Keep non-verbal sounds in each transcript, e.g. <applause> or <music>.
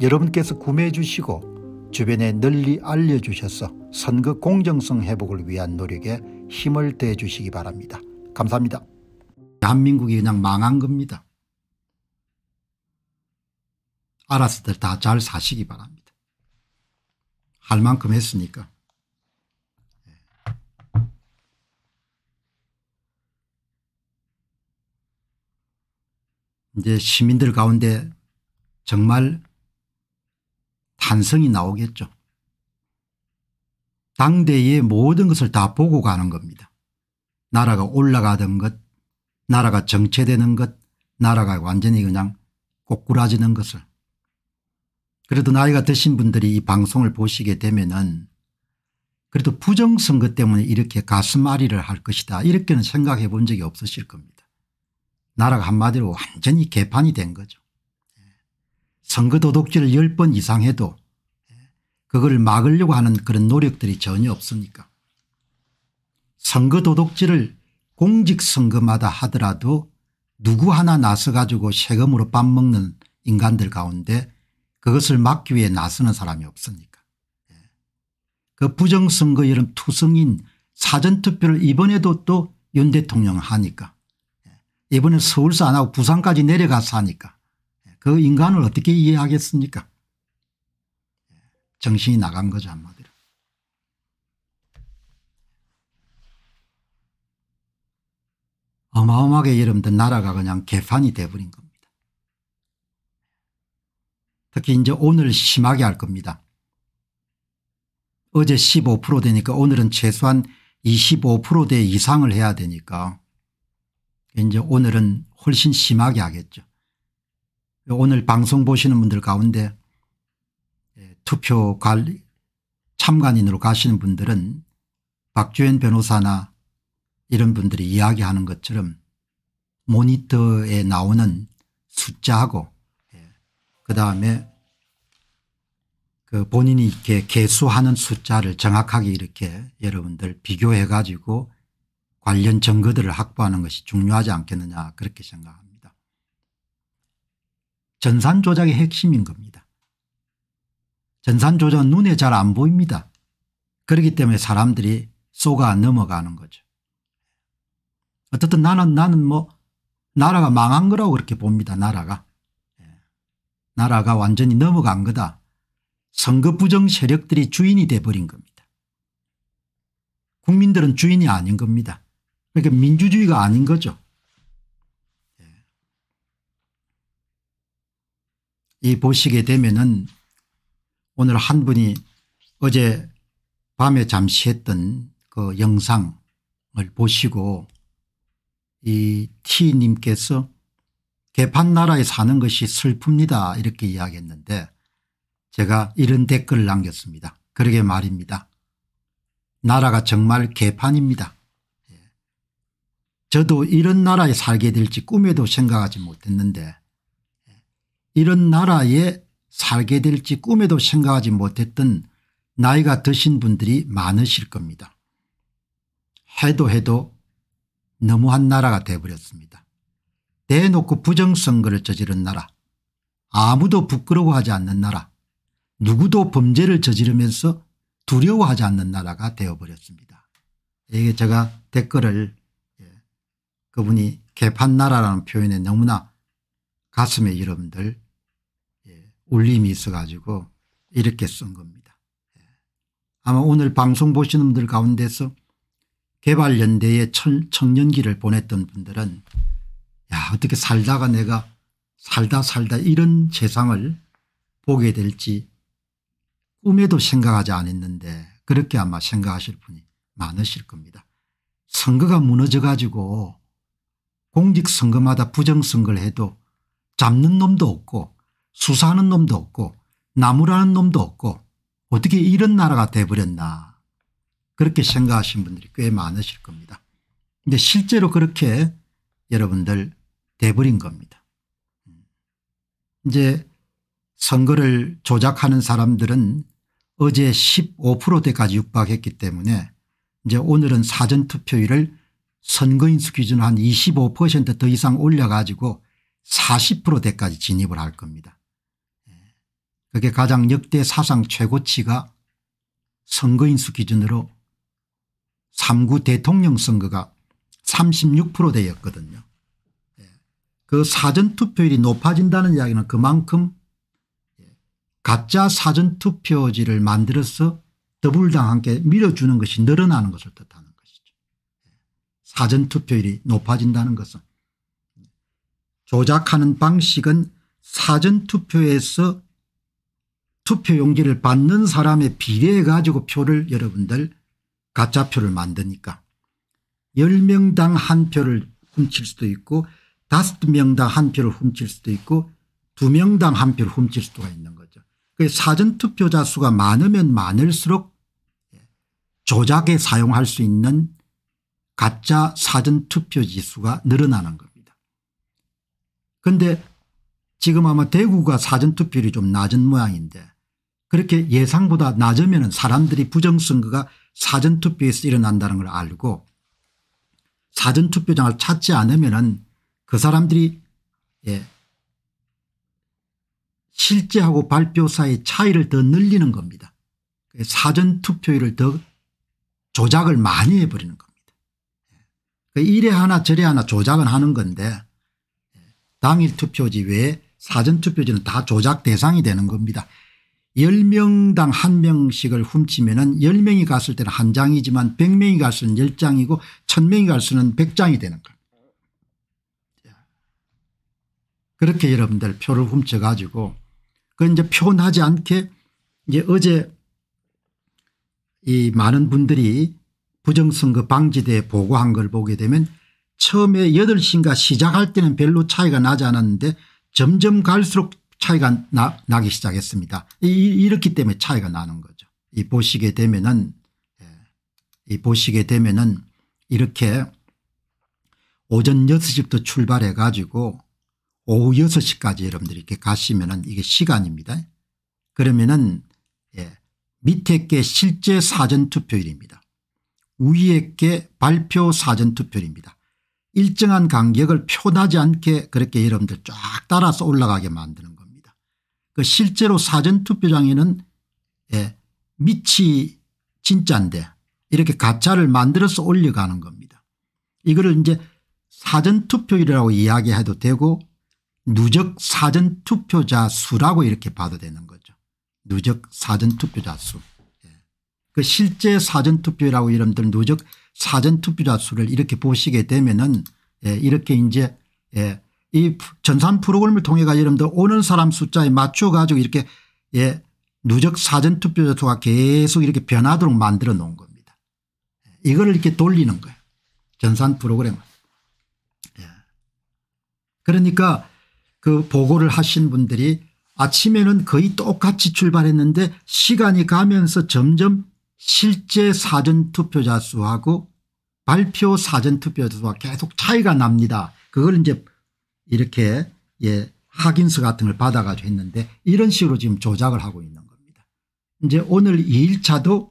여러분께서 구매해 주시고 주변에 널리 알려주셔서 선거 공정성 회복을 위한 노력에 힘을 대 주시기 바랍니다. 감사합니다. 대한민국이 그냥 망한 겁니다. 알았을 때다잘 사시기 바랍니다. 할 만큼 했으니까. 예. 이제 시민들 가운데 정말 탄성이 나오겠죠. 당대의 모든 것을 다 보고 가는 겁니다. 나라가 올라가던 것 나라가 정체되는 것 나라가 완전히 그냥 꼬꾸라지는 것을 그래도 나이가 드신 분들이 이 방송을 보시게 되면은 그래도 부정선거 때문에 이렇게 가슴앓이를 할 것이다 이렇게는 생각해 본 적이 없으실 겁니다. 나라가 한마디로 완전히 개판이 된 거죠. 선거 도둑질을 10번 이상 해도 그걸 막으려고 하는 그런 노력들이 전혀 없으니까. 선거 도둑질을 공직선거마다 하더라도 누구 하나 나서 가지고 세금으로 밥 먹는 인간들 가운데 그것을 막기 위해 나서는 사람이 없으니까. 그 부정선거 이름 투성인 사전투표를 이번에도 또 윤 대통령 하니까 이번에 서울서 안 하고 부산까지 내려가서 하니까 그 인간을 어떻게 이해하겠습니까? 정신이 나간 거죠 한마디로. 어마어마하게 여러분들 나라가 그냥 개판이 돼버린 겁니다. 특히 이제 오늘 심하게 할 겁니다. 어제 15% 되니까 오늘은 최소한 25%대 이상을 해야 되니까 이제 오늘은 훨씬 심하게 하겠죠. 오늘 방송 보시는 분들 가운데 예, 투표 관리 참관인으로 가시는 분들은 박주현 변호사나 이런 분들이 이야기하는 것처럼 모니터에 나오는 숫자하고 예, 그다음에 그 본인이 이렇게 개수하는 숫자를 정확하게 이렇게 여러분들 비교해 가지고 관련 증거들을 확보하는 것이 중요하지 않겠느냐 그렇게 생각합니다. 전산 조작의 핵심인 겁니다. 전산 조작은 눈에 잘 안 보입니다. 그렇기 때문에 사람들이 쏘가 넘어가는 거죠. 어쨌든 나는 나는 뭐 나라가 망한 거라고 그렇게 봅니다. 나라가. 예. 나라가 완전히 넘어간 거다. 선거 부정 세력들이 주인이 돼버린 겁니다. 국민들은 주인이 아닌 겁니다. 그러니까 민주주의가 아닌 거죠. 이 보시게 되면은 오늘 한 분이 어제 밤에 잠시 했던 그 영상을 보시고 이 T님께서 개판 나라에 사는 것이 슬픕니다 이렇게 이야기했는데 제가 이런 댓글을 남겼습니다. 그러게 말입니다. 나라가 정말 개판입니다. 예. 저도 이런 나라에 살게 될지 꿈에도 생각하지 못했는데 이런 나라에 살게 될지 꿈에도 생각하지 못했던 나이가 드신 분들이 많으실 겁니다. 해도 해도 너무한 나라가 되어버렸습니다. 대놓고 부정선거를 저지른 나라 아무도 부끄러워하지 않는 나라 누구도 범죄를 저지르면서 두려워하지 않는 나라가 되어버렸습니다. 이게 제가 댓글을 예, 그분이 개판나라라는 표현에 너무나 가슴에 여러분들 울림이 있어가지고 이렇게 쓴 겁니다. 예. 아마 오늘 방송 보시는 분들 가운데서 개발연대의 청년기를 보냈던 분들은 야 어떻게 살다가 내가 살다 살다 이런 세상을 보게 될지 꿈에도 생각하지 않았는데 그렇게 아마 생각하실 분이 많으실 겁니다. 선거가 무너져 가지고 공직선거마다 부정선거를 해도 잡는 놈도 없고 수사하는 놈도 없고 나무라는 놈도 없고 어떻게 이런 나라가 돼버렸나 그렇게 생각하신 분들이 꽤 많으실 겁니다. 근데 실제로 그렇게 여러분들 돼버린 겁니다. 이제 선거를 조작하는 사람들은 어제 15%대까지 육박했기 때문에 이제 오늘은 사전투표율을 선거인수 기준 한 25%더 이상 올려가지고 40%대까지 진입을 할 겁니다. 그게 가장 역대 사상 최고치가 선거인수 기준으로 3구 대통령 선거가 36% 되었거든요. 예. 그 사전투표율이 높아진다는 이야기는 그만큼 예, 가짜 사전투표지를 만들어서 더불당 한께 밀어주는 것이 늘어나는 것을 뜻하는 것이죠. 예. 사전투표율이 높아진다는 것은 조작하는 방식은 사전투표에서 투표 용지를 받는 사람의 비례해 가지고 표를 여러분들 가짜표를 만드니까 10명당 한 표를 훔칠 수도 있고 5명당 한 표를 훔칠 수도 있고 2명당 한 표를 훔칠 수도 있는 거죠. 그 사전투표자 수가 많으면 많을수록 조작에 사용할 수 있는 가짜 사전투표지 수가 늘어나는 겁니다. 그런데 지금 아마 대구가 사전투표율이 좀 낮은 모양인데 그렇게 예상보다 낮으면 사람들이 부정선거가 사전투표에서 일어난다는 걸 알고 사전투표장을 찾지 않으면 그 사람들이 예 실제하고 발표사의 차이를 더 늘리는 겁니다. 사전투표율을 더 조작을 많이 해버리는 겁니다. 예. 그 이래 하나 저래 하나 조작은 하는 건데 예, 당일 투표지 외에 사전투표지는 다 조작 대상이 되는 겁니다. 10명당 1명씩을 훔치면 은 10명이 갔을 때는 한장이지만 100명이 갔을 때는 10장이고 1000명이 갔을 때는 100장이 되는 거예요. 그렇게 여러분들 표를 훔쳐가지고 그 이제 표현하지 않게 이제 어제 이 많은 분들이 부정선거 방지대에 보고한 걸 보게 되면 처음에 8시인가 시작할 때는 별로 차이가 나지 않았는데 점점 갈수록 차이가 나, 나기 시작했습니다. 이, 이렇기 때문에 차이가 나는 거죠. 이 보시게 되면은 예, 이 보시게 되면은 이렇게 오전 6시부터 출발해 가지고 오후 6시까지 여러분들이 이렇게 가시면은 이게 시간입니다. 그러면은 예, 밑에 게 실제 사전투표일입니다. 위에 게 발표 사전투표일입니다. 일정한 간격을 표나지 않게 그렇게 여러분들 쫙 따라서 올라가게 만드는 거예요. 그 실제로 사전투표장에는 예, 밑이 진짜인데 이렇게 가짜를 만들어서 올려가는 겁니다. 이거를 이제 사전투표율이라고 이야기해도 되고 누적 사전투표자 수라고 이렇게 봐도 되는 거죠. 누적 사전투표자 수. 예. 그 실제 사전투표라고 여러분들 누적 사전투표자 수를 이렇게 보시게 되면은 예, 이렇게 이제 예, 이 전산 프로그램을 통해 가지고 여러분들 오는 사람 숫자에 맞춰 가지고 이렇게 예 누적 사전투표자 수가 계속 이렇게 변하도록 만들어 놓은 겁니다. 예, 이거를 이렇게 돌리는 거예요. 전산 프로그램을. 예. 그러니까 그 보고를 하신 분들이 아침에는 거의 똑같이 출발했는데 시간이 가면서 점점 실제 사전투표자 수하고 발표 사전투표자 수와 계속 차이가 납니다. 그걸 이제 이렇게 예, 확인서 같은 걸 받아가지고 했는데 이런 식으로 지금 조작을 하고 있는 겁니다. 이제 오늘 2일차도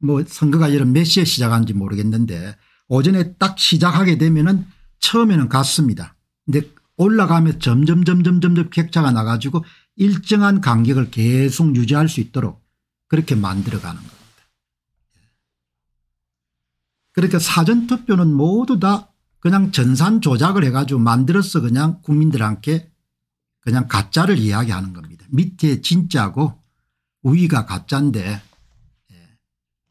뭐 선거가 여러 몇 시에 시작하지 모르겠는데 오전에 딱 시작하게 되면은 처음에는 같습니다. 근데 올라가면 점점 점점 점점 객차가 나가지고 일정한 간격을 계속 유지할 수 있도록 그렇게 만들어가는 겁니다. 예. 그러니까 사전투표는 모두 다 그냥 전산 조작을 해가지고 만들어서 그냥 국민들한테 그냥 가짜를 이야기하는 겁니다. 밑에 진짜고 위가 가짜인데 예,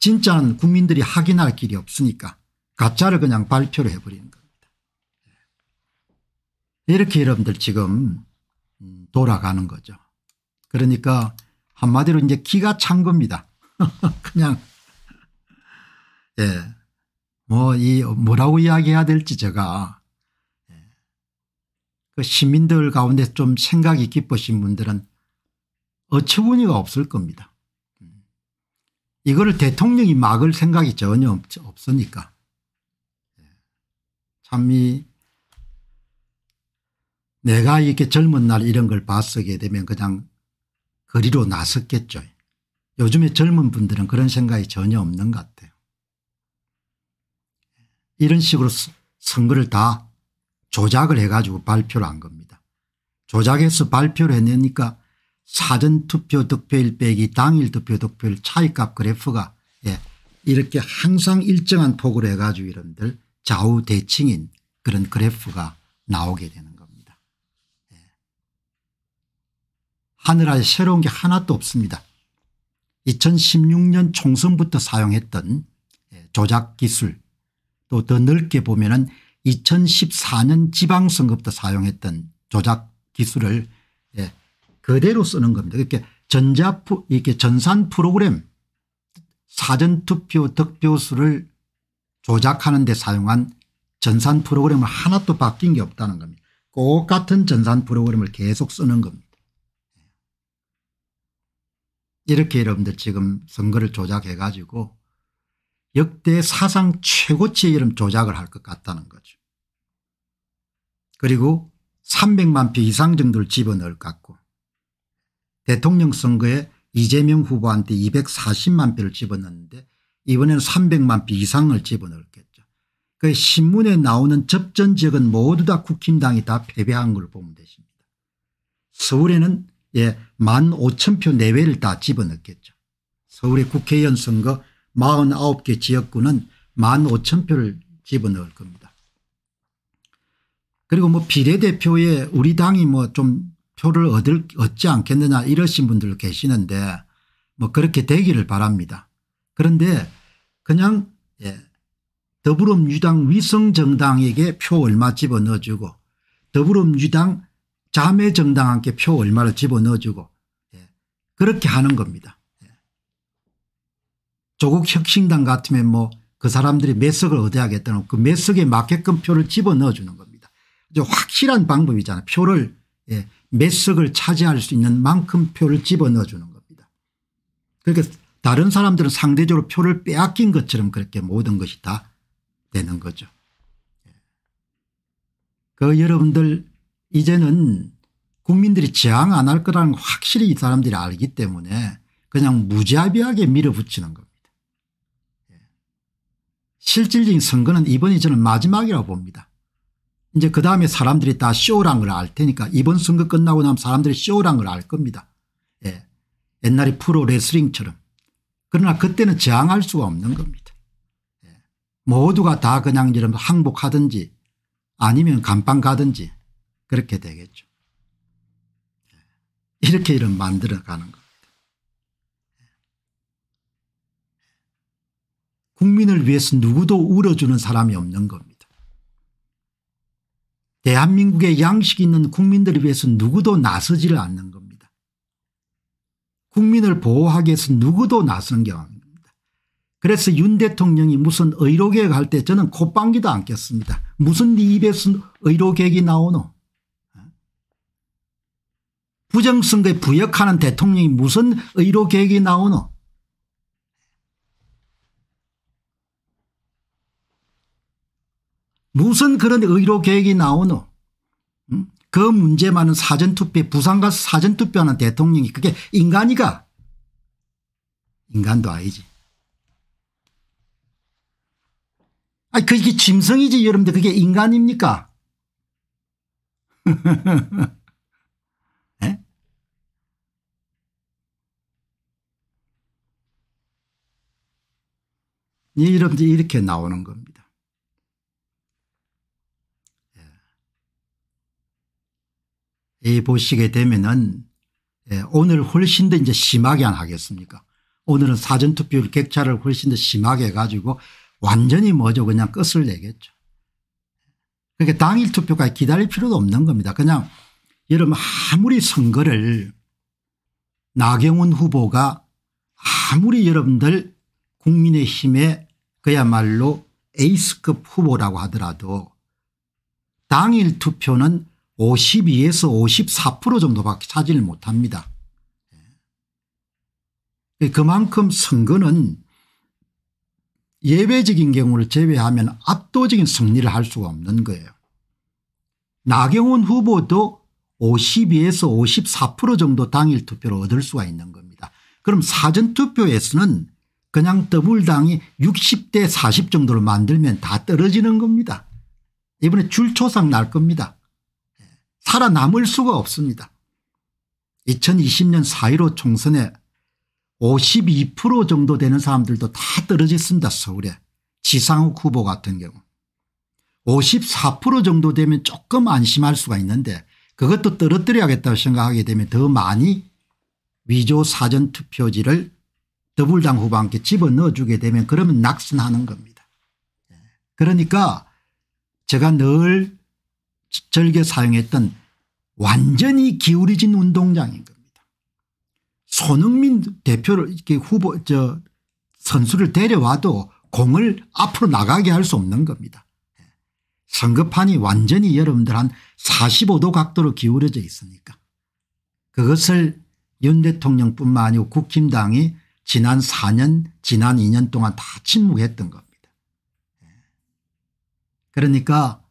진짜는 국민들이 확인할 길이 없으니까 가짜를 그냥 발표를 해버리는 겁니다. 예. 이렇게 여러분들 지금 음, 돌아가는 거죠. 그러니까 한마디로 이제 기가 찬 겁니다. <laughs> 그냥 예. 뭐, 이, 뭐라고 이야기해야 될지 제가 예. 그 시민들 가운데 좀 생각이 깊으신 분들은 어처구니가 없을 겁니다. 음. 이거를 대통령이 막을 생각이 전혀 없으니까. 예. 참이 내가 이렇게 젊은 날 이런 걸 봤었게 되면 그냥 거리로 나섰겠죠. 요즘에 젊은 분들은 그런 생각이 전혀 없는 것 같아요. 이런 식으로 선거를 다 조작을 해가지고 발표를 한 겁니다. 조작해서 발표를 해내니까 사전투표 득표일 빼기 당일 득표 득표일 차이값 그래프가 예, 이렇게 항상 일정한 폭으로 해가지고 이런들 좌우대칭인 그런 그래프가 나오게 되는 겁니다. 예. 하늘아래 새로운 게 하나도 없습니다. 2016년 총선부터 사용했던 예, 조작 기술 또더 넓게 보면은 2014년 지방선거부터 사용했던 조작 기술을 예, 그대로 쓰는 겁니다. 이렇게 그러니까 전자 이렇게 전산 프로그램 사전투표 득표수를 조작하는 데 사용한 전산 프로그램을 하나도 바뀐 게 없다는 겁니다. 꼭 같은 전산 프로그램을 계속 쓰는 겁니다. 이렇게 여러분들 지금 선거를 조작해 가지고 역대 사상 최고치의 이름 조작을 할 것 같다는 거죠. 그리고 300만 표 이상 정도를 집어넣을 것 같고 대통령 선거에 이재명 후보한테 240만 표를 집어넣는데 이번에는 300만 표 이상을 집어넣겠죠. 그 신문에 나오는 접전 지역은 모두 다 국힘당이 다 패배한 걸 보면 되십니다. 서울에는 예, 1만 5천 표 내외를 다 집어넣겠죠. 서울의 국회의원 선거 49개 지역구는 1만 5 0 표를 집어넣을 겁니다. 그리고 뭐 비례대표에 우리 당이 뭐 좀 표를 얻을, 얻지 않겠느냐 이러신 분들 계시는데 뭐 그렇게 되기를 바랍니다. 그런데 그냥 예, 더불어민주당 위성정당에게 표 얼마 집어넣어주고 더불어민주당 자매정당한테 표 얼마를 집어넣어주고 예, 그렇게 하는 겁니다. 조국혁신당 같으면 뭐 그 사람들이 매 석을 얻어야겠다는 그매 석에 맞게끔 표를 집어넣어 주는 겁니다. 확실한 방법이잖아요. 표를 예, 몇 석을 차지할 수 있는 만큼 표를 집어넣어 주는 겁니다. 그러니까 다른 사람들은 상대적으로 표를 빼앗긴 것처럼 그렇게 모든 것이 다 되는 거죠. 예. 그 여러분들 이제는 국민들이 저항 안할 거라는 확실히 이 사람들이 알기 때문에 그냥 무자비하게 밀어붙이는 겁니다. 실질적인 선거는 이번이 저는 마지막이라고 봅니다. 이제 그 다음에 사람들이 다 쇼란 걸알 테니까 이번 선거 끝나고 나면 사람들이 쇼란 걸알 겁니다. 예. 옛날에 프로 레슬링처럼. 그러나 그때는 저항할 수가 없는 겁니다. 예. 모두가 다 그냥 이런 뭐 항복하든지 아니면 간판 가든지 그렇게 되겠죠. 예. 이렇게 이런 만들어가는 거. 국민을 위해서 누구도 울어주는 사람이 없는 겁니다. 대한민국의 양식 있는 국민들을 위해서 누구도 나서지를 않는 겁니다. 국민을 보호하기 위해서 누구도 나선 경우입니다. 그래서 윤 대통령이 무슨 의료계획 할 때 저는 콧방귀도 안 꼈습니다. 무슨 네 입에서 의료계획이 나오노 부정선거에 부역하는 대통령이 무슨 의료계획이 나오노 무슨 그런 의료 계획이 나오노 음? 그 문제만은 사전투표 부산 가 사전투표하는 대통령이 그게 인간이가 인간도 아니지 아니 그게 짐승이지 여러분들 그게 인간입니까 네? <laughs> 여러분들 이렇게 나오는 겁니다. 해 보시게 되면은 예, 오늘 훨씬 더 이제 심하게 안 하겠습니까 오늘은 사전투표율 객차를 훨씬 더 심하게 가지고 완전히 뭐죠 그냥 끝을 내겠죠. 그러니까 당일 투표까지 기다릴 필요도 없는 겁니다. 그냥 여러분 아무리 선거를 나경원 후보가 아무리 여러분들 국민의힘의 그야말로 에이스급 후보라고 하더라도 당일 투표는 52에서 54% 정도밖에 차지를 못합니다. 예. 그만큼 선거는 예외적인 경우를 제외하면 압도적인 승리를 할 수가 없는 거예요. 나경원 후보도 52에서 54% 정도 당일 투표를 얻을 수가 있는 겁니다. 그럼 사전투표에서는 그냥 더블당이 60대 40 정도를 만들면 다 떨어지는 겁니다. 이번에 줄초상 날 겁니다. 살아남을 수가 없습니다. 2020년 4.15 총선에 52% 정도 되는 사람들도 다 떨어졌습니다. 서울에 지상욱 후보 같은 경우 54% 정도 되면 조금 안심할 수가 있는데 그것도 떨어뜨려야겠다고 생각하게 되면 더 많이 위조 사전투표지를 더불당 후보한테 집어넣어주게 되면 그러면 낙선하는 겁니다. 그러니까 제가 늘 절개 사용했던 완전히 기울어진 운동장인 겁니다. 손흥민 대표를 이렇게 후보 저 선수를 데려와도 공을 앞으로 나가게 할 수 없는 겁니다. 선거판이 완전히 여러분들 한 45도 각도로 기울어져 있으니까 그것을 윤 대통령뿐만 아니고 국힘당이 지난 4년 지난 2년 동안 다 침묵했던 겁니다. 예. 그러니까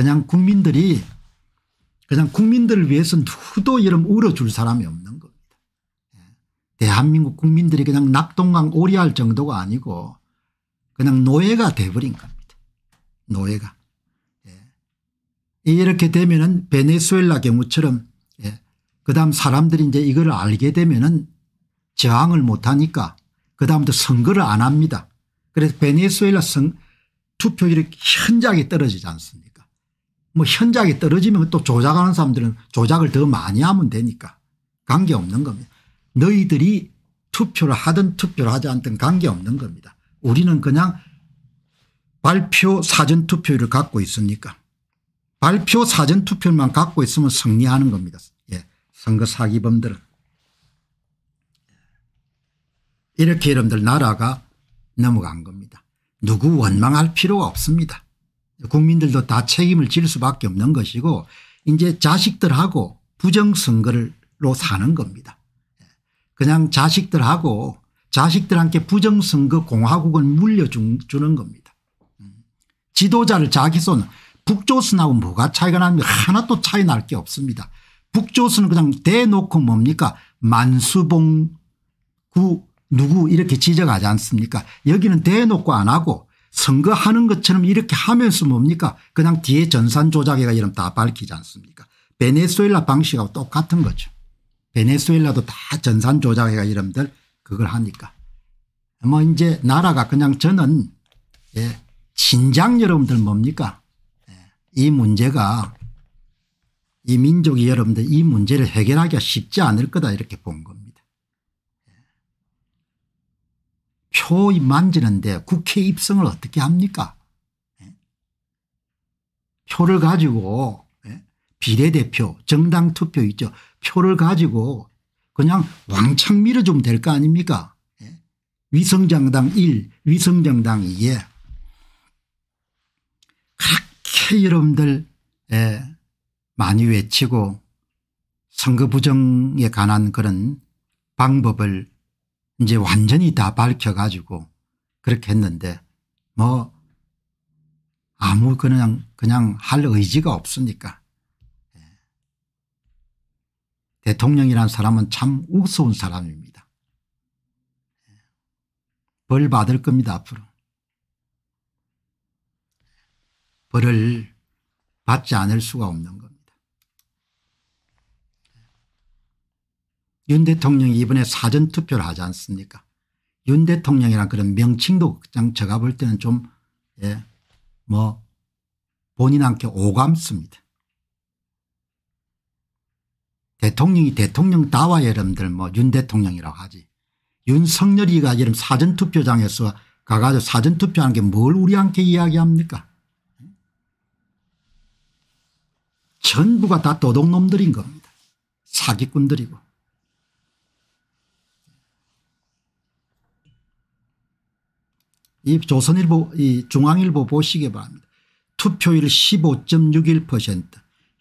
그냥 국민들이 그냥 국민들을 위해서 누구도 여름 울어줄 사람이 없는 겁니다. 예. 대한민국 국민들이 그냥 낙동강 오리알 정도가 아니고 그냥 노예가 돼버린 겁니다. 노예가. 예. 이렇게 되면은 베네수엘라 경우처럼 예. 그 다음 사람들이 이제 이걸 알게 되면은 저항을 못하니까 그 다음부터 선거를 안 합니다. 그래서 베네수엘라 선, 투표율이 현저하게 떨어지지 않습니까 뭐 현장이 떨어지면 또 조작하는 사람들은 조작을 더 많이 하면 되니까 관계없는 겁니다. 너희들이 투표를 하든 투표를 하지 않든 관계없는 겁니다. 우리는 그냥 발표 사전투표율을 갖고 있으니까 발표 사전투표만 갖고 있으면 승리하는 겁니다. 예. 선거 사기범들은. 이렇게 여러분들 나라가 넘어간 겁니다. 누구 원망할 필요가 없습니다. 국민들도 다 책임을 질 수밖에 없는 것이고 이제 자식들하고 부정선거로 사는 겁니다. 그냥 자식들하고 자식들한테 부정선거 공화국을 물려주는 겁니다. 지도자를 자기 손 북조선하고 뭐가 차이가 납니까 하나도 차이 날 게 없습니다. 북조선은 그냥 대놓고 뭡니까 만수봉 구 누구 이렇게 지적하지 않습니까 여기는 대놓고 안 하고 선거하는 것처럼 이렇게 하면서 뭡니까 그냥 뒤에 전산 조작해가 이름 다 밝히지 않습니까 베네수엘라 방식하고 똑같은 거죠. 베네수엘라도 다 전산 조작해가 이름들 그걸 하니까. 뭐 이제 나라가 그냥 저는 예, 진작 여러분들 뭡니까 예, 이 문제가 이 민족이 여러분들 이 문제를 해결하기가 쉽지 않을 거다 이렇게 본 겁니다. 표 만지는데 국회 입성을 어떻게 합니까? 예? 표를 가지고 예? 비례대표 정당 투표 있죠. 표를 가지고 그냥 왕창 밀어주면 될 거 아닙니까 예? 위성정당 1 위성정당 2 그렇게 여러분들 많이 외치고 선거 부정에 관한 그런 방법을 이제 완전히 다 밝혀가지고 그렇게 했는데 뭐 아무 그냥 그냥 할 의지가 없으니까 예. 대통령이란 사람은 참 우스운 사람입니다. 예. 벌 받을 겁니다 앞으로. 벌을 받지 않을 수가 없는 것. 윤 대통령이 이번에 사전투표를 하지 않습니까 윤 대통령이란 그런 명칭도 극장 제가 볼 때는 좀예 뭐 본인한테 오감습니다. 대통령이 대통령다와 여러분들 뭐 윤 대통령이라고 하지 윤석열이가 여름 사전투표장에서 가가지고 사전투표하는 게 뭘 우리한테 이야기합니까 전부가 다 도둑놈들인 겁니다. 사기꾼들이고. 이 조선일보 이 중앙일보 보시기 바랍니다. 투표율 15.61%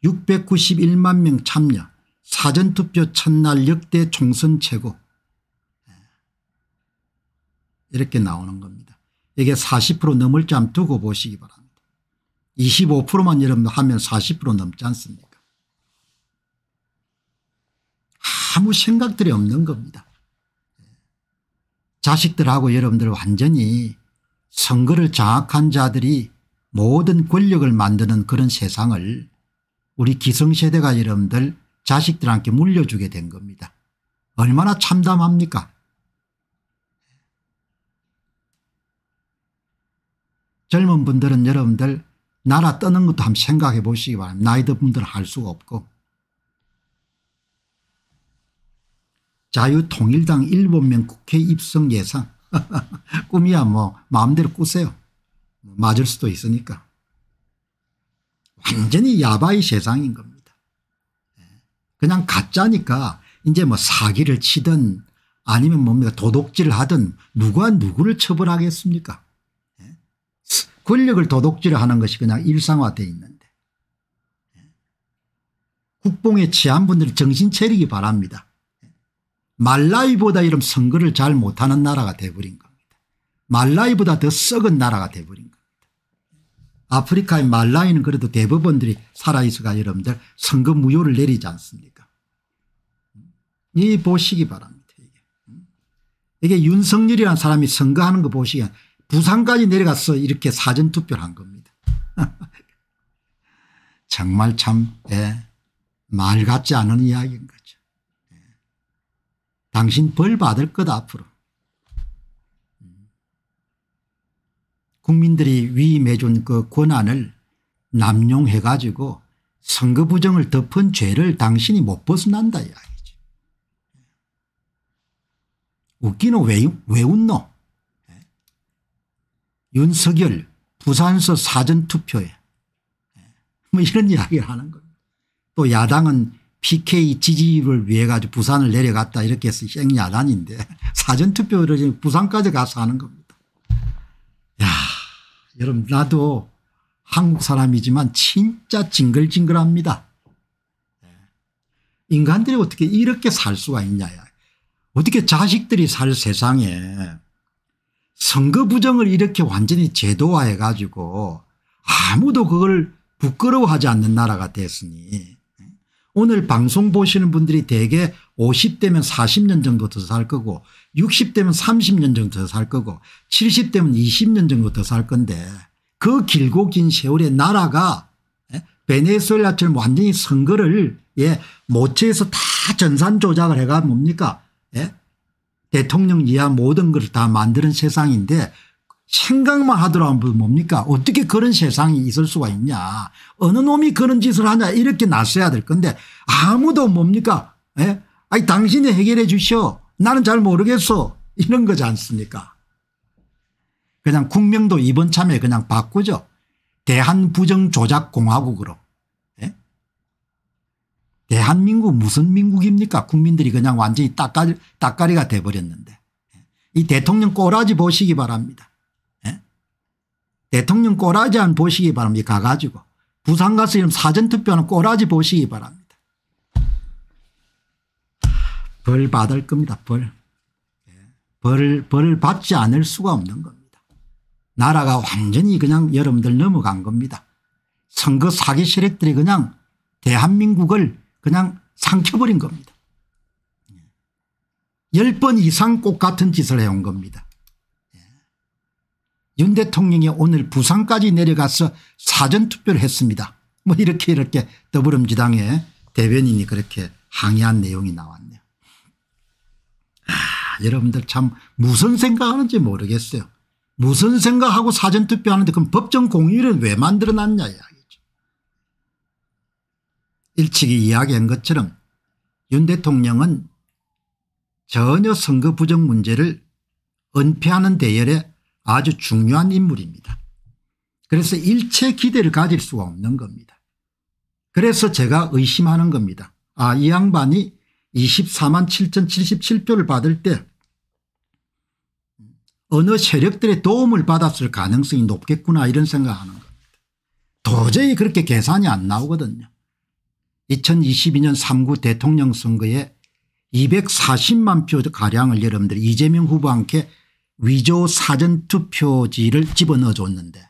691만 명 참여 사전투표 첫날 역대 총선 최고 예. 이렇게 나오는 겁니다. 이게 40% 넘을 점 두고 보시기 바랍니다. 25%만 여러분 하면 40% 넘지 않습니까 아무 생각들이 없는 겁니다. 예. 자식들하고 여러분들 완전히 선거를 장악한 자들이 모든 권력을 만드는 그런 세상을 우리 기성세대가 여러분들 자식들한테 물려주게 된 겁니다. 얼마나 참담합니까 젊은 분들은 여러분들 나라 떠는 것도 한번 생각해 보시기 바랍니다. 나이 든 분들은 할 수가 없고 자유통일당 7명 국회 입성 예상 <laughs> 꿈이야 뭐 마음대로 꾸세요. 뭐, 맞을 수도 있으니까. 완전히 야바이 세상인 겁니다. 예. 그냥 가짜니까 이제 뭐 사기를 치든 아니면 뭡니까 도둑질 하든 누가 누구를 처벌하겠습니까? 예. 권력을 도둑질하는 것이 그냥 일상화되어 있는데 예. 국뽕에 취한 분들 정신 차리기 바랍니다. 말라이보다 이런 선거를 잘 못하는 나라가 돼버린 겁니다. 말라이보다 더 썩은 나라가 돼버린 겁니다. 아프리카의 말라이는 그래도 대법원들이 살아있어가 여러분들 선거 무효를 내리지 않습니까? 이 보시기 바랍니다. 이게 윤석열이라는 사람이 선거하는 거 보시기 부산까지 내려가서 이렇게 사전투표를 한 겁니다. <laughs> 정말 참 예, 같지 않은 이야기인 거죠. 당신 벌 받을 거다 앞으로. 국민들이 위임해준 그 권한을 남용해 가지고 선거 부정을 덮은 죄를 당신이 못 벗어난다 이야기죠. 웃기는 왜, 왜 웃노? 예? 윤석열 부산서 사전투표에 예? 뭐 이런 이야기를 하는 겁니다. 또 야당은 PK 지지를 위해 가지고 부산을 내려갔다 이렇게 해서 생야단인데 <laughs> 사전투표를 지금 부산까지 가서 하는 겁니다. 야 여러분 나도 한국 사람이지만 진짜 징글징글합니다. 예. 인간들이 어떻게 이렇게 살 수가 있냐 어떻게 자식들이 살 세상에 선거 부정을 이렇게 완전히 제도화해 가지고 아무도 그걸 부끄러워하지 않는 나라가 됐으니 오늘 방송 보시는 분들이 대개 50대면 40년 정도 더 살 거고 60대면 30년 정도 더 살 거고 70대면 20년 정도 더 살 건데 그 길고 긴 세월에 나라가 예, 베네수엘라처럼 완전히 선거를 예, 모체에서 다 전산 조작을 해가 뭡니까 예? 대통령 이하 모든 걸 다 만드는 세상인데 생각만 하더라면 뭡니까 어떻게 그런 세상이 있을 수가 있냐 어느 놈이 그런 짓을 하냐 이렇게 나서야 될 건데 아무도 뭡니까 예? 아니 당신이 해결해 주시오 나는 잘 모르겠어 이런 거지 않습니까 그냥 국명도 이번 참에 그냥 바꾸죠 대한부정조작공화국으로 예? 대한민국 무슨 민국입니까 국민들이 그냥 완전히 딱가리가 돼버렸는데 예? 이 대통령 꼬라지 보시기 바랍니다 대통령 꼬라지 한 보시기 바랍니다. 가가지고. 부산 가서 이런 사전투표는 꼬라지 보시기 바랍니다. 벌 받을 겁니다. 벌. 예. 벌을, 벌을 받지 않을 수가 없는 겁니다. 나라가 완전히 그냥 여러분들 넘어간 겁니다. 선거 사기 세력들이 그냥 대한민국을 그냥 삼켜버린 겁니다. 10번 예. 이상 꼭 같은 짓을 해온 겁니다. 윤 대통령이 오늘 부산까지 내려가서 사전투표를 했습니다. 뭐 이렇게 이렇게 더불어민주당의 대변인이 그렇게 항의한 내용이 나왔네요. 아 여러분들 참 무슨 생각하는지 모르겠어요. 무슨 생각하고 사전투표하는데 그럼 법정 공휴일을 왜 만들어놨냐 이야기죠. 일찍이 이야기한 것처럼 윤 대통령은 전혀 선거 부정 문제를 은폐하는 대열에 아주 중요한 인물입니다. 그래서 일체 기대를 가질 수가 없는 겁니다. 그래서 제가 의심하는 겁니다. 아, 이 양반이 24만 7,077표를 받을 때 어느 세력들의 도움을 받았을 가능성이 높겠구나 이런 생각하는 겁니다. 도저히 그렇게 계산이 안 나오거든요. 2022년 3구 대통령 선거에 240만 표가량을 여러분들 이재명 후보한테 위조 사전투표지를 집어넣어 줬는데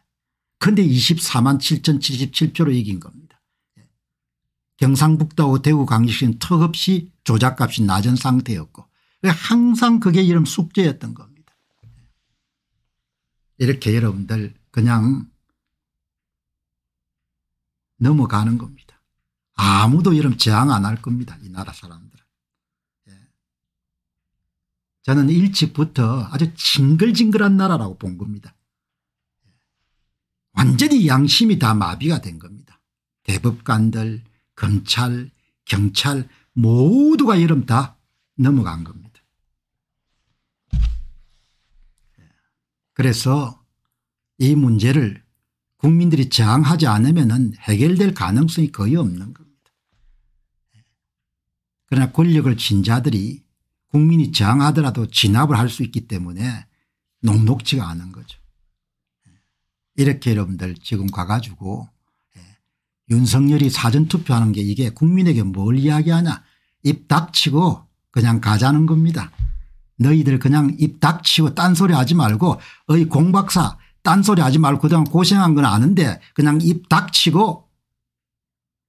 근데 24만 7,077표로 이긴 겁니다. 예. 경상북도하고 대구 광역시는 턱없이 조작값이 낮은 상태였고 항상 그게 이런 숙제였던 겁니다. 예. 이렇게 여러분들 그냥 넘어가는 겁니다. 아무도 이런 저항 안할 겁니다. 이 나라 사람들. 저는 일찍부터 아주 징글징글한 나라라고 본 겁니다. 완전히 양심이 다 마비가 된 겁니다. 대법관들, 검찰, 경찰 모두가 여름 다 넘어간 겁니다. 그래서 이 문제를 국민들이 저항하지 않으면 해결될 가능성이 거의 없는 겁니다. 그러나 권력을 쥔 자들이 국민이 저항하더라도 진압을 할 수 있기 때문에 녹록지가 않은 거죠. 이렇게 여러분들 지금 가가지고 예, 윤석열이 사전투표하는 게 이게 국민에게 뭘 이야기하냐 입 닥치고 그냥 가자는 겁니다. 너희들 그냥 입 닥치고 딴소리 하지 말고 어이 공박사 딴소리 하지 말고 그동안 고생한 건 아는데 그냥 입 닥치고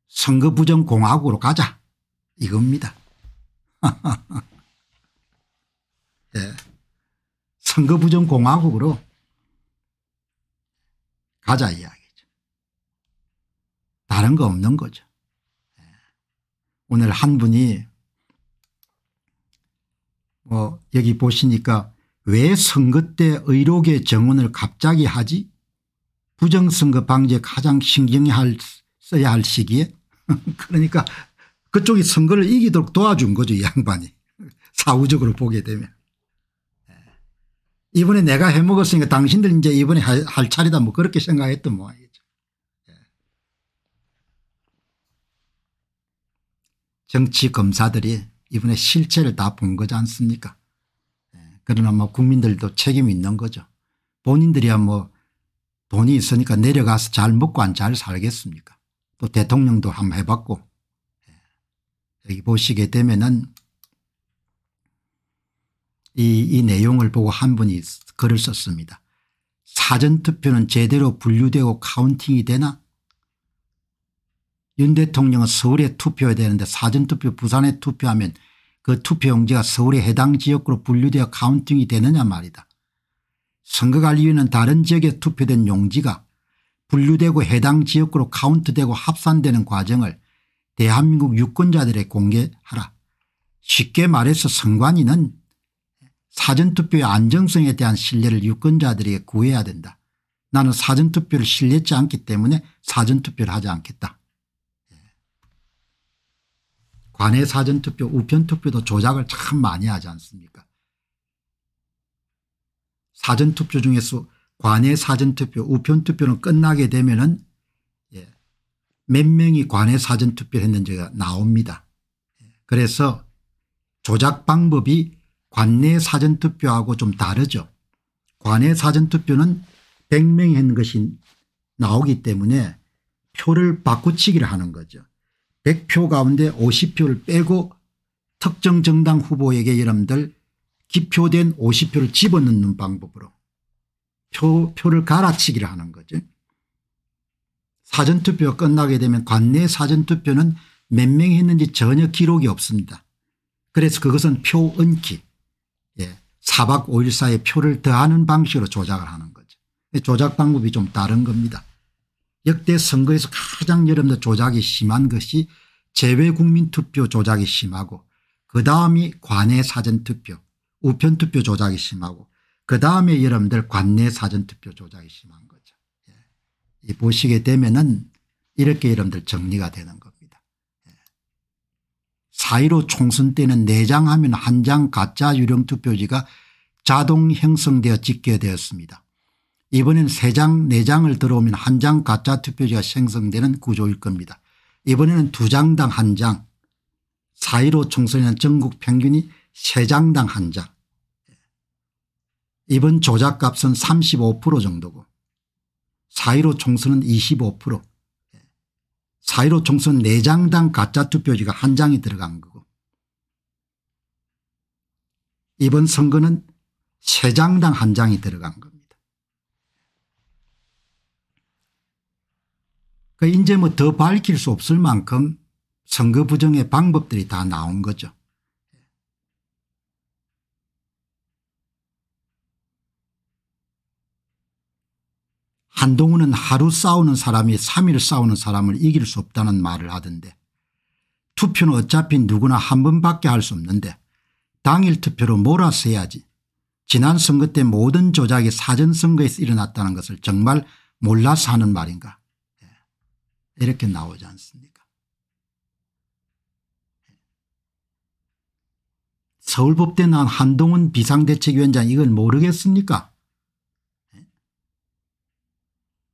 선거부정공화국으로 가자 이겁니다. <laughs> 예. 선거부정공화국으로 가자 이야기죠. 다른 거 없는 거죠. 예. 오늘 한 분이 뭐 여기 보시니까 왜 선거 때 의료계 정원을 갑자기 하지 부정선거 방지에 가장 신경 할, 써야 할 시기에 <laughs> 그러니까 그쪽이 선거를 이기도록 도와준 거죠 양반이 <laughs> 사후적으로 보게 되면 이번에 내가 해먹었으니까 당신들 이제 이번에 할, 차례다 뭐 그렇게 생각했던 모양이죠. 예. 정치 검사들이 이번에 실체를 다 본 거지 않습니까 예. 그러나 뭐 국민들도 책임이 있는 거죠. 본인들이야 뭐 돈이 있으니까 내려가서 잘 먹고 안 잘 살겠습니까 또 대통령도 한번 해봤고 예. 여기 보시게 되면은 이, 이 내용을 보고 한 분이 글을 썼습니다. 사전투표는 제대로 분류되고 카운팅이 되나 윤 대통령은 서울에 투표해야 되는데 사전투표 부산에 투표하면 그 투표용지가 서울의 해당 지역으로 분류되어 카운팅이 되느냐 말이다. 선거관리위는 다른 지역에 투표된 용지가 분류되고 해당 지역으로 카운트되고 합산되는 과정을 대한민국 유권자들에 공개하라. 쉽게 말해서 선관위는 사전투표의 안정성에 대한 신뢰를 유권자들에게 구해야 된다. 나는 사전투표를 신뢰치 않기 때문에 사전투표를 하지 않겠다. 예. 관외 사전투표 우편투표도 조작을 참 많이 하지 않습니까 사전투표 중에서 관외 사전투표 우편투표는 끝나게 되면 은몇 예, 명이 관외 사전투표를 했는지가 나옵니다. 예. 그래서 조작 방법이 관내 사전투표하고 좀 다르죠. 관내 사전투표는 100명이 했 것이 나오기 때문에 표를 바꾸치기를 하는 거죠. 100표 가운데 50표를 빼고 특정 정당 후보에게 여러분들 기표된 50표를 집어넣는 방법으로 표, 표를 갈아치기를 하는 거죠. 사전투표가 끝나게 되면 관내 사전투표는 몇 명이 했는지 전혀 기록이 없습니다. 그래서 그것은 표 은기 4박 5일사이에 표를 더하는 방식으로 조작을 하는 거죠. 조작 방법이 좀 다른 겁니다. 역대 선거에서 가장 여러분들 조작이 심한 것이 제외국민투표 조작이 심하고 그 다음이 관내 사전투표 우편투표 조작이 심하고 그 다음에 여러분들 관내 사전투표 조작이 심한 거죠. 예. 보시게 되면 은 이렇게 여러분들 정리가 되는 겁니다. 예. 4.15 총선 때는 4장 하면 한 장 가짜 유령투표지가 자동 형성되어 짓게 되었습니다. 이번엔 3장 4장을 들어오면 한 장 가짜 투표지가 생성되는 구조일 겁니다. 이번에는 두장당 한장 4.15 총선이나 전국 평균이 3장당 한장 이번 조작값은 35% 정도고 4.15 총선은 25% 4.15 총선 4장당 가짜 투표지가 한 장이 들어간 거고 이번 선거는 세 장당 한 장이 들어간 겁니다. 그 이제 뭐 더 밝힐 수 없을 만큼 선거 부정의 방법들이 다 나온 거죠. 한동훈은 하루 싸우는 사람이 3일 싸우는 사람을 이길 수 없다는 말을 하던데 투표는 어차피 누구나 한 번밖에 할 수 없는데 당일 투표로 몰아서 해야지 지난 선거 때 모든 조작이 사전선거에서 일어났다는 것을 정말 몰라서 하는 말인가 예. 이렇게 나오지 않습니까 예. 서울법대 난 한동훈 비상대책위원장 이걸 모르겠습니까 예.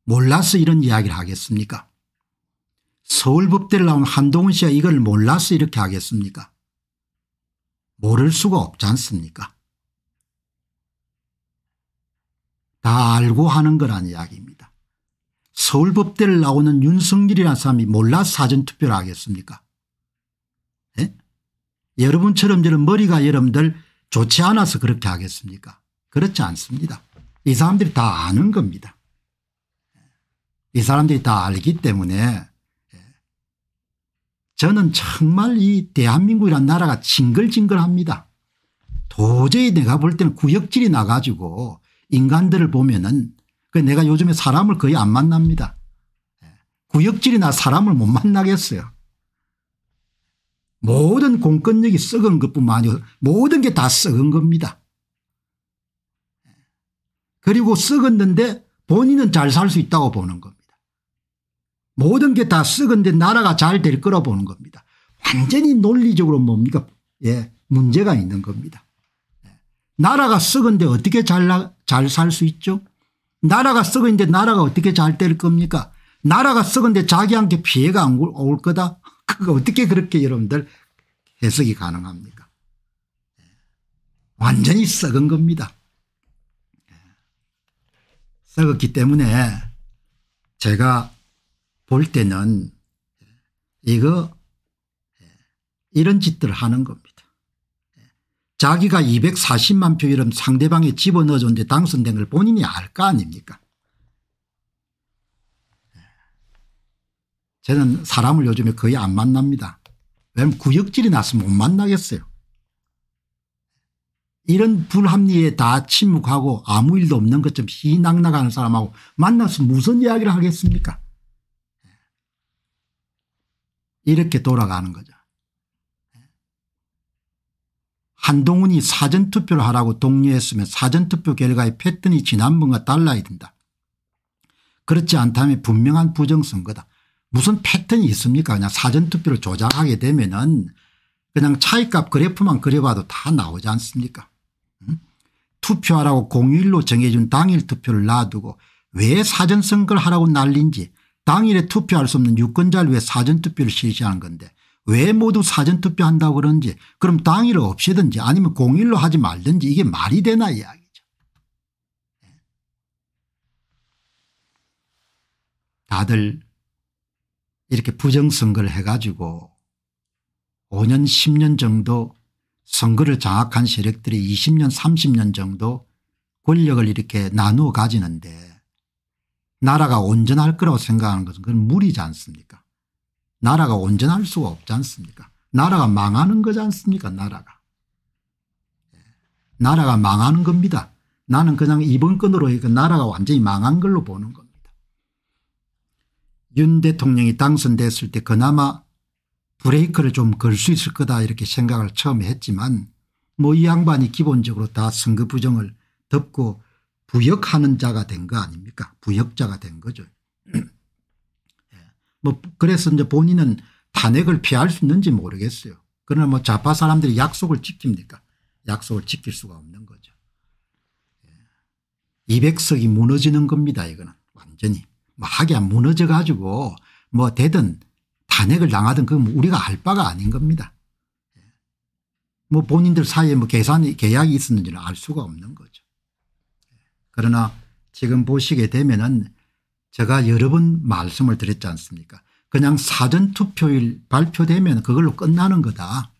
몰라서 이런 이야기를 하겠습니까 서울법대를 나온 한동훈 씨가 이걸 몰라서 이렇게 하겠습니까 모를 수가 없지 않습니까 다 알고 하는 거란 이야기입니다. 서울법대를 나오는 윤석열이라는 사람이 몰라 사전투표를 하겠습니까 예? 여러분처럼 저런 머리가 여러분들 좋지 않아서 그렇게 하겠습니까 그렇지 않습니다. 이 사람들이 다 아는 겁니다. 이 사람들이 다 알기 때문에 예. 저는 정말 이 대한민국이란 나라가 징글징글합니다. 도저히 내가 볼 때는 구역질이 나가지고 인간들을 보면은 그 내가 요즘에 사람을 거의 안 만납니다. 예. 구역질이나 사람을 못 만나겠어요. 모든 공권력이 썩은 것뿐만 아니고 모든 게 다 썩은 겁니다. 예. 그리고 썩었는데 본인은 잘 살 수 있다고 보는 겁니다. 모든 게 다 썩은데 나라가 잘 될 거라 고 보는 겁니다. 완전히 논리적으로 뭡니까? 예, 문제가 있는 겁니다. 나라가 썩은데 어떻게 잘 살 수 있죠 나라가 썩은데 나라가 어떻게 잘 될 겁니까 나라가 썩은데 자기한테 피해가 안 올 거다 <laughs> 그거 어떻게 그렇게 여러분들 해석이 가능합니까 완전히 썩은 겁니다 썩었기 때문에 제가 볼 때는 이거 이런 짓들 하는 겁니다. 자기가 240만 표 이름 상대방이 집어넣어줬는데 당선된 걸 본인이 알 거 아닙니까 예. 저는 사람을 요즘에 거의 안 만납니다. 왜냐면 구역질이 나서 못 만나겠어요. 이런 불합리에 다 침묵하고 아무 일도 없는 것처럼 희낙낙하는 사람하고 만나서 무슨 이야기를 하겠습니까 예. 이렇게 돌아가는 거죠. 한동훈이 사전투표를 하라고 독려했으면 사전투표 결과의 패턴이 지난번과 달라야 된다. 그렇지 않다면 분명한 부정선거다. 무슨 패턴이 있습니까 그냥 사전투표를 조작하게 되면 은 그냥 차이값 그래프만 그려봐도 다 나오지 않습니까 투표하라고 공휴일로 정해준 당일 투표를 놔두고 왜 사전선거를 하라고 날린지 당일에 투표할 수 없는 유권자를 위해 사전투표를 실시하는 건데 왜 모두 사전투표한다고 그러는지 그럼 당일을 없애든지 아니면 공일로 하지 말든지 이게 말이 되나 이야기죠. 예. 다들 이렇게 부정선거를 해가지고 5년 10년 정도 선거를 장악한 세력들이 20년 30년 정도 권력을 이렇게 나누어 가지는데 나라가 온전할 거라고 생각하는 것은 그건 무리지 않습니까 나라가 온전할 수가 없지 않습니까? 나라가 망하는 거지 않습니까? 나라가. 예. 나라가 망하는 겁니다. 나는 그냥 이번 건으로 나라가 완전히 망한 걸로 보는 겁니다. 윤 대통령이 당선됐을 때 그나마 브레이크를 좀 걸 수 있을 거다 이렇게 생각을 처음에 했지만 뭐 이 양반이 기본적으로 다 선거 부정을 덮고 부역하는 자가 된 거 아닙니까? 부역자가 된 거죠. 뭐 그래서 이제 본인은 탄핵을 피할 수 있는지 모르겠어요. 그러나 뭐 좌파 사람들이 약속을 지킵니까? 약속을 지킬 수가 없는 거죠. 200석이 예. 무너지는 겁니다. 이거는 완전히. 뭐 하기야 무너져 가지고 뭐 되든 탄핵을 당하든 그건 우리가 알 바가 아닌 겁니다. 예. 뭐 본인들 사이에 뭐 계산이 계약이 있었는지는 알 수가 없는 거죠. 예. 그러나 지금 보시게 되면은 제가 여러 번 말씀을 드렸지 않습니까 그냥 사전투표일 발표되면 그걸로 끝나는 거다.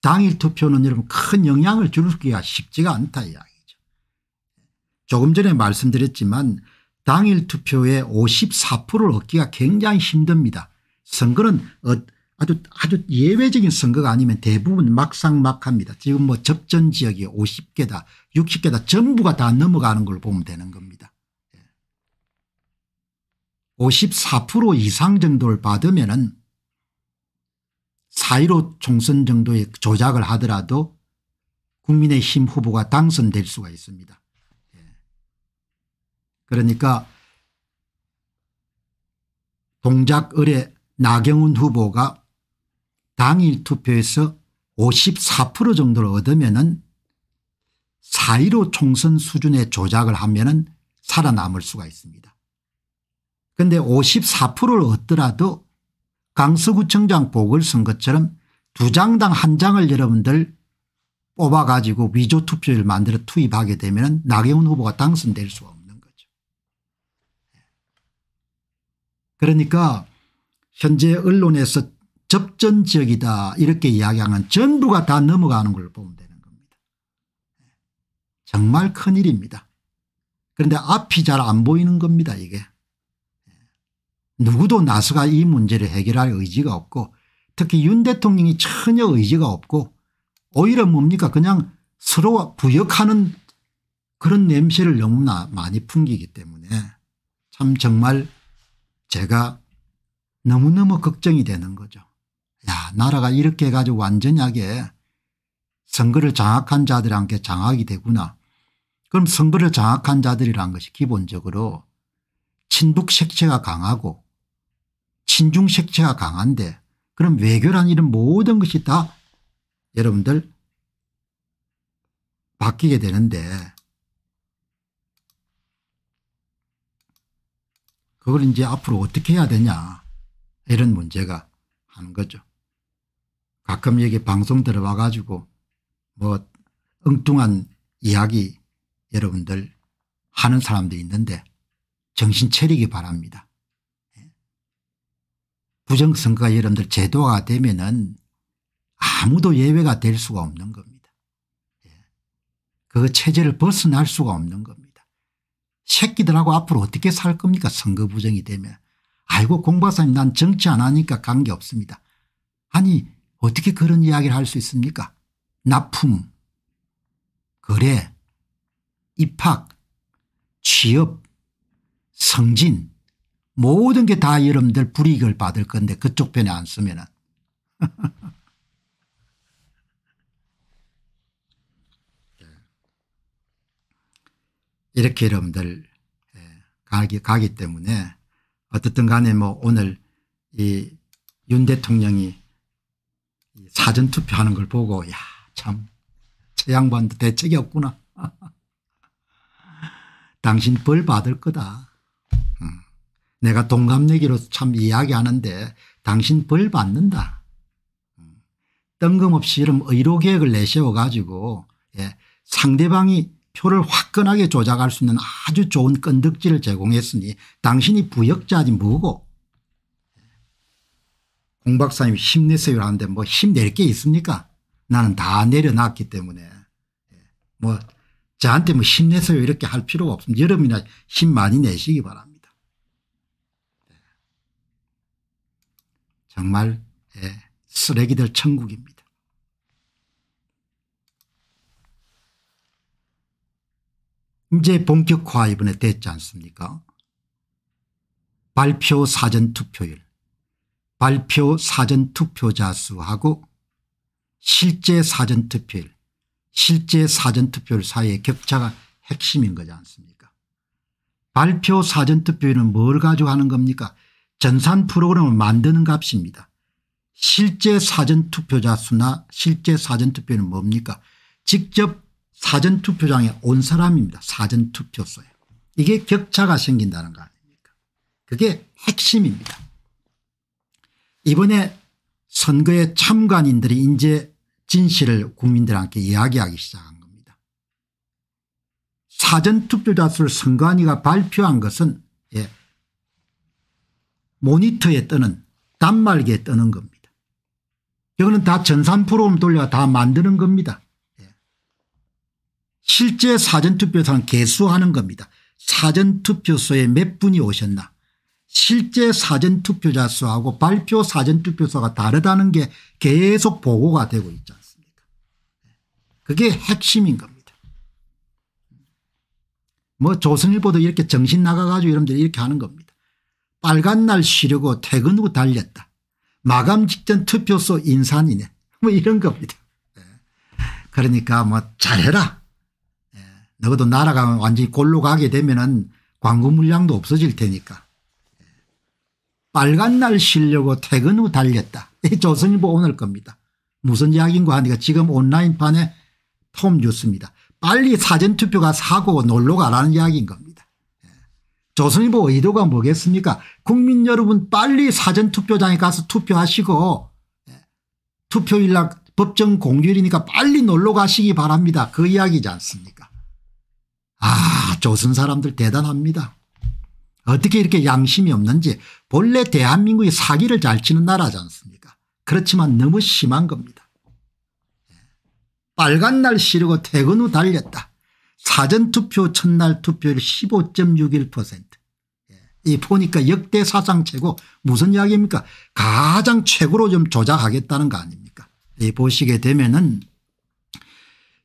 당일 투표는 여러분 큰 영향을 주기가 쉽지가 않다 이야기죠. 조금 전에 말씀드렸지만 당일 투표에 54%를 얻기가 굉장히 힘듭니다. 선거는 어, 아주 아주 예외적인 선거가 아니면 대부분 막상막합니다. 지금 뭐 접전 지역이 50개다 60개다 전부가 다 넘어가는 걸 보면 되는 겁니다. 54% 이상 정도를 받으면 은 사이로 총선 정도의 조작을 하더라도 국민의힘 후보가 당선될 수가 있습니다. 예. 그러니까 동작 의뢰 나경훈 후보가 당일 투표에서 54% 정도를 얻으면 은 사이로 총선 수준의 조작을 하면 은 살아남을 수가 있습니다. 근데 54%를 얻더라도 강서구청장 보궐선거처럼 두 장당 한 장을 여러분들 뽑아가지고 위조투표율 만들어 투입하게 되면 나경원 후보가 당선될 수가 없는 거죠. 예. 그러니까 현재 언론에서 접전 지역이다 이렇게 이야기하는 전부가 다 넘어가는 걸 보면 되는 겁니다. 예. 정말 큰일입니다. 그런데 앞이 잘 안 보이는 겁니다 이게. 누구도 나서가 이 문제를 해결할 의지가 없고 특히 윤 대통령이 전혀 의지가 없고 오히려 뭡니까 그냥 서로 부역하는 그런 냄새를 너무나 많이 풍기기 때문에 참 정말 제가 너무너무 걱정이 되는 거죠. 야 나라가 이렇게 해가지고 완전하게 선거를 장악한 자들한테 장악이 되구나. 그럼 선거를 장악한 자들이란 것이 기본적으로 친북 색채가 강하고 친중 색채가 강한데 그럼 외교란 이런 모든 것이 다 여러분들 바뀌게 되는데 그걸 이제 앞으로 어떻게 해야 되냐 이런 문제가 하는 거죠. 가끔 여기 방송 들어와 가지고 뭐 엉뚱한 이야기 여러분들 하는 사람도 있는데 정신 차리기 바랍니다. 부정선거가 여러분들 제도가 되면은 아무도 예외가 될 수가 없는 겁니다. 예. 그 체제를 벗어날 수가 없는 겁니다. 새끼들하고 앞으로 어떻게 살 겁니까 선거 부정이 되면. 아이고 공박사님 난 정치 안 하니까 관계없습니다. 아니 어떻게 그런 이야기를 할 수 있습니까 납품 거래 입학 취업 성진 모든 게 다 여러분들 불이익을 받을 건데 그쪽 편에 안 쓰면은. <laughs> 이렇게 여러분들 예, 가기, 가기 때문에 어떻든 간에 뭐 오늘 이 윤 대통령이 사전투표 하는 걸 보고 야참최 양반도 대책이 없구나. <laughs> 당신 벌 받을 거다. 내가 동갑내기로서 참 이야기하는데 당신 벌 받는다. 뜬금없이 이런 의료계획을 내세워 가지고 예, 상대방이 표를 화끈하게 조작할 수 있는 아주 좋은 끈덕지를 제공했으니 당신이 부역자지 뭐고 공 박사님 힘내세요 하는데 뭐 힘낼 게 있습니까 나는 다 내려놨기 때문에 예, 뭐 저한테 뭐 힘내세요 이렇게 할 필요가 없습니다 여러분이나 힘 많이 내시기 바랍니다. 정말 예, 쓰레기들 천국입니다. 이제 본격화 이번에 됐지 않습니까 발표 사전투표율 발표 사전투표자 수하고 실제 사전투표율 실제 사전투표율 사이의 격차가 핵심인 거지 않습니까 발표 사전투표율은 뭘 가지고 하는 겁니까 전산 프로그램을 만드는 값입니다. 실제 사전투표자 수나 실제 사전투표는 뭡니까 직접 사전투표장에 온 사람입니다. 사전투표소에. 이게 격차가 생긴다는 거 아닙니까 그게 핵심입니다. 이번에 선거에 참관인들이 이제 진실을 국민들한테 이야기하기 시작한 겁니다. 사전투표자 수를 선관위가 발표한 것은 모니터에 뜨는 단말기에 뜨는 겁니다. 이거는 다 전산 프로그램 돌려 다 만드는 겁니다. 예. 실제 사전투표소는 개수하는 겁니다. 사전투표소에 몇 분이 오셨나 실제 사전투표자 수하고 발표 사전투표소가 다르다는 게 계속 보고가 되고 있지 않습니까 예. 그게 핵심인 겁니다. 뭐 조선일보도 이렇게 정신 나가가지고 여러분들이 이렇게 하는 겁니다. 빨간 날 쉬려고 퇴근 후 달렸다. 마감 직전 투표소 인산이네. 뭐 이런 겁니다. 예. 그러니까 뭐 잘해라. 예. 너도 날아가면 완전히 골로 가게 되면은 광고 물량도 없어질 테니까. 예. 빨간 날 쉬려고 퇴근 후 달렸다. 이 조선일보 오늘 겁니다. 무슨 이야기인가 하니까 지금 온라인판에 톰 뉴스입니다. 빨리 사전투표가 사고 놀러 가라는 이야기인 겁니다. 조선일보 의도가 뭐겠습니까 국민 여러분 빨리 사전투표장에 가서 투표하시고 예, 투표일 날 법정 공휴일이니까 빨리 놀러 가시기 바랍니다. 그 이야기지 않습니까 아 조선 사람들 대단합니다. 어떻게 이렇게 양심이 없는지 본래 대한민국이 사기를 잘 치는 나라지 않습니까 그렇지만 너무 심한 겁니다. 예, 빨간 날 시르고 퇴근 후 달렸다. 사전투표 첫날 투표율 15.61%이 예. 보니까 역대 사상 최고 무슨 이야기입니까 가장 최고로 좀 조작하겠다는 거 아닙니까 이 보시게 되면은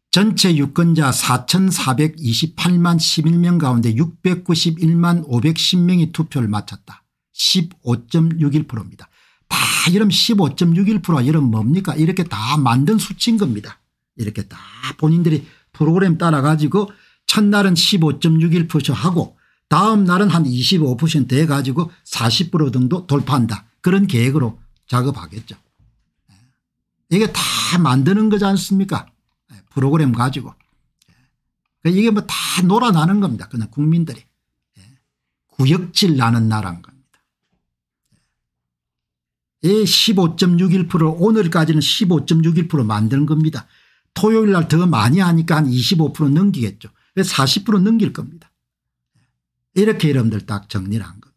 전체 유권자 4428만 11명 가운데 691만 510명이 투표를 마쳤다 15.61%입니다 다 이런 15.61% 이런 뭡니까 이렇게 다 만든 수치인 겁니다 이렇게 다 본인들이 프로그램 따라 가지고 첫날은 15.61% 하고 다음 날은 한 25% 해가지고 40% 정도 돌파한다. 그런 계획으로 작업하겠죠. 예. 이게 다 만드는 거지 않습니까 예, 프로그램 가지고. 예. 이게 뭐 다 놀아나는 겁니다. 그냥 국민들이. 구역질 나는 나라인 겁니다. 이15.61% 오늘까지는 15.61% 만드는 겁니다. 토요일 날 더 많이 하니까 한 25% 넘기겠죠. 40% 넘길 겁니다. 이렇게 여러분들 딱 정리를 한 겁니다.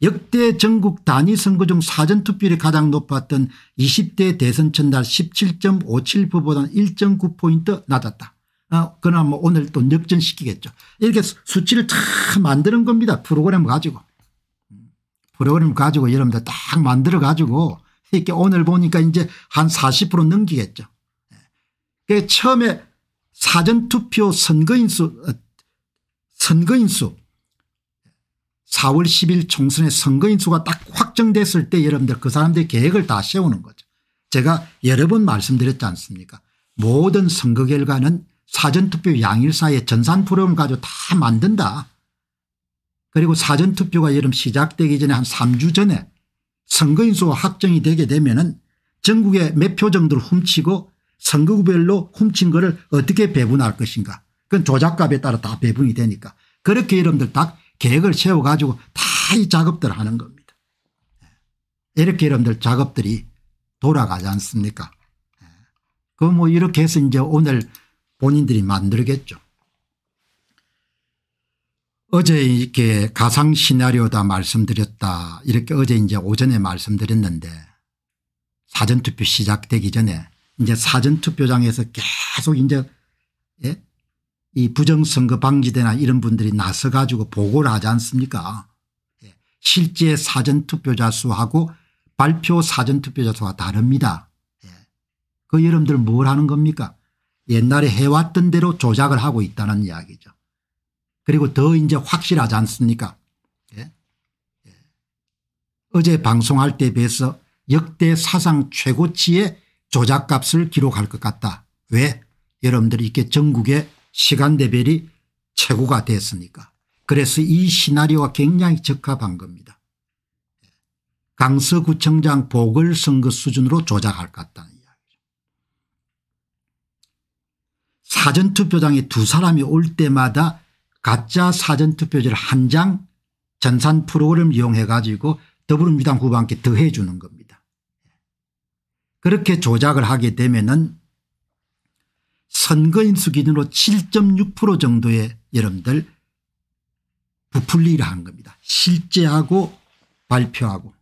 역대 전국 단위 선거 중 사전투표율이 가장 높았던 20대 대선 전날 17.57%보다는 1.9포인트 낮았다. 어, 그나 뭐 오늘 또 역전시키겠죠. 이렇게 수치를 참 만드는 겁니다. 프로그램 가지고. 프로그램 가지고 여러분들 딱 만들어 가지고 이렇게 오늘 보니까 이제 한 40% 넘기겠죠. 그 처음에 사전투표 선거인수 어, 선거인수 4월 10일 총선의 선거인수가 딱 확정됐을 때 여러분들 그사람들의 계획을 다 세우는 거죠. 제가 여러 번 말씀드렸지 않습니까 모든 선거 결과는 사전투표 양일사의 전산 프로그램 가지고 다 만든다. 그리고 사전투표가 여름 시작되기 전에 한 3주 전에 선거인수가 확정이 되게 되면 은 전국에 몇 표 정도를 훔치고 선거구별로 훔친 거를 어떻게 배분할 것인가. 그건 조작값에 따라 다 배분이 되니까. 그렇게 여러분들 딱 계획을 세워가지고 다 이 작업들 을 하는 겁니다. 예. 이렇게 여러분들 작업들이 돌아가지 않습니까? 예. 그뭐 이렇게 해서 이제 오늘 본인들이 만들겠죠. 어제 이렇게 가상 시나리오다 말씀드렸다 이렇게 어제 이제 오전에 말씀드렸는데 사전투표 시작되기 전에 이제 사전투표장에서 계속 이제 예? 이 부정선거 방지대나 이런 분들이 나서 가지고 보고를 하지 않습니까 예. 실제 사전투표자 수하고 발표 사전투표자 수가 다릅니다. 예. 그 여러분들 뭘 하는 겁니까 옛날에 해왔던 대로 조작을 하고 있다는 이야기죠. 그리고 더 이제 확실하지 않습니까 예? 예. 어제 방송할 때 비해서 역대 사상 최고치의 조작값을 기록할 것 같다. 왜? 여러분들이 이렇게 전국의 시간대별이 최고가 됐습니까 그래서 이 시나리오가 굉장히 적합한 겁니다. 강서구청장 보궐선거 수준으로 조작할 것 같다는 이야기죠. 사전투표장에 두 사람이 올 때마다 가짜 사전투표지를 한 장 전산 프로그램 이용해 가지고 더불어민주당 후보한테 더해 주는 겁니다. 그렇게 조작을 하게 되면은 선거인수 기준으로 7.6% 정도의 여러분들 부풀리를 기한 겁니다. 실제하고 발표하고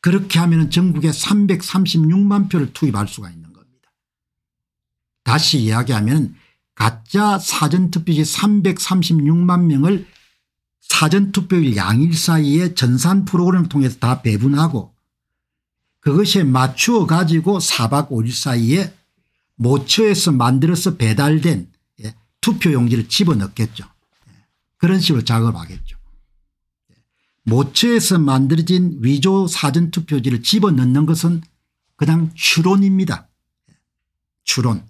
그렇게 하면 전국에 336만 표를 투입할 수가 있는 겁니다. 다시 이야기하면 가짜 사전투표지 336만 명을 사전투표일 양일 사이에 전산 프로그램을 통해서 다 배분하고 그것에 맞추어 가지고 4박 5일 사이에 모처에서 만들어서 배달된 예, 투표 용지를 집어넣겠죠. 예, 그런 식으로 작업하겠죠. 예, 모처에서 만들어진 위조 사전투표지를 집어넣는 것은 그냥 추론입니다. 추론.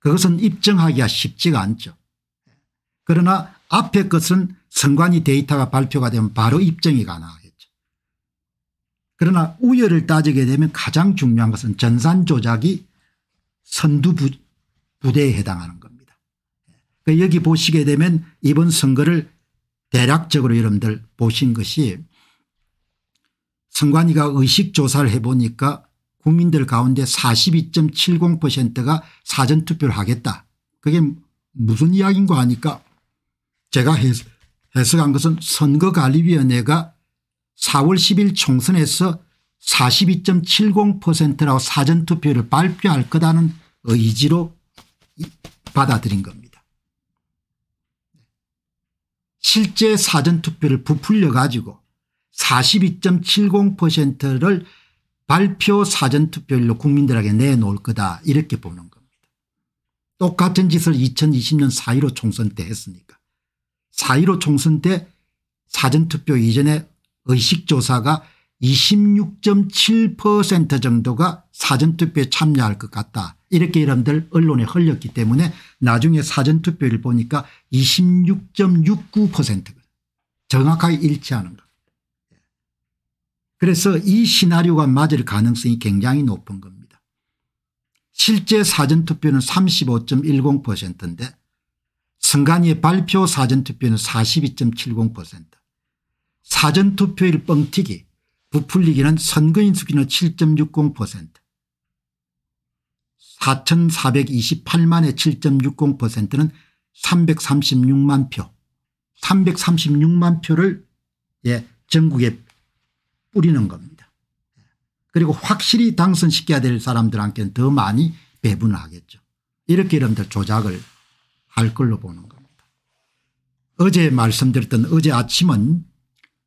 그것은 입증하기가 쉽지가 않죠. 그러나 앞에 것은 선관위 데이터가 발표가 되면 바로 입증이 가능해요. 그러나 우열을 따지게 되면 가장 중요한 것은 전산 조작이 선두 부대에 해당하는 겁니다. 그 여기 보시게 되면 이번 선거를 대략적으로 여러분들 보신 것이 선관위가 의식조사를 해보니까 국민들 가운데 42.70%가 사전투표를 하겠다. 그게 무슨 이야기인가 하니까 제가 해석한 것은 선거관리위원회가 4월 10일 총선에서 42.70%라고 사전투표를 발표할 거다는 의지로 받아들인 겁니다. 실제 사전투표를 부풀려 가지고 42.70%를 발표 사전투표일로 국민들에게 내놓을 거다 이렇게 보는 겁니다. 똑같은 짓을 2020년 4.15 총선 때 했으니까. 4.15 총선 때 사전투표 이전에 의식조사가 26.7% 정도가 사전투표에 참여할 것 같다. 이렇게 여러분들 언론에 흘렸기 때문에 나중에 사전투표를 보니까 26.69% 정확하게 일치하는 것. 그래서 이 시나리오가 맞을 가능성이 굉장히 높은 겁니다. 실제 사전투표는 35.10%인데 승관이의 발표 사전투표는 42.70% 사전투표일 뻥튀기 부풀리기는 선거인수기는 7.60% 4,428만의 7.60%는 336만 표 336만 표를 예, 전국에 뿌리는 겁니다. 그리고 확실히 당선시켜야 될 사람들한테는 더 많이 배분을 하겠죠. 이렇게 여러분들 조작을 할 걸로 보는 겁니다. 어제 말씀드렸던 어제 아침은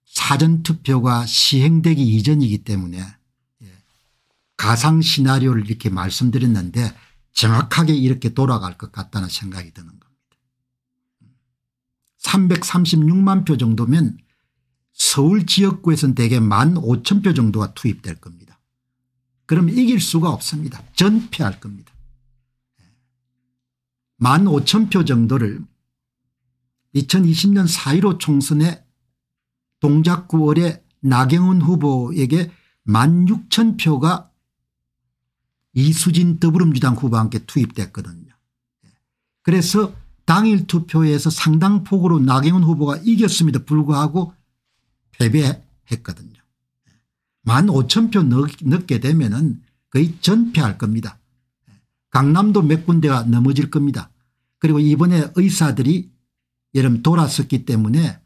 사전투표가 시행되기 이전이기 때문에 예, 가상 시나리오를 이렇게 말씀드렸는데 정확하게 이렇게 돌아갈 것 같다는 생각이 드는 겁니다. 336만 표 정도면 서울 지역구에서는 대개 1 5 0 0 0표 정도가 투입될 겁니다. 그럼 이길 수가 없습니다. 전패할 겁니다. 1 5 0 0 0표 정도를 2020년 4.15 총선에 동작 9월에 나경원 후보에게 1만 6천 표가 이수진 더불어민주당 후보와 함께 투입됐거든요. 그래서 당일 투표에서 상당폭으로 나경원 후보가 이겼음에도 불구하고 패배했거든요. 1만 5천 표넣게 되면 은 거의 전패할 겁니다. 강남도 몇 군데가 넘어질 겁니다. 그리고 이번에 의사들이 여름 돌아섰기 때문에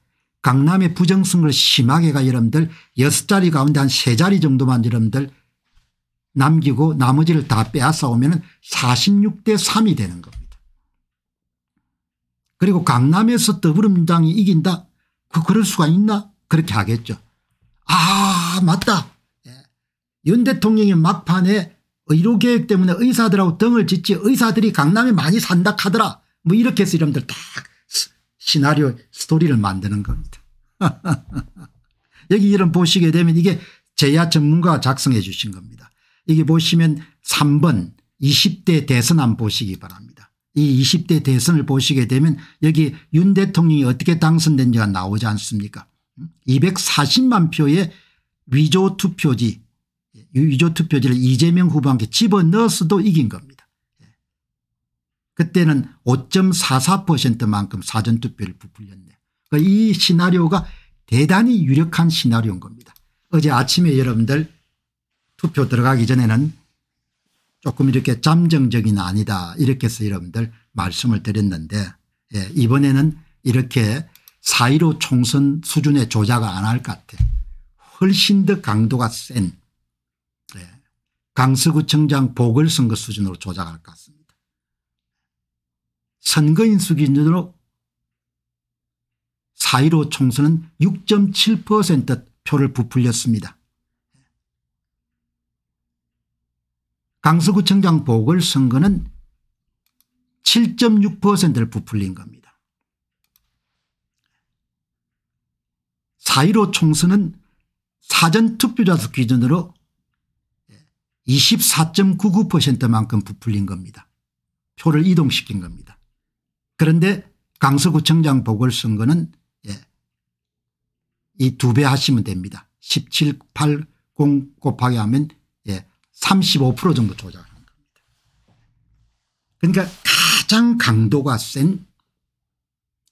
강남의 부정선을 심하게가 여러분들 여섯 자리 가운데 한 세 자리 정도만 여러분들 남기고 나머지를 다 빼앗아 오면 46대 3이 되는 겁니다. 그리고 강남에서 더불어민주당이 이긴다? 그 그럴 수가 있나? 그렇게 하겠죠. 아 맞다. 예. 윤 대통령이 막판에 의료계획 때문에 의사들하고 등을 짓지 의사들이 강남에 많이 산다 카더라. 뭐 이렇게 해서 여러분들 딱 시나리오 스토리를 만드는 겁니다. <laughs> 여기 이름 보시게 되면 이게 제야 전문가가 작성해 주신 겁니다. 여기 보시면 3번 20대 대선 안 보시기 바랍니다. 이 20대 대선을 보시게 되면 여기 윤 대통령이 어떻게 당선된지가 나오지 않습니까 240만 음? 표의 위조 투표지 위조 투표지를 이재명 후보한테 집어넣었어도 이긴 겁니다. 그때는 5.44%만큼 사전투표를 부풀렸네. 그러니까 이 시나리오가 대단히 유력한 시나리오인 겁니다. 어제 아침에 여러분들 투표 들어가기 전에는 조금 이렇게 잠정적인 아니다 이렇게 해서 여러분들 말씀을 드렸는데 예, 이번에는 이렇게 사1로 총선 수준의 조작을 안 할 것 같아. 훨씬 더 강도가 센 예, 강서구청장 보궐선거 수준으로 조작할 것 같습니다. 선거인수 기준으로 4.15 총선은 6.7% 표를 부풀렸습니다. 강서구청장 보궐선거는 7.6%를 부풀린 겁니다. 4.15 총선은 사전투표자수 기준으로 24.99%만큼 부풀린 겁니다. 표를 이동시킨 겁니다. 그런데 강서구청장 보궐선거는 예, 이두 배 하시면 됩니다. 17, 8, 0 곱하기 하면 예, 35% 정도 조작하는 겁니다. 그러니까 가장 강도가 센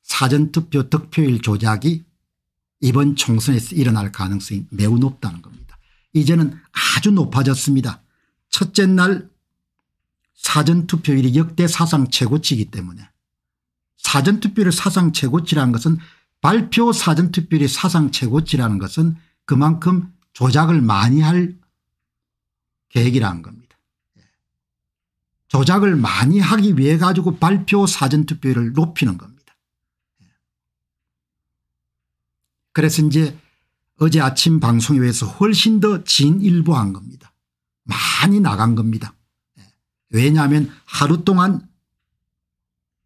사전투표 득표율 조작이 이번 총선에서 일어날 가능성이 매우 높다는 겁니다. 이제는 아주 높아졌습니다. 첫째 날 사전투표율이 역대 사상 최고치이기 때문에 사전투표를 사상 최고치라는 것은 발표 사전투표율이 사상 최고치라는 것은 그만큼 조작을 많이 할 계획이라는 겁니다. 조작을 많이 하기 위해 가지고 발표 사전투표율을 높이는 겁니다. 그래서 이제 어제 아침 방송에 의해서 훨씬 더 진일보한 겁니다. 많이 나간 겁니다. 왜냐하면 하루 동안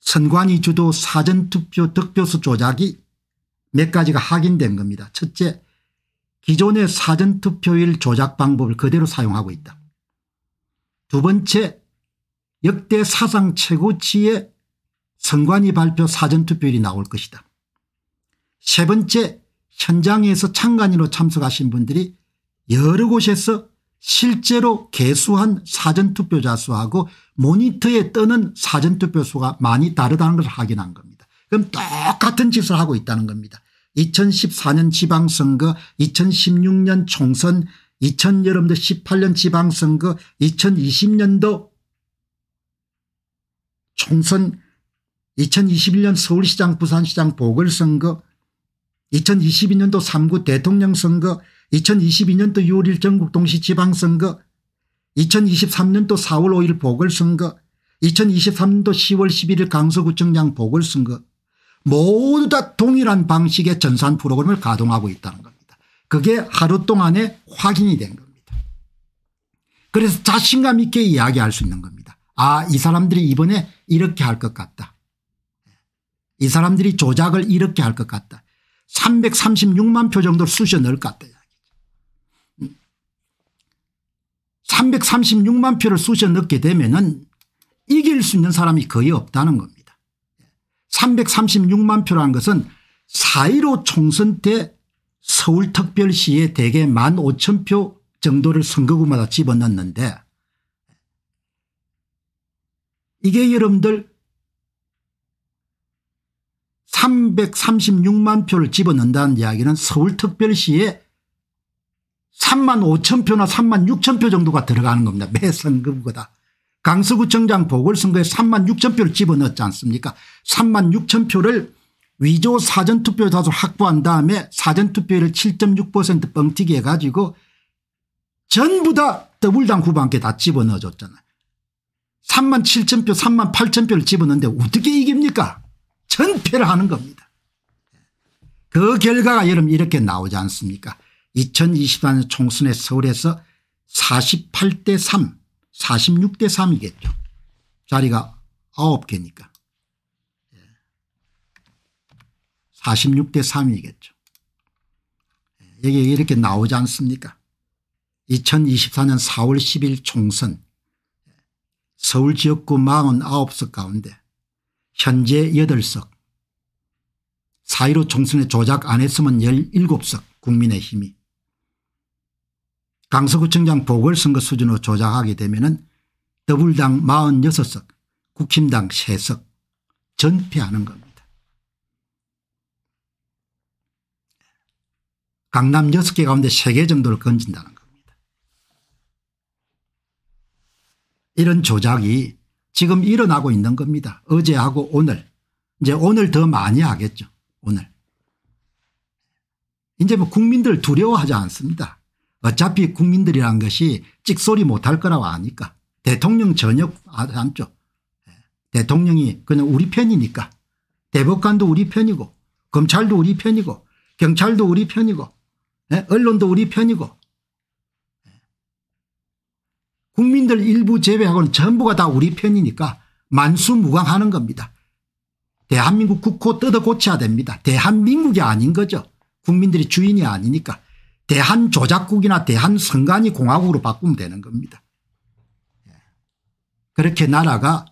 선관위 주도 사전투표 득표수 조작이 몇 가지가 확인된 겁니다. 첫째 기존의 사전투표일 조작 방법을 그대로 사용하고 있다. 두 번째 역대 사상 최고치의 선관위 발표 사전투표율이 나올 것이다. 세 번째 현장에서 참관위로 참석하신 분들이 여러 곳에서 실제로 개수한 사전투표자 수하고 모니터에 뜨는 사전투표 수가 많이 다르다는 것을 확인한 겁니다. 그럼 똑같은 짓을 하고 있다는 겁니다. 2014년 지방선거 2016년 총선 2000여러 18년 지방선거 2020년도 총선 2021년 서울시장 부산시장 보궐선거 2022년도 3구 대통령 선거 2022년도 6월 1일 전국 동시 지방선거 2023년도 4월 5일 보궐선거 2023년도 10월 11일 강서구청장 보궐선거 모두 다 동일한 방식의 전산 프로그램을 가동하고 있다는 겁니다. 그게 하루 동안에 확인이 된 겁니다. 그래서 자신감 있게 이야기할 수 있는 겁니다. 아이 사람들이 이번에 이렇게 할 것 같다. 이 사람들이 조작을 이렇게 할 것 같다. 336만 표 정도 쑤셔 넣을 것 같아요. 336만 표를 쑤셔 넣게 되면은 이길 수 있는 사람이 거의 없다는 겁니다. 336만 표라는 것은 4.15 총선 때 서울특별시에 대개 1만 5천 표 정도를 선거구마다 집어넣는데 이게 여러분들 336만 표를 집어넣는다는 이야기는 서울특별시에 3만 5천 표나 3만 6천 표 정도가 들어가는 겁니다. 매 선거보다. 강서구청장 보궐선거에 3만 6천 표를 집어넣지 않습니까 3만 6천 표를 위조 사전투표 다수 확보한 다음에 사전투표를 7.6% 뻥튀기 해가지고 전부 다 더블당 후보한테 다 집어넣어줬잖아요. 3만 7천 표 3만 8천 표를 집어넣는데 어떻게 이깁니까 전패를 하는 겁니다. 그 결과가 여러분 이렇게 나오지 않습니까 2024년 총선에 서울에서 48대 3 46대 3이겠죠. 자리가 9개니까. 46대 예. 3이겠죠. 예, 여기 이렇게 나오지 않습니까 2024년 4월 10일 총선 서울 지역구 49석 가운데 현재 8석 4.15 총선에 조작 안 했으면 17석 국민의힘이 강서구청장 보궐선거 수준으로 조작하게 되면 더불당 46석 국힘당 3석 전폐하는 겁니다. 강남 6개 가운데 3개 정도를 건진다는 겁니다. 이런 조작이 지금 일어나고 있는 겁니다. 어제하고 오늘 이제 오늘 더 많이 하겠죠 오늘. 이제 뭐 국민들 두려워하지 않습니다. 어차피 국민들이란 것이 찍소리 못할 거라고 아니까 대통령 전혀 안죠 예. 대통령이 그냥 우리 편이니까 대법관도 우리 편이고 검찰도 우리 편이고 경찰도 우리 편이고 네? 언론도 우리 편이고 예. 국민들 일부 제외하고는 전부가 다 우리 편이니까 만수무강하는 겁니다. 대한민국 국호 뜯어 고쳐야 됩니다. 대한민국이 아닌 거죠. 국민들이 주인이 아니니까. 대한조작국이나 대한선관위공화국으로 바꾸면 되는 겁니다. 예. 그렇게 나라가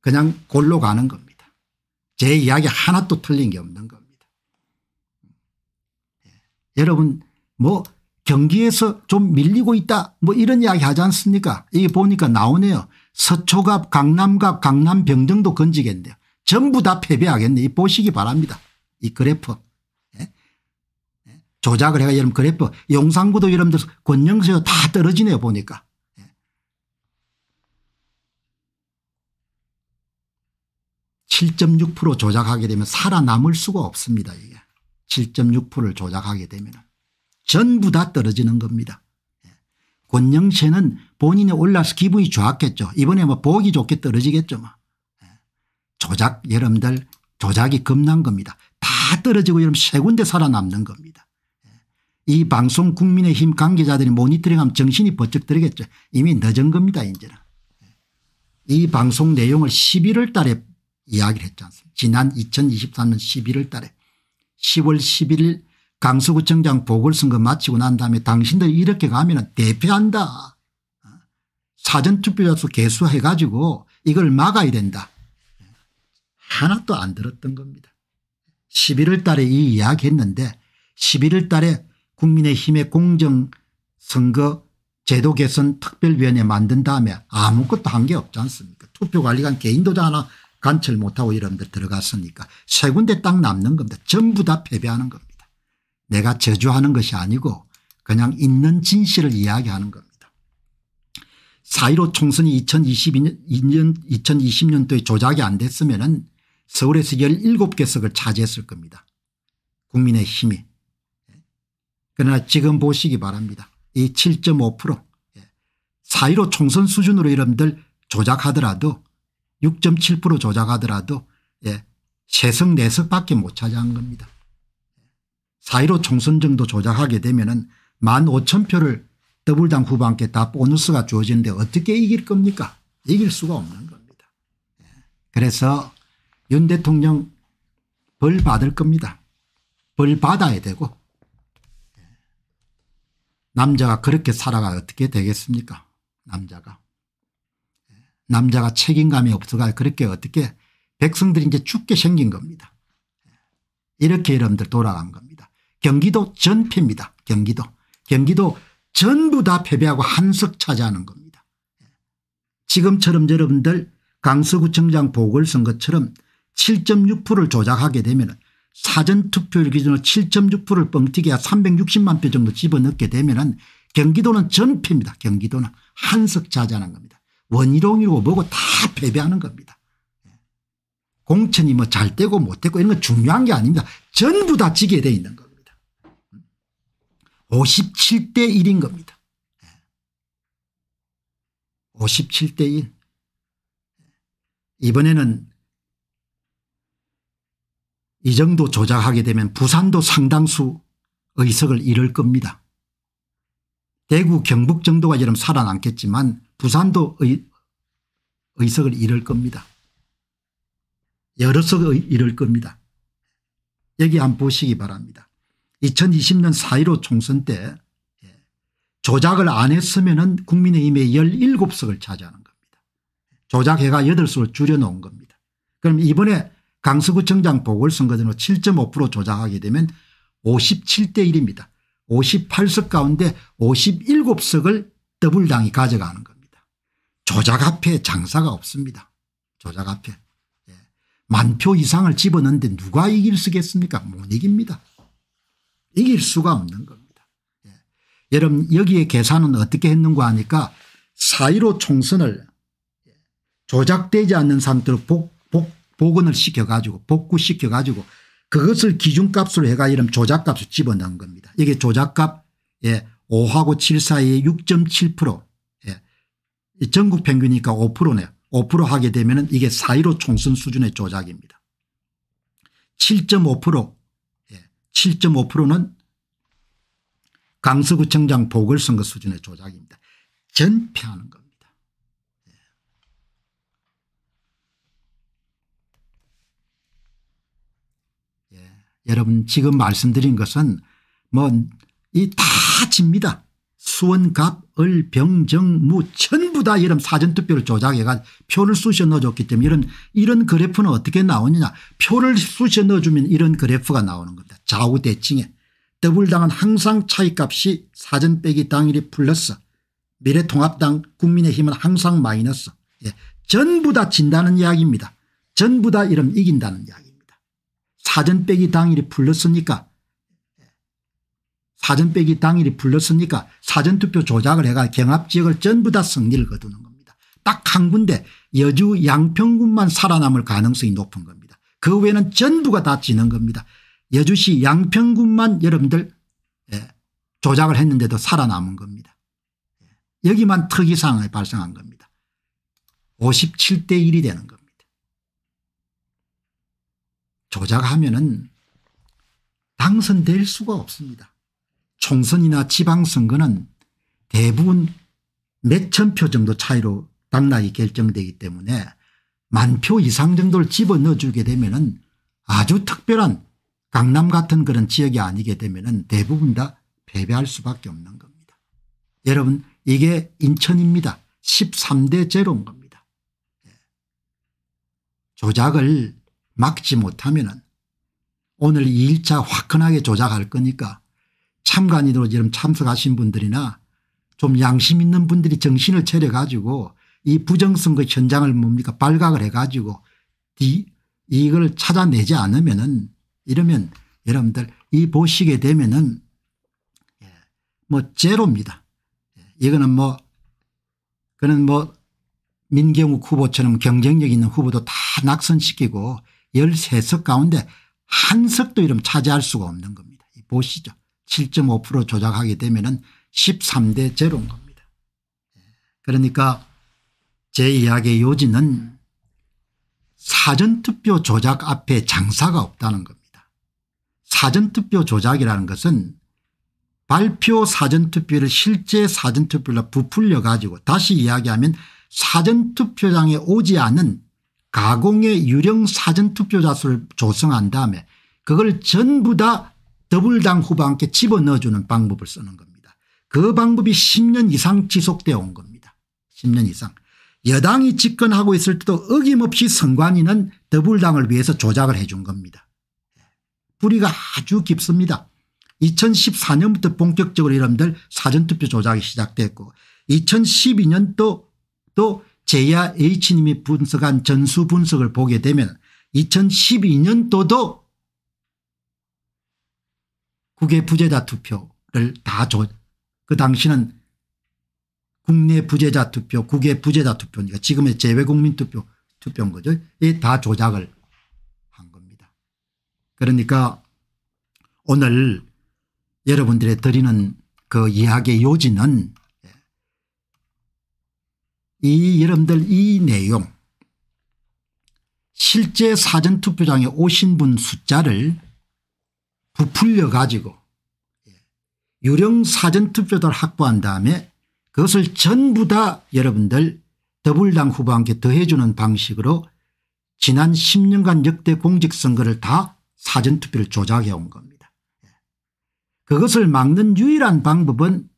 그냥 골로 가는 겁니다. 제 이야기 하나도 틀린 게 없는 겁니다. 예. 여러분 뭐 경기에서 좀 밀리고 있다 뭐 이런 이야기 하지 않습니까 이게 보니까 나오네요. 서초갑 강남갑 강남병정도 건지겠네요. 전부 다 패배하겠네. 보시기 바랍니다. 이 그래프. 조작을 해가 여러분 그래프 용산구도 여러분들 권영세가다 떨어지네요 보니까. 7.6% 예. 조작하게 되면 살아남을 수가 없습니다. 이게 7.6%를 조작하게 되면 전부 다 떨어지는 겁니다. 예. 권영세는 본인이 올라서 기분이 좋았겠죠. 이번에 뭐 보기 좋게 떨어지겠죠. 뭐. 예. 조작 여러분들 조작이 겁난 겁니다. 다 떨어지고 여러분 세 군데 살아남는 겁니다. 이 방송 국민의힘 관계자들이 모니터링하면 정신이 번쩍 들겠죠. 이미 늦은 겁니다 이제는. 이 방송 내용을 11월 달에 이야기를 했지 않습니까 지난 2023년 11월 달에 10월 11일 강서구청장 보궐선거 마치고 난 다음에 당신들 이렇게 가면 대표한다. 어? 사전투표자수 개수해 가지고 이걸 막아야 된다. 하나도 안 들었던 겁니다. 11월 달에 이 이야기 했는데 11월 달에 국민의힘의 공정선거 제도 개선 특별위원회 만든 다음에 아무것도 한 게 없지 않습니까 투표관리관 개인도 하나 관철 못하고 이런데 들어갔으니까 세 군데 딱 남는 겁니다. 전부 다 패배하는 겁니다. 내가 저주하는 것이 아니고 그냥 있는 진실을 이야기하는 겁니다. 4.15 총선이 2022년, 2020년도에 조작이 안 됐으면 은 서울에서 17개석을 차지했을 겁니다. 국민의힘이. 그러나 지금 보시기 바랍니다. 이 7.5% 4.15 예, 총선 수준으로 이름들 조작하더라도 6.7% 조작하더라도 3 예, 세석 네석밖에 못 차지한 겁니다. 4.15 총선 정도 조작하게 되면 은1 5 0표를 0 0 더블당 후반께 다 보너스가 주어지는데 어떻게 이길 겁니까 이길 수가 없는 겁니다. 예, 그래서 윤 대통령 벌 받을 겁니다. 벌 받아야 되고 남자가 그렇게 살아가 어떻게 되겠습니까 남자가. 남자가 책임감이 없어가 그렇게 어떻게 백성들이 이제 죽게 생긴 겁니다. 이렇게 여러분들 돌아간 겁니다. 경기도 전패입니다. 경기도. 경기도 전부 다 패배하고 한석 차지하는 겁니다. 지금처럼 여러분들 강서구청장 보궐선거처럼 7.6%를 조작하게 되면 사전투표율 기준으로 7.6%를 뻥튀기야 360만 표 정도 집어넣게 되면 은 경기도는 전패입니다. 경기도는 한석자자는 겁니다. 원희룡이고 뭐고 다 패배하는 겁니다. 예. 공천이 뭐 잘 되고 못 되고 이런 건 중요한 게 아닙니다. 전부 다 지게 돼 있는 겁니다. 57대 1인 겁니다. 57대 예. 1. 예. 이번에는 이 정도 조작하게 되면 부산도 상당수 의석을 잃을 겁니다. 대구 경북 정도가 지금 살아남겠지만 부산도 의, 의석을 잃을 겁니다. 여러 석을 잃을 겁니다. 여기 한번 보시기 바랍니다. 2020년 4.15 총선 때 예, 조작을 안 했으면 은 국민의힘의 17석을 차지하는 겁니다. 조작해가 8석을 줄여놓은 겁니다. 그럼 이번에 강서구청장 보궐선거대로 7.5% 조작하게 되면 57대 1입니다. 58석 가운데 57석을 더블당이 가져가는 겁니다. 조작 앞에 장사가 없습니다. 조작 앞에. 예. 만표 이상을 집어넣는데 누가 이길 수 있겠습니까 못 이깁니다. 이길 수가 없는 겁니다. 예. 여러분 여기에 계산은 어떻게 했는가 하니까 사1 5 총선을 조작되지 않는 상태로 복, 복원을 시켜가지고 복구시켜가지고 그것을 기준값으로 해가 이런 조작값을 집어넣은 겁니다. 이게 조작값 예, 5하고 7 사이에 6.7% 예, 전국 평균이니까 5%네요. 5% 하게 되면 이게 4.15 총선 수준의 조작입니다. 7.5% 예, 7.5%는 강서구청장 보궐선거 수준의 조작입니다. 전패하는 겁니다. 여러분 지금 말씀드린 것은 뭐이다 집니다. 수원, 갑, 을, 병, 정, 무 전부 다 이런 사전투표를 조작해가 표를 쑤셔 넣어줬기 때문에 이런 이런 그래프는 어떻게 나오느냐 표를 쑤셔 넣어주면 이런 그래프가 나오는 겁니다. 좌우 대칭에 더불당은 항상 차이값이 사전 빼기 당일이 플러스 미래통합당 국민의힘은 항상 마이너스 예. 전부 다 진다는 이야기입니다. 전부 다 이름 이긴다는 이야기. 사전 빼기 당일이 불렀으니까 사전 빼기 당일이 불렀으니까 사전투표 조작을 해가 경합지역을 전부 다 승리를 거두는 겁니다. 딱 한 군데 여주 양평군만 살아남을 가능성이 높은 겁니다. 그 외에는 전부가 다 지는 겁니다. 여주시 양평군만 여러분들 예, 조작을 했는데도 살아남은 겁니다. 예, 여기만 특이사항이 발생한 겁니다. 57대 1이 되는 겁니다. 조작하면은 당선될 수가 없습니다. 총선이나 지방선거는 대부분 몇 천 표 정도 차이로 당락이 결정되기 때문에 만 표 이상 정도를 집어넣어주게 되면은 아주 특별한 강남 같은 그런 지역이 아니게 되면은 대부분 다 패배할 수밖에 없는 겁니다. 여러분 이게 인천입니다. 13대 제로인 겁니다. 예. 조작을 막지 못하면 오늘 이 1차 화끈하게 조작할 거니까 참관인으로 지금 참석하신 분들이나 좀 양심 있는 분들이 정신을 차려 가지고 이 부정선거 현장을 뭡니까 발각을 해 가지고 이걸 찾아내지 않으면 은 이러면 여러분들 이 보시게 되면은 예, 뭐 제로입니다. 예, 이거는 뭐 그는 뭐 민경욱 후보처럼 경쟁력 있는 후보도 다 낙선시키고 13석 가운데 한 석도 이름 차지할 수가 없는 겁니다. 보시죠. 7.5% 조작하게 되면 은 13대 제인 겁니다. 예. 그러니까 제 이야기의 요지는 사전투표 조작 앞에 장사가 없다는 겁니다. 사전투표 조작이라는 것은 발표 사전투표를 실제 사전투표로 부풀려 가지고 다시 이야기하면 사전투표장에 오지 않은 가공의 유령 사전 투표자 수를 조성한 다음에 그걸 전부 다 더블당 후보한테 집어넣어주는 방법을 쓰는 겁니다. 그 방법이 10년 이상 지속되어 온 겁니다. 10년 이상. 여당이 집권하고 있을 때도 어김없이 선관위는 더블당을 위해서 조작을 해 준 겁니다. 뿌리가 아주 깊습니다. 2014년부터 본격적으로 여러분들 사전투표 조작이 시작됐고 2012년도 또 제야 H님이 분석한 전수 분석을 보게 되면 2012년도도 국외 부재자 투표를 다 조, 그 당시는 국내 부재자 투표, 국외 부재자 투표니까 지금의 재외국민 투표, 투표인 거죠. 이다 조작을 한 겁니다. 그러니까 오늘 여러분들의 드리는 그 이야기의 요지는 이 여러분들 이 내용 실제 사전투표장에 오신 분 숫자를 부풀려 가지고 예, 유령 사전투표자를 확보한 다음에 그것을 전부 다 여러분들 더불당 후보한테 더해주는 방식으로 지난 10년간 역대 공직선거를 다 사전투표를 조작해 온 겁니다. 예. 그것을 막는 유일한 방법은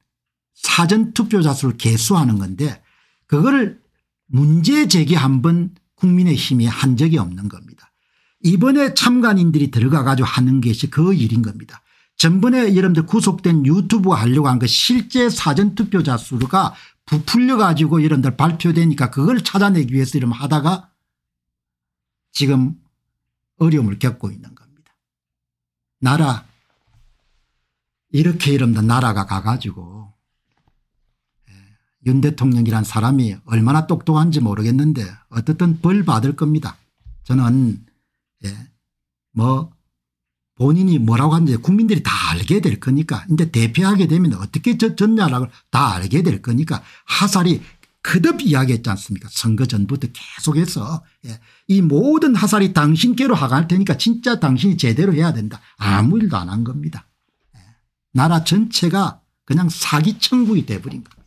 사전투표자 수를 개수하는 건데 그거를 문제 제기 한 번 국민의힘이 한 적이 없는 겁니다. 이번에 참관인들이 들어가 가지고 하는 것이 그 일인 겁니다. 전번에 여러분들 구속된 유튜브 하려고 한거 그 실제 사전투표자 수가 부풀려 가지고 여러분들 발표되니까 그걸 찾아내기 위해서 이러 하다가 지금 어려움을 겪고 있는 겁니다. 나라 이렇게 이러면 나라가 가가지고 윤 대통령이란 사람이 얼마나 똑똑한지 모르겠는데 어떻든 벌 받을 겁니다. 저는 예, 뭐 본인이 뭐라고 하는지 국민들이 다 알게 될 거니까 이제 대표하게 되면 어떻게 졌냐라다 알게 될 거니까 하살이 그듭 이야기했지 않습니까 선거 전부터 계속해서 예. 이 모든 하살이 당신께로 하갈 테니까 진짜 당신이 제대로 해야 된다 아무 일도 안 한 겁니다. 예. 나라 전체가 그냥 사기 천국이 돼버린 겁니다.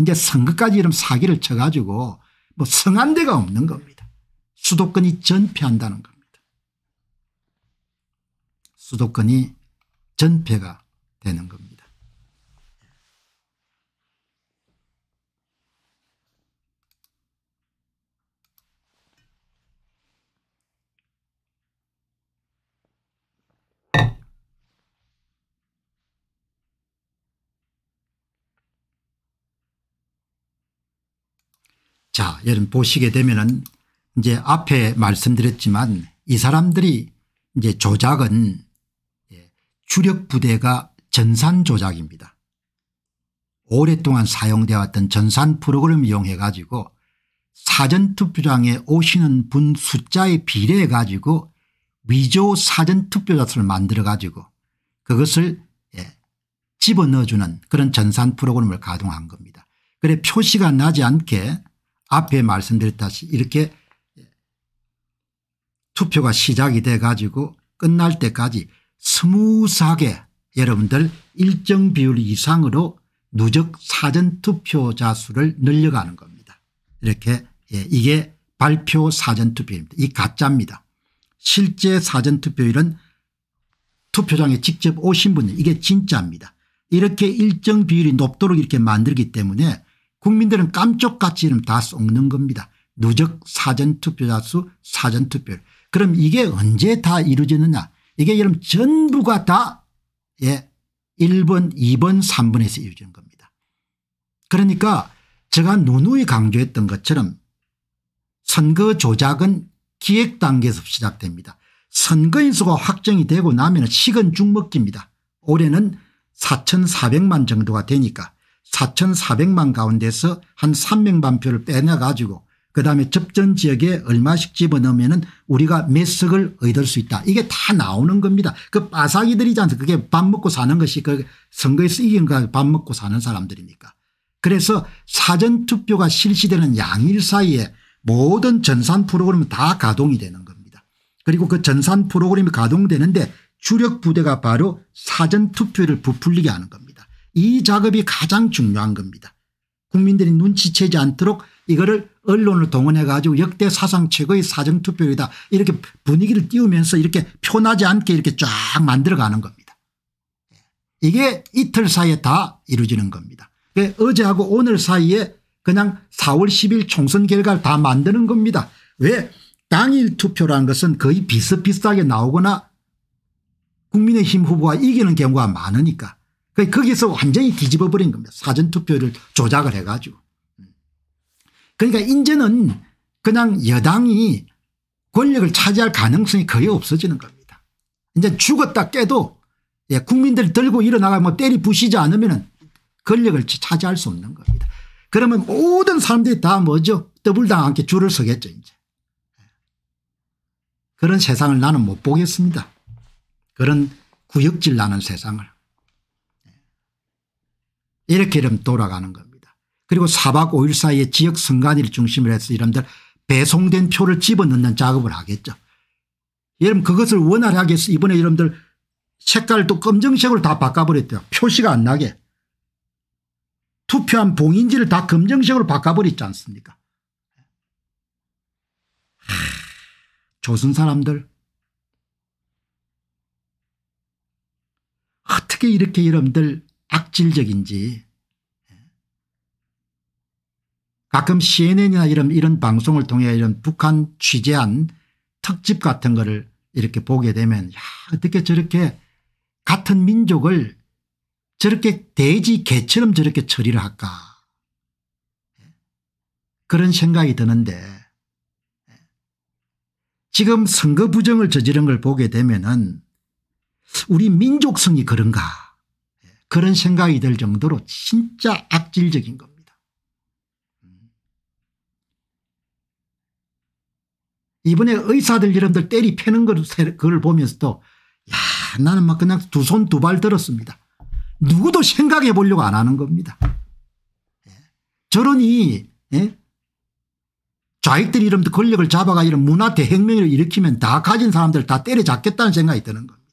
이제 선거까지 이런 사기를 쳐가지고 뭐 성한 데가 없는 겁니다. 수도권이 전폐한다는 겁니다. 수도권이 전폐가 되는 겁니다. 자, 여러분 보시게 되면은 이제 앞에 말씀드렸지만 이 사람들이 이제 조작은 예, 주력 부대가 전산 조작입니다. 오랫동안 사용되어 왔던 전산 프로그램 을 이용해 가지고 사전투표장에 오시는 분 숫자에 비례해 가지고 위조 사전투표자수를 만들어 가지고 그것을 예, 집어넣어주는 그런 전산 프로그램을 가동한 겁니다. 그래 표시가 나지 않게 앞에 말씀드렸다시 이렇게 투표가 시작이 돼 가지고 끝날 때까지 스무스하게 여러분들 일정 비율 이상으로 누적 사전 투표자 수를 늘려가는 겁니다. 이렇게 예, 이게 발표 사전 투표입니다. 이 가짜입니다. 실제 사전 투표율은 투표장에 직접 오신 분들 이게 진짜입니다. 이렇게 일정 비율이 높도록 이렇게 만들기 때문에 국민들은 깜쪽같이 이름 다 쏟는 겁니다. 누적 사전투표자 수 사전투표. 그럼 이게 언제 다 이루어지느냐 이게 여러분 전부가 다 예, 1번 2번 3번에서 이루어지는 겁니다. 그러니까 제가 누누이 강조했던 것처럼 선거 조작은 기획 단계에서 시작됩니다. 선거인수가 확정이 되고 나면 식은 죽 먹기입니다. 올해는 4,400만 정도가 되니까 4,400만 가운데서 한3명반 표를 빼내가지고 그다음에 접전 지역에 얼마씩 집어넣으면 은 우리가 몇 석을 얻을 수 있다. 이게 다 나오는 겁니다. 그 빠삭이들이지 않습니까 그게 밥 먹고 사는 것이 그 선거에서 이긴 거밥 먹고 사는 사람들입니까 그래서 사전투표가 실시되는 양일 사이에 모든 전산 프로그램은 다 가동이 되는 겁니다. 그리고 그 전산 프로그램이 가동되는데 주력 부대가 바로 사전투표를 부풀리게 하는 겁니다. 이 작업이 가장 중요한 겁니다. 국민들이 눈치채지 않도록 이거를 언론을 동원해 가지고 역대 사상 최고의 사정투표이다 이렇게 분위기를 띄우면서 이렇게 표나지 않게 이렇게 쫙 만들어가는 겁니다. 이게 이틀 사이에 다 이루어지는 겁니다. 그 어제하고 오늘 사이에 그냥 4월 10일 총선 결과를 다 만드는 겁니다. 왜 당일 투표라는 것은 거의 비슷비슷하게 나오거나 국민의힘 후보가 이기는 경우가 많으니까 그러니까 거기서 완전히 뒤집어버린 겁니다. 사전투표를 조작을 해가지고. 그러니까 이제는 그냥 여당이 권력을 차지할 가능성이 거의 없어지는 겁니다. 이제 죽었다 깨도 예, 국민들 들고 일어나가 뭐 때리 부시지 않으면 권력을 차지할 수 없는 겁니다. 그러면 모든 사람들이 다 뭐죠? 더블당 함께 줄을 서겠죠 이제. 그런 세상을 나는 못 보겠습니다. 그런 구역질 나는 세상을. 이렇게 이러 돌아가는 겁니다. 그리고 4박 5일 사이에 지역 선관위를 중심으로 해서 이름들 배송된 표를 집어넣는 작업을 하겠죠. 여러분 그것을 원활하게 해서 이번에 여러분들 색깔도 검정색으로 다 바꿔버렸대요. 표시가 안 나게. 투표한 봉인지를 다 검정색으로 바꿔버렸지 않습니까 하, 조선 사람들 어떻게 이렇게 여러분들 악질적인지 가끔 cnn이나 이런, 이런 방송을 통해 이런 북한 취재한 특집 같은 거를 이렇게 보게 되면 야 어떻게 저렇게 같은 민족을 저렇게 돼지 개처럼 저렇게 처리를 할까 그런 생각이 드는데 지금 선거 부정을 저지른 걸 보게 되면 은 우리 민족성이 그런가 그런 생각이 들 정도로 진짜 악질적인 겁니다. 이번에 의사들 여러분들 때리 패는 걸, 보면서도 야 나는 막 그냥 두 손 두 발 들었습니다. 누구도 생각해 보려고 안 하는 겁니다. 예. 저러니 예? 좌익들이 이런 권력을 잡아가 이런 문화 대혁명을 일으키면 다 가진 사람들 다 때려잡겠다는 생각이 드는 겁니다.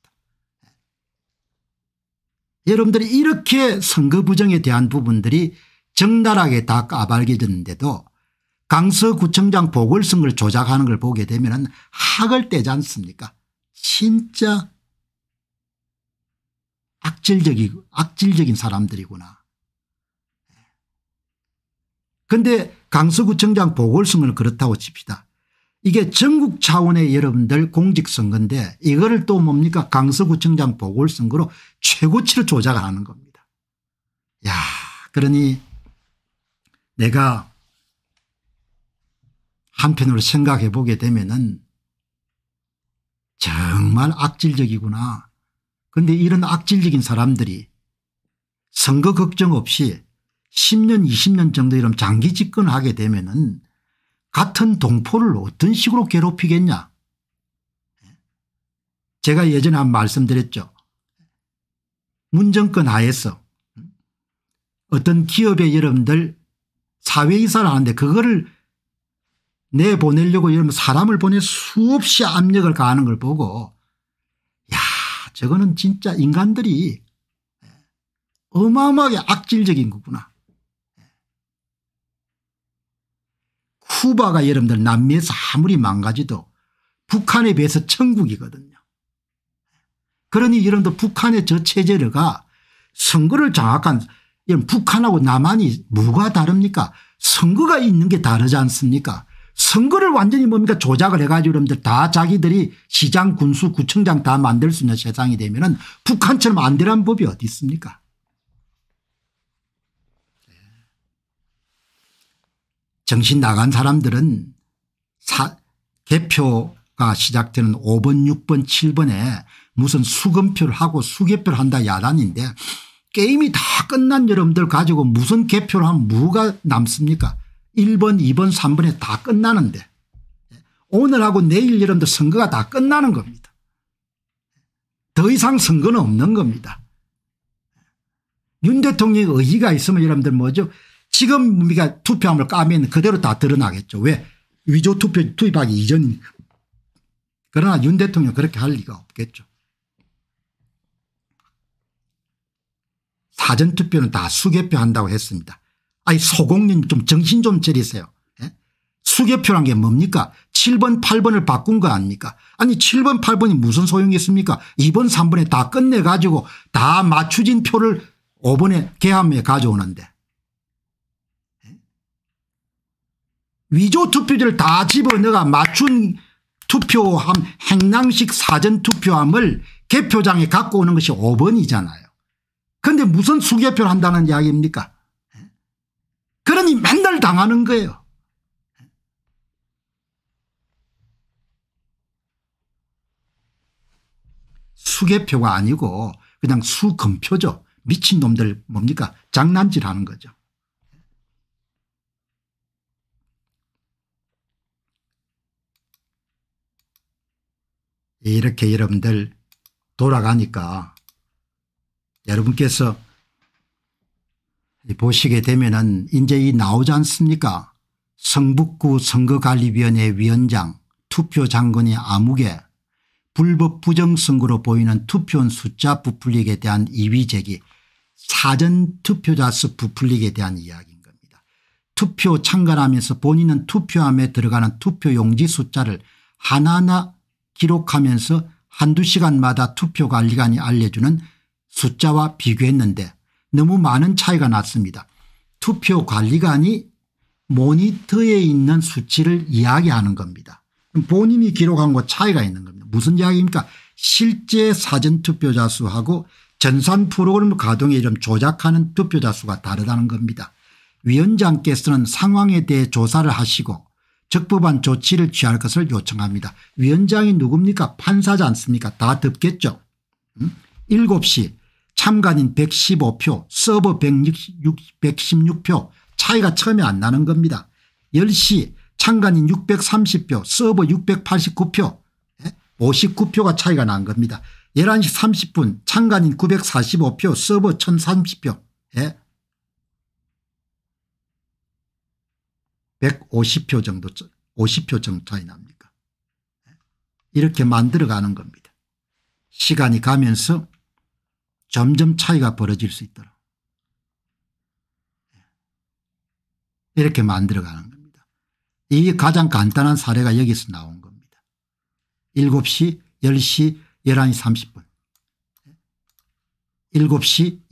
여러분들이 이렇게 선거 부정에 대한 부분들이 적나라하게 다 까발려졌는데도 강서구청장 보궐선거를 조작하는 걸 보게 되면 학을 떼지 않습니까 진짜 악질적이, 악질적인 사람들이구나. 근데 강서구청장 보궐선거는 그렇다고 칩시다. 이게 전국 차원의 여러분들 공직선거인데 이거를 또 뭡니까 강서구청장 보궐선거로 최고치를 조작하는 겁니다. 야 그러니 내가 한편으로 생각해 보게 되면은 정말 악질적이구나. 그런데 이런 악질적인 사람들이 선거 걱정 없이 10년 20년 정도 이런 장기 집권하게 되면은 같은 동포를 어떤 식으로 괴롭히겠냐 제가 예전에 한 말씀드렸죠. 문정권 하에서 어떤 기업의 여러분들 사회이사를 하는데 그거를 내보내려고 여러분 사람을 보내 수없이 압력을 가하는 걸 보고 야 저거는 진짜 인간들이 어마어마하게 악질적인 거구나. 쿠바가 여러분들 남미에서 아무리 망가지도 북한에 비해서 천국이거든요. 그러니 여러분들 북한의 저 체제가 선거를 장악한 이런 북한하고 남한이 뭐가 다릅니까 선거가 있는 게 다르지 않습니까 선거를 완전히 뭡니까 조작을 해가지고 여러분들 다 자기들이 시장 군수 구청장 다 만들 수 있는 세상이 되면 은 북한처럼 안 되란 법이 어디 있습니까 정신 나간 사람들은 사 개표가 시작되는 5번 6번 7번에 무슨 수금표를 하고 수개표를 한다 야단인데 게임이 다 끝난 여러분들 가지고 무슨 개표를 하면 무가 남습니까 1번 2번 3번에 다 끝나는데 오늘하고 내일 여러분들 선거가 다 끝나는 겁니다. 더 이상 선거는 없는 겁니다. 윤 대통령의 의지가 있으면 여러분들 뭐죠 지금 우리가 투표함을 까면 그대로 다 드러나겠죠. 왜? 위조 투표 투입하기 이전이니까. 그러나 윤 대통령 그렇게 할 리가 없겠죠. 사전투표는 다 수개표한다고 했습니다. 아니 소공님 좀 정신 좀 차리세요. 예? 수개표란 게 뭡니까 7번 8번을 바꾼 거 아닙니까 아니 7번 8번이 무슨 소용이 있습니까 2번 3번에 다 끝내가지고 다 맞추진 표를 5번에 개함에 가져오는데 위조 투표지를 다 집어넣어 맞춘 투표함 행남식 사전투표함을 개표장에 갖고 오는 것이 5번이잖아요. 그런데 무슨 수개표를 한다는 이야기입니까? 그러니 맨날 당하는 거예요. 수개표가 아니고 그냥 수금표죠. 미친놈들 뭡니까? 장난질하는 거죠. 이렇게 여러분들 돌아가니까 여러분께서 보시게 되면은 이제 이 나오지 않습니까 성북구 선거관리위원회 위원장 투표 장관이 암흑에 불법 부정선거로 보이는 투표원 숫자 부풀리기에 대한 이위 제기 사전투표자 수 부풀리기에 대한 이야기인 겁니다. 투표 참관하면서 본인은 투표함에 들어가는 투표용지 숫자를 하나하나 기록하면서 한두 시간마다 투표 관리관이 알려주는 숫자와 비교했는데 너무 많은 차이가 났습니다. 투표 관리관이 모니터에 있는 수치를 이야기하는 겁니다. 본인이 기록한 것 차이가 있는 겁니다. 무슨 이야기입니까 실제 사전투표자 수하고 전산 프로그램 가동에 좀 조작하는 투표자 수가 다르다는 겁니다. 위원장께서는 상황에 대해 조사를 하시고 적법한 조치를 취할 것을 요청합니다. 위원장이 누굽니까 판사지 않습니까 다듣겠죠 음? 7시 참관인 115표 서버 166, 116표 차이가 처음에 안 나는 겁니다. 10시 참관인 630표 서버 689표 59표가 예? 차이가 난 겁니다. 11시 30분 참관인 945표 서버 1030표 150표 정도 50표 정도 차이 납니까 이렇게 만들어가는 겁니다. 시간이 가면서 점점 차이가 벌어질 수 있도록 이렇게 만들어가는 겁니다. 이게 가장 간단한 사례가 여기서 나온 겁니다. 7시 10시 11시 30분 7시 10시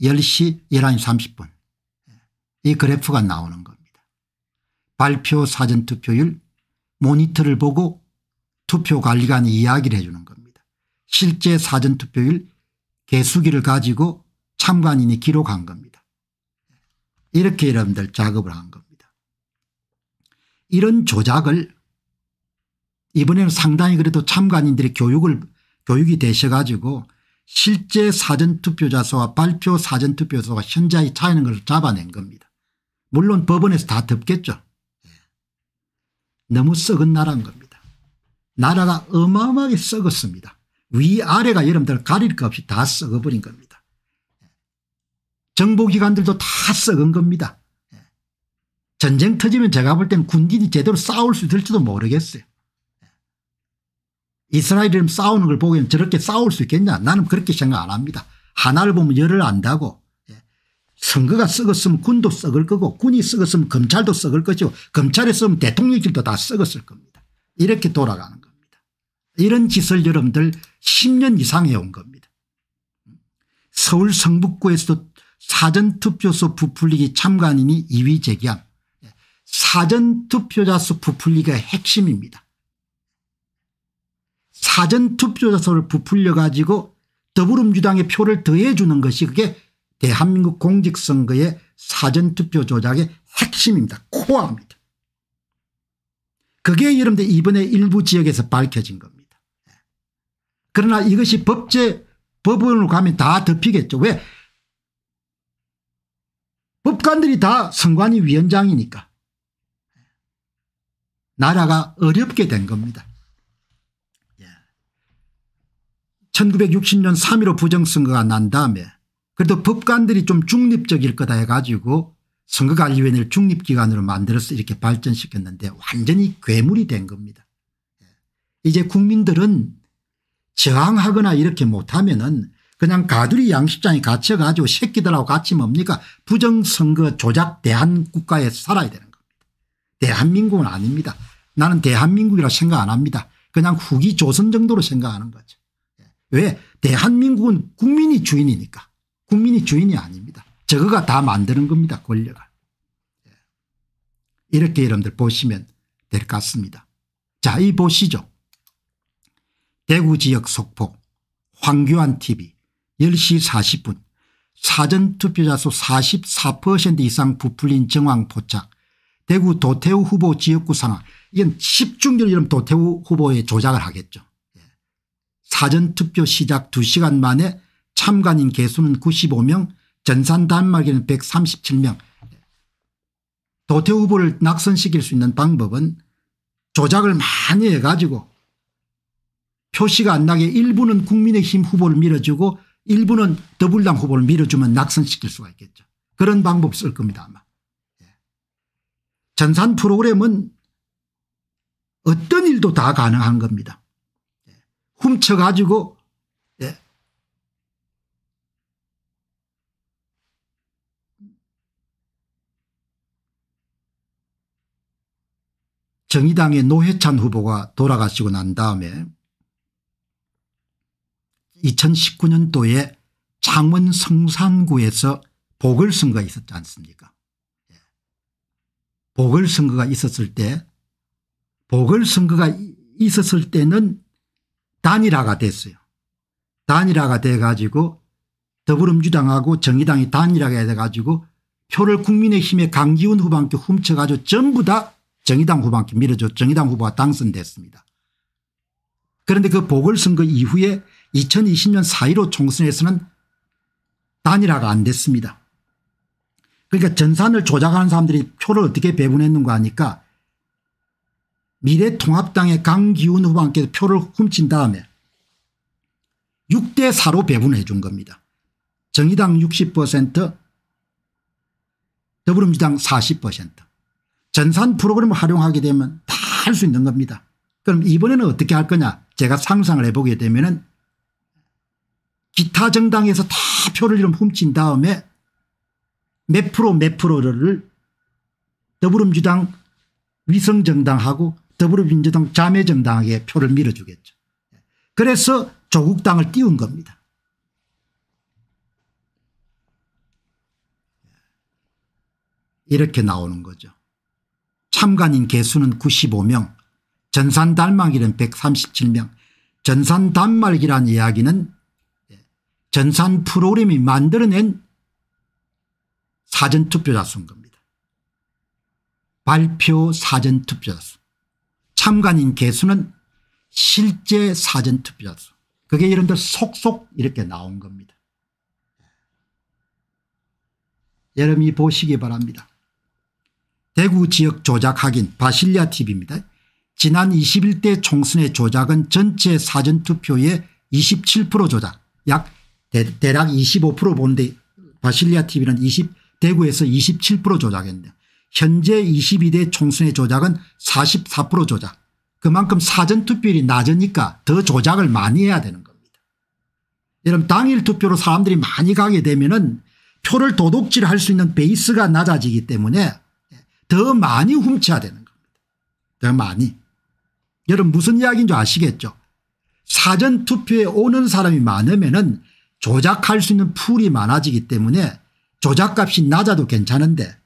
11시 30분 이 그래프가 나오는 겁니다. 발표 사전투표율 모니터를 보고 투표관리관이 이야기를 해 주는 겁니다. 실제 사전투표율 개수기를 가지고 참관인이 기록한 겁니다. 이렇게 여러분들 작업을 한 겁니다. 이런 조작을 이번에는 상당히 그래도 참관인들의 교육을 교육이 되셔 가지고 실제 사전투표자 수와 발표 사전투표 수와 현재의 차이는 걸 잡아낸 겁니다. 물론 법원에서 다 덮겠죠. 너무 썩은 나라인 겁니다. 나라가 어마어마하게 썩었습니다. 위아래가 여러분들 가릴 것 없이 다 썩어버린 겁니다. 정보기관들도 다 썩은 겁니다. 전쟁 터지면 제가 볼 땐 군인이 제대로 싸울 수 있을지도 모르겠어요. 이스라엘이 싸우는 걸 보면 저렇게 싸울 수 있겠냐 나는 그렇게 생각 안 합니다. 하나를 보면 열을 안다고 선거가 썩었으면 군도 썩을 거고 군이 썩었으면 검찰도 썩을 거죠. 검찰이 썩으면 대통령실도 다 썩었을 겁니다. 이렇게 돌아가는 겁니다. 이런 짓을 여러분들 10년 이상 해온 겁니다. 서울 성북구에서도 사전투표소 부풀리기 참관인이 2위 제기함. 사전투표자 수 부풀리기가 핵심입니다. 사전투표자 수를 부풀려 가지고 더불어민주당의 표를 더해주는 것이 그게 대한민국 공직선거의 사전투표 조작의 핵심입니다. 코어입니다. 그게 여러분들 이번에 일부 지역에서 밝혀진 겁니다. 그러나 이것이 법제 법원으로 가면 다 덮이겠죠. 왜? 법관들이 다 선관위 위원장이니까. 나라가 어렵게 된 겁니다. 1960년 예. 3.15 부정선거가 난 다음에 그래도 법관들이 좀 중립적일 거다 해가지고 선거관리위원회를 중립기관으로 만들어서 이렇게 발전시켰는데 완전히 괴물이 된 겁니다. 예. 이제 국민들은 저항하거나 이렇게 못하면은 그냥 가두리 양식장에 갇혀가지고 새끼들하고 같이 뭡니까 부정선거 조작 대한국가에서 살아야 되는 겁니다. 대한민국은 아닙니다. 나는 대한민국이라 생각 안 합니다. 그냥 후기 조선 정도로 생각하는 거죠. 예. 왜 대한민국은 국민이 주인이니까. 국민이 주인이 아닙니다. 저거가 다 만드는 겁니다. 권력을. 예. 이렇게 여러분들 보시면 될 것 같습니다. 자, 이 보시죠. 대구 지역 속폭 황교안 TV 10시 40분 사전투표자 수44% 이상 부풀린 정황 포착 대구 도태우 후보 지역구 상황 이건 집중적으 이런 도태우 후보의 조작을 하겠죠. 예. 사전투표 시작 2시간 만에 참관인 개수는 95명 전산 단말기는 137명 도태 후보를 낙선시킬 수 있는 방법은 조작을 많이 해가지고 표시가 안 나게 일부는 국민의힘 후보를 밀어주고 일부는 더불당 후보를 밀어주면 낙선시킬 수가 있겠죠. 그런 방법 쓸 겁니다 아마. 예. 전산 프로그램은 어떤 일도 다 가능한 겁니다. 예. 훔쳐가지고 정의당의 노회찬 후보가 돌아가시고 난 다음에 2019년도에 창원 성산구에서 보궐선거가 있었지 않습니까 예. 보궐선거가 있었을 때 보궐선거가 있었을 때는 단일화가 됐어요. 단일화가 돼가지고 더불어민주당하고 정의당이 단일화가 돼가지고 표를 국민의힘의 강기훈 후보한테 훔쳐가지고 전부 다 정의당 후보한테 밀어줘 정의당 후보가 당선됐습니다. 그런데 그 보궐선거 이후에 2020년 4.15 총선에서는 단일화가 안 됐습니다. 그러니까 전산을 조작하는 사람들이 표를 어떻게 배분했는가 하니까 미래통합당의 강기훈 후보한테 표를 훔친 다음에 6대4로 배분해 준 겁니다. 정의당 60% 더불어민주당 40% 전산 프로그램을 활용하게 되면 다 할 수 있는 겁니다. 그럼 이번에는 어떻게 할 거냐 제가 상상을 해보게 되면 은 기타 정당에서 다 표를 좀 훔친 다음에 몇 프로 몇 프로를 더불어민주당 위성정당하고 더불어민주당 자매정당에게 표를 밀어주겠죠. 그래서 조국당을 띄운 겁니다. 이렇게 나오는 거죠. 참관인 개수는 95명 전산단말기란 137명 전산단말기란 이야기는 예, 전산 프로그램이 만들어낸 사전투표자 수인 겁니다. 발표 사전투표자 수 참관인 개수는 실제 사전투표자 수 그게 여러분들 속속 이렇게 나온 겁니다. 여러분이 보시기 바랍니다. 대구 지역 조작 확인 바실리아 TV입니다. 지난 21대 총선의 조작은 전체 사전투표의 27% 조작 약 대, 략25% 보는데 바실리아 TV는 20 대구에서 27% 조작했는데 현재 22대 총선의 조작은 44% 조작 그만큼 사전투표율이 낮으니까 더 조작을 많이 해야 되는 겁니다. 여러분 당일 투표로 사람들이 많이 가게 되면 은 표를 도둑질할 수 있는 베이스가 낮아지기 때문에 더 많이 훔쳐야 되는 겁니다. 더 많이. 여러분 무슨 이야기인 줄 아시겠죠? 사전투표에 오는 사람이 많으면 조작할 수 있는 풀이 많아지기 때문에 조작값이 낮아도 괜찮은데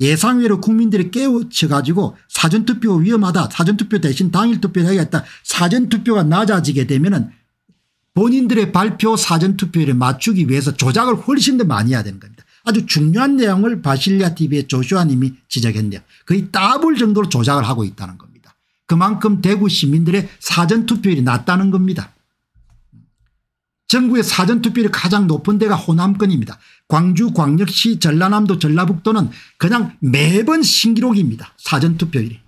예상외로 국민들이 깨우쳐가지고 사전투표 위험하다 사전투표 대신 당일투표 해야겠다 사전투표가 낮아지게 되면 은 본인들의 발표 사전투표를 맞추기 위해서 조작을 훨씬 더 많이 해야 되는 겁니다. 아주 중요한 내용을 바실리아 TV의 조슈아님이 지적했네요. 거의 따블 정도로 조작을 하고 있다는 겁니다. 그만큼 대구 시민들의 사전투표율이 낮다는 겁니다. 전국의 사전투표율이 가장 높은 데가 호남권입니다. 광주, 광역시, 전라남도, 전라북도는 그냥 매번 신기록입니다. 사전투표율이.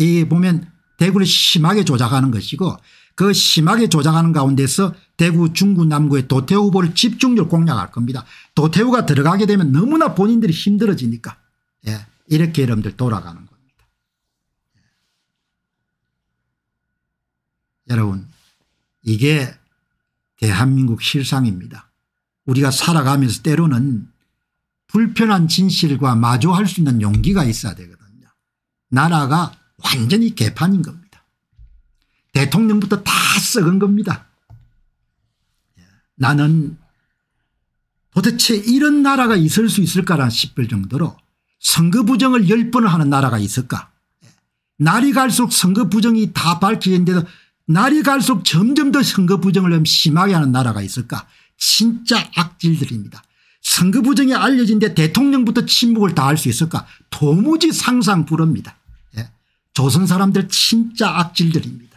예. 이 보면 대구를 심하게 조작하는 것이고 그 심하게 조작하는 가운데서 대구 중구 남구의 도태우 후보를 집중적으로 공략할 겁니다. 도태우가 들어가게 되면 너무나 본인들이 힘들어지니까 예, 이렇게 여러분들 돌아가는 겁니다. 예. 여러분 이게 대한민국 실상입니다. 우리가 살아가면서 때로는 불편한 진실과 마주할 수 있는 용기가 있어야 되거든요. 나라가 완전히 개판인 겁니다. 대통령부터 다 썩은 겁니다. 나는 도대체 이런 나라가 있을 수 있을까라 싶을 정도로 선거 부정을 10번을 하는 나라가 있을까 날이 갈수록 선거 부정이 다 밝히는데도 날이 갈수록 점점 더 선거 부정을 심하게 하는 나라가 있을까 진짜 악질들입니다. 선거 부정이 알려진 데 대통령부터 침묵을 다 할 수 있을까 도무지 상상 불합니다. 예. 조선 사람들 진짜 악질들입니다.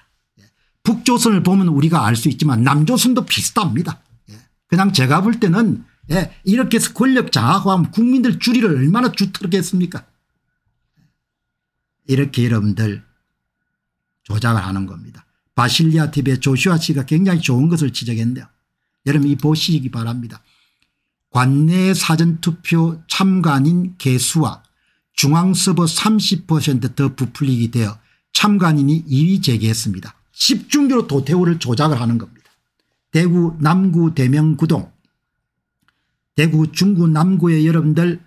북조선을 보면 우리가 알 수 있지만 남조선도 비슷합니다. 예. 그냥 제가 볼 때는 예. 이렇게 해서 권력 장악하면 국민들 주리를 얼마나 주특겠습니까 이렇게 여러분들 조작을 하는 겁니다. 바실리아 TV의 조슈아 씨가 굉장히 좋은 것을 지적했는데요. 여러분 이 보시기 바랍니다. 관내 사전투표 참관인 개수와 중앙서버 30%더 부풀리게 되어 참관인이 2위 제기했습니다. 집중적으로 도태우를 조작을 하는 겁니다. 대구 남구 대명 구동 대구 중구 남구의 여러분들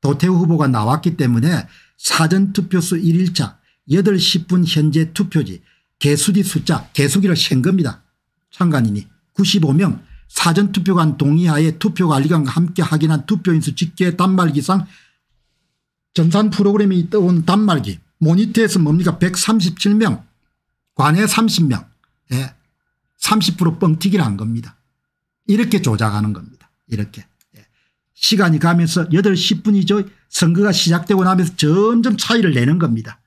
도태우 후보가 나왔기 때문에 사전투표수 1일차 8시 분 현재 투표지 개수지 숫자 개수기를 센 겁니다. 참관인이 95명 사전투표관 동의하에 투표관리관과 함께 확인한 투표인수 집계 단말기상 전산 프로그램이 떠온 단말기 모니터에서 뭡니까 137명 관에 30명 예. 30% 뻥튀기를 한 겁니다. 이렇게 조작하는 겁니다. 이렇게. 예. 시간이 가면서 8시 10분이죠. 선거가 시작되고 나면서 점점 차이를 내는 겁니다.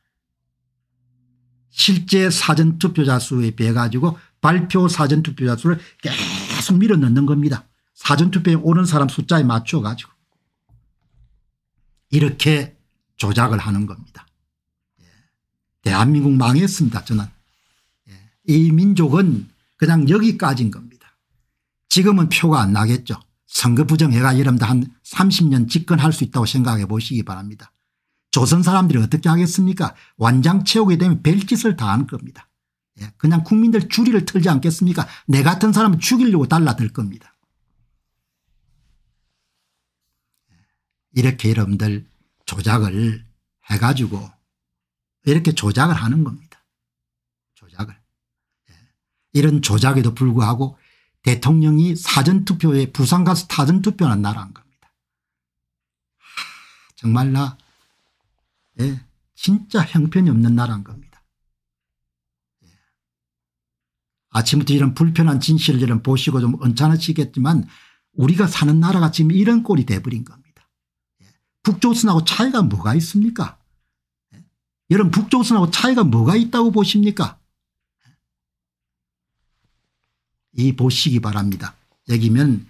실제 사전투표자 수에 비해 가지고 발표 사전투표자 수를 계속 밀어넣는 겁니다. 사전투표에 오는 사람 숫자에 맞춰 가지고 이렇게 조작을 하는 겁니다. 예. 대한민국 망했습니다. 저는 이 민족은 그냥 여기까지인 겁니다. 지금은 표가 안 나겠죠. 선거 부정해가 여러분들 한 30년 집권할 수 있다고 생각해 보시기 바랍니다. 조선 사람들이 어떻게 하겠습니까 완장 채우게 되면 별짓을 다한 겁니다. 예, 그냥 국민들 주리를 틀지 않겠습니까 내 같은 사람은 죽이려고 달라들 겁니다. 예, 이렇게 여러분들 조작을 해가지고 이렇게 조작을 하는 겁니다. 조작을. 이런 조작에도 불구하고 대통령이 사전투표에 부산 가서 사전투표는 나라인 겁니다. 정말 나 예, 진짜 형편이 없는 나라인 겁니다. 예. 아침부터 이런 불편한 진실을 보시고 좀 언짢으시겠지만 우리가 사는 나라가 지금 이런 꼴이 돼버린 겁니다. 예. 북조선하고 차이가 뭐가 있습니까? 예. 여러분 북조선하고 차이가 뭐가 있다고 보십니까? 이 보시기 바랍니다. 여기면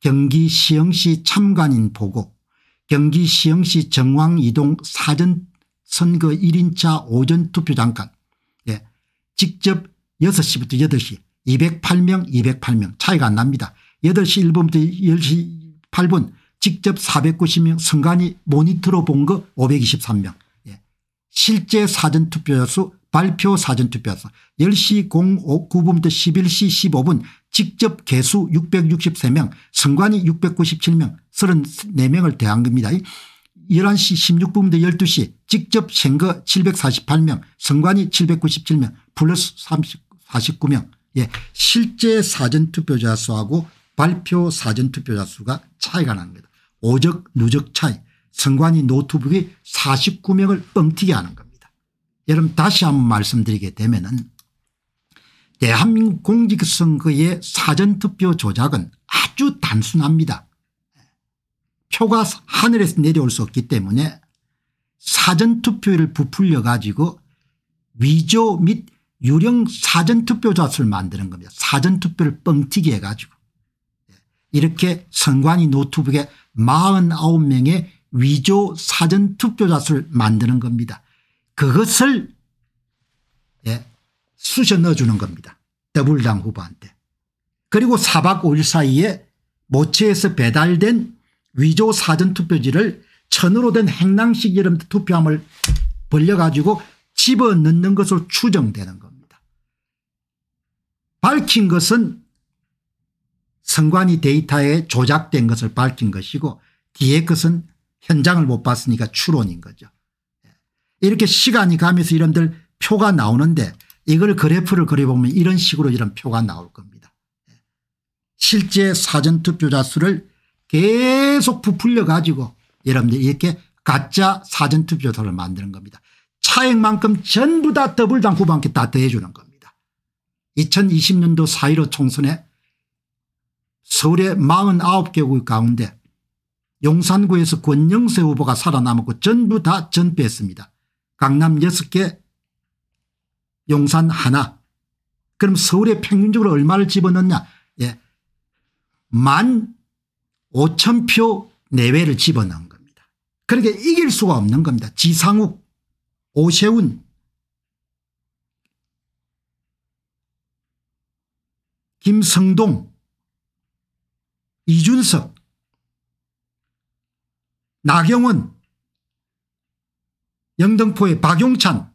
경기시흥시 참관인 보고 경기시흥시 정황이동 사전 선거 1인차 오전 투표 장깐 예. 직접 6시부터 8시 208명 208명 차이가 안 납니다. 8시 1분부터 10시 8분 직접 490명 선관위 모니터로 본 거 523명 예. 실제 사전투표자 수 발표 사전투표에서 10시 09분부터 11시 15분 직접 개수 663명 선관위 697명 34명을 대한 겁니다. 11시 16분부터 12시 직접 선거 748명 선관위 797명 플러스 30, 49명 예, 실제 사전투표자 수하고 발표 사전투표자 수가 차이가 납니다. 오적 누적 차이 선관위 노트북이 49명을 뻥튀게 하는 겁니다. 여러분 다시 한번 말씀드리게 되면은 대한민국 공직선거의 사전투표 조작은 아주 단순합니다. 표가 하늘에서 내려올 수 없기 때문에 사전투표를 부풀려 가지고 위조 및 유령 사전투표자수를 만드는 겁니다. 사전투표를 뻥튀기 해가지고 이렇게 선관위 노트북에 49명의 위조 사전투표자수를 만드는 겁니다. 그것을 예, 수셔 넣어주는 겁니다. 더블당 후보한테. 그리고 4박 5일 사이에 모체에서 배달된 위조 사전투표지를 천으로 된 행랑식 이름 투표함을 벌려가지고 집어넣는 것으로 추정되는 겁니다. 밝힌 것은 선관위 데이터에 조작된 것을 밝힌 것이고 뒤에 것은 현장을 못 봤으니까 추론인 거죠. 이렇게 시간이 가면서 이런들 표가 나오는데 이걸 그래프를 그려보면 이런 식으로 이런 표가 나올 겁니다. 실제 사전투표자 수를 계속 부풀려 가지고 여러분들 이렇게 가짜 사전투표자를 만드는 겁니다. 차액만큼 전부 다 더블당 후반기 다 더해주는 겁니다. 2020년도 4.15 총선에 서울의 49개국 가운데 용산구에서 권영세 후보가 살아남았고 전부 다 전패했습니다. 강남 6개 용산 하나 그럼 서울에 평균적으로 얼마를 집어넣냐 예. 만 5천 표 내외를 집어넣은 겁니다. 그렇게 그러니까 이길 수가 없는 겁니다. 지상욱 오세훈 김성동 이준석 나경원 영등포의 박용찬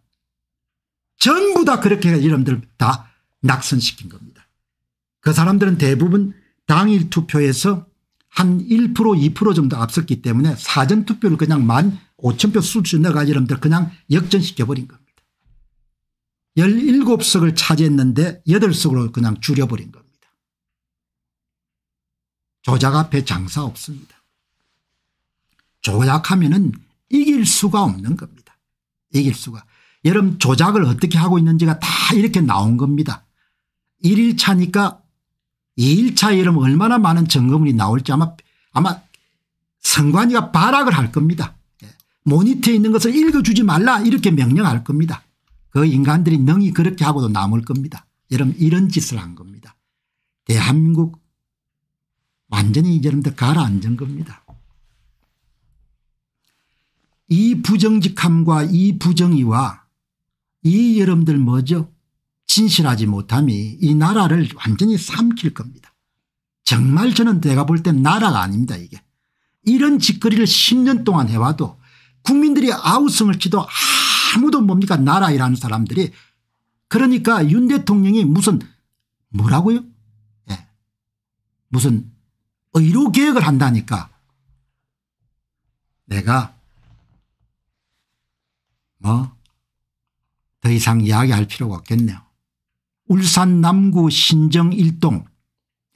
전부 다 그렇게 이름들 다 낙선시킨 겁니다. 그 사람들은 대부분 당일 투표에서 한 1% 2% 정도 앞섰기 때문에 사전투표를 그냥 만 5천 표 수준에가 이름들 그냥 역전시켜버린 겁니다. 17석을 차지했는데 8석으로 그냥 줄여버린 겁니다. 조작 앞에 장사 없습니다. 조작하면 은 이길 수가 없는 겁니다. 이길 수가. 여러분 조작을 어떻게 하고 있는지가 다 이렇게 나온 겁니다. 1일차니까 2일차에 이러면 얼마나 많은 증거물이 나올지 아마 아마 선관위가 발악을 할 겁니다. 예. 모니터에 있는 것을 읽어주지 말라 이렇게 명령할 겁니다. 그 인간들이 능히 그렇게 하고도 남을 겁니다. 여러분 이런 짓을 한 겁니다. 대한민국 완전히 여러분들 가라앉은 겁니다. 이 부정직함과 이 부정의와 이 여러분들 뭐죠 진실하지 못함이 이 나라를 완전히 삼킬 겁니다. 정말 저는 내가 볼 땐 나라가 아닙니다 이게. 이런 짓거리를 10년 동안 해와도 국민들이 아우성을 치도 아무도 뭡니까 나라이라는 사람들이 그러니까 윤 대통령이 무슨 뭐라고요 예. 무슨 의료개혁을 한다니까 내가 뭐더 이상 이야기할 필요가 없겠네요. 울산 남구 신정 1동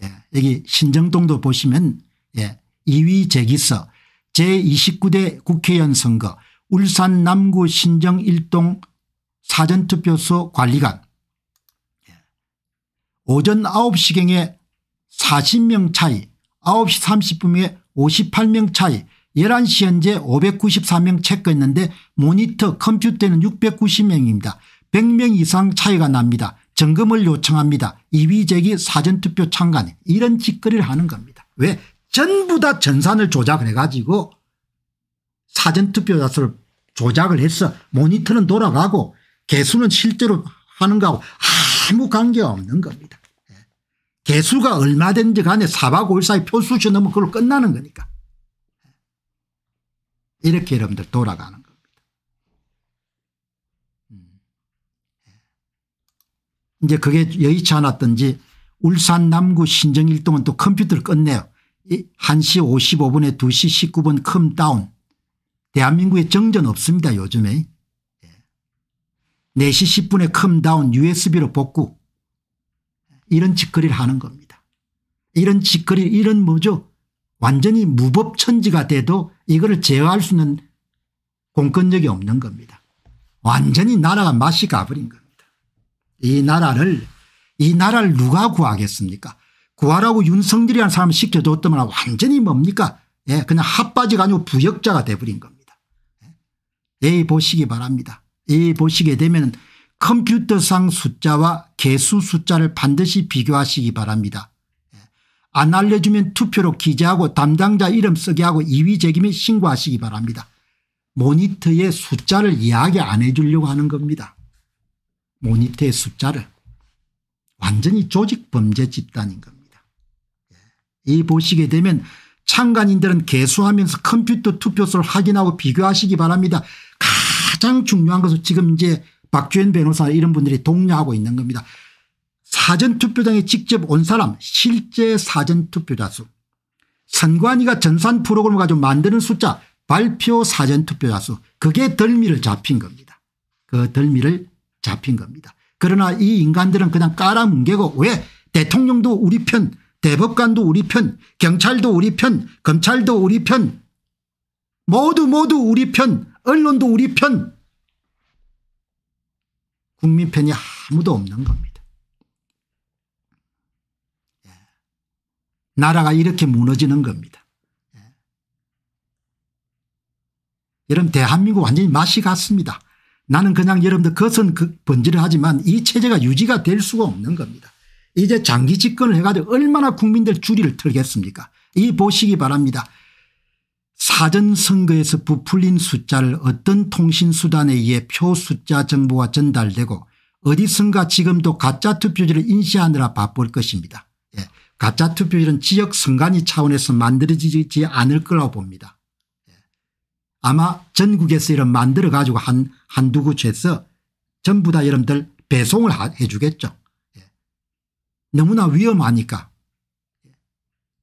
예, 여기 신정동도 보시면 예, 2위 제기서 제29대 국회의원 선거 울산 남구 신정 1동 사전투표소 관리관 예. 오전 9시경에 40명 차이 9시 30분에 58명 차이 11시 현재 594명 체크했는데 모니터 컴퓨터는 690명입니다. 100명 이상 차이가 납니다. 점검을 요청합니다. 이위제기 사전투표 참관 이런 짓거리를 하는 겁니다. 왜? 전부 다 전산을 조작을 해가지고 사전투표 자수를 조작을 해서 모니터는 돌아가고 개수는 실제로 하는 거하고 아무 관계없는 겁니다. 예. 개수가 얼마 든지 간에 사박 5일 사이 표수시 넘으면 그걸로 끝나는 거니까. 이렇게 여러분들 돌아가는 겁니다. 음. 예. 이제 그게 여의치 않았던지 울산 남구 신정일동은 또 컴퓨터를 끝내요. 1시 55분에 2시 19분 컴다운. 대한민국에 정전 없습니다 요즘에. 4시 예. 10분에 컴다운 usb로 복구. 이런 짓거리를 하는 겁니다. 이런 짓거리 이런 뭐죠. 완전히 무법천지가 돼도 이거를 제어할 수 있는 공권력이 없는 겁니다. 완전히 나라가 맛이 가버린 겁니다. 이 나라를 이 나라를 누가 구하겠습니까 구하라고 윤석열이라는 사람 시켜줬더만 완전히 뭡니까 예, 그냥 핫바지가 아니고 부역자가 돼버린 겁니다. 예, 보시기 바랍니다. 예, 보시게 되면 컴퓨터상 숫자와 개수 숫자를 반드시 비교하시기 바랍니다. 안 알려주면 투표로 기재하고 담당자 이름 쓰게 하고 이위 제기 및 신고하시기 바랍니다. 모니터에 숫자를 이야기 안 해주려고 하는 겁니다. 모니터의 숫자를. 완전히 조직 범죄 집단인 겁니다. 예. 이 보시게 되면 참관인들은 개수하면서 컴퓨터 투표수를 확인하고 비교하시기 바랍니다. 가장 중요한 것은 지금 이제 박주현 변호사 이런 분들이 독려하고 있는 겁니다. 사전투표장에 직접 온 사람 실제 사전투표자 수 선관위가 전산 프로그램을 가지고 만드는 숫자 발표 사전투표자 수 그게 덜미를 잡힌 겁니다. 그 덜미를 잡힌 겁니다. 그러나 이 인간들은 그냥 깔아뭉개고 왜 대통령도 우리 편 대법관도 우리 편 경찰도 우리 편 검찰도 우리 편 모두 모두 우리 편 언론도 우리 편 국민 편이 아무도 없는 겁니다. 나라가 이렇게 무너지는 겁니다. 예. 여러분 대한민국 완전히 맛이 갔습니다. 나는 그냥 여러분들 그것은 그 번지를 하지만 이 체제가 유지가 될 수가 없는 겁니다. 이제 장기 집권을 해가지고 얼마나 국민들 주리를 털겠습니까 이 보시기 바랍니다. 사전선거에서 부풀린 숫자를 어떤 통신수단에 의해 표 숫자 정보가 전달되고 어디선가 지금도 가짜 투표지를 인쇄하느라 바쁠 것입니다. 가짜 투표율은 지역 선관위 차원에서 만들어지지 않을 거라고 봅니다. 예. 아마 전국에서 이런 만들어 가지고 한 한두 구에서 전부 다 여러분들 배송을 해 주겠죠. 예. 너무나 위험하니까 예.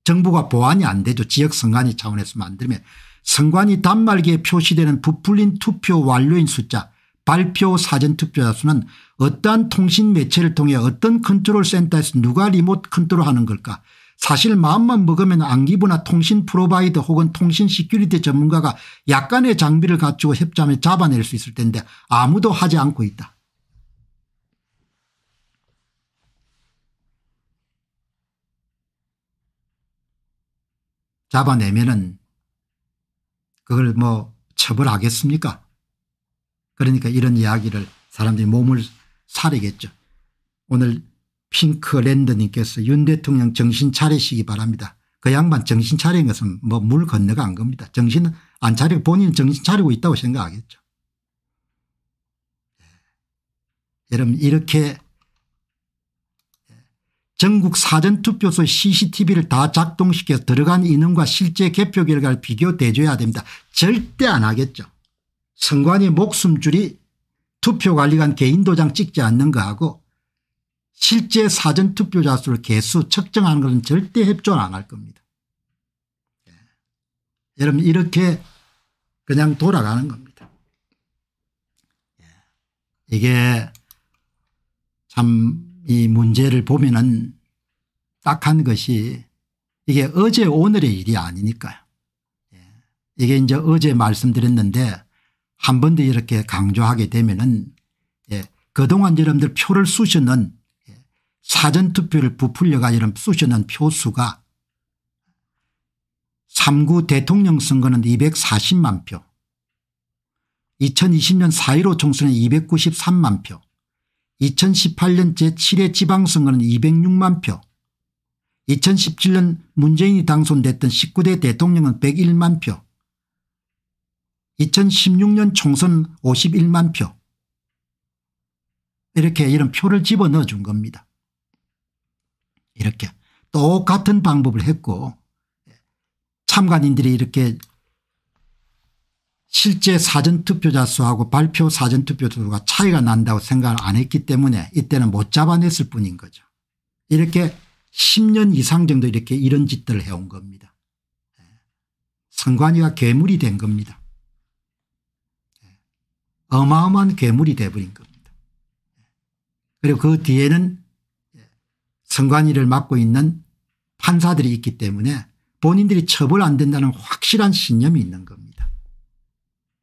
정부가 보완이 안 되죠. 지역 선관위 차원에서 만들면 선관위 단말기에 표시되는 부풀린 투표 완료인 숫자 발표 사전투표자 수는 어떠한 통신 매체를 통해 어떤 컨트롤 센터에서 누가 리모트 컨트롤 하는 걸까 사실 마음만 먹으면 안기부나 통신 프로바이더 혹은 통신 시큐리티 전문가가 약간의 장비를 갖추고 협조하면 잡아낼 수 있을 텐데 아무도 하지 않고 있다. 잡아내면은 그걸 뭐 처벌하겠습니까 그러니까 이런 이야기를 사람들이 몸을 사례겠죠. 오늘 핑크랜드님께서 윤 대통령 정신 차리시기 바랍니다. 그 양반 정신 차린 것은 뭐 물 건너가 안 겁니다. 정신 은안 차리고 본인은 정신 차리고 있다고 생각하겠죠. 예. 여러분 이렇게 전국 사전투표소 cctv를 다 작동시켜서 들어간 인원과 실제 개표 결과를 비교돼줘야 됩니다. 절대 안 하겠죠. 선관위 목숨줄이 투표관리관 개인도장 찍지 않는 거하고 실제 사전투표자 수를 개수 측정하는 것은 절대 협조는안 할 겁니다. 예. 여러분 이렇게 그냥 돌아가는 겁니다. 예. 이게 참 이 문제를 보면은 딱 한 것이 이게 어제 오늘의 일이 아니니까요. 예. 이게 이제 어제 말씀드렸는데 한번더 이렇게 강조하게 되면은 예, 그동안 여러분들 표를 쑤셔는 예, 사전투표를 부풀려가 여러분 쑤셔는 표수가 3구 대통령 선거는 240만 표 2020년 4.15 총선은 293만 표 2018년 제7회 지방선거는 206만 표 2017년 문재인이 당선됐던 19대 대통령은 101만 표 2016년 총선 51만 표 이렇게 이런 표를 집어넣어 준 겁니다. 이렇게 똑같은 방법을 했고 참관인들이 이렇게 실제 사전투표자 수하고 발표 사전투표 수가 차이가 난다고 생각을 안 했기 때문에 이때는 못 잡아냈을 뿐인 거죠. 이렇게 10년 이상 정도 이렇게 이런 짓들을 해온 겁니다. 예. 선관위가 괴물이 된 겁니다. 어마어마한 괴물이 되어버린 겁니다. 그리고 그 뒤에는 선관위를 맡고 있는 판사들이 있기 때문에 본인들이 처벌 안 된다는 확실한 신념이 있는 겁니다.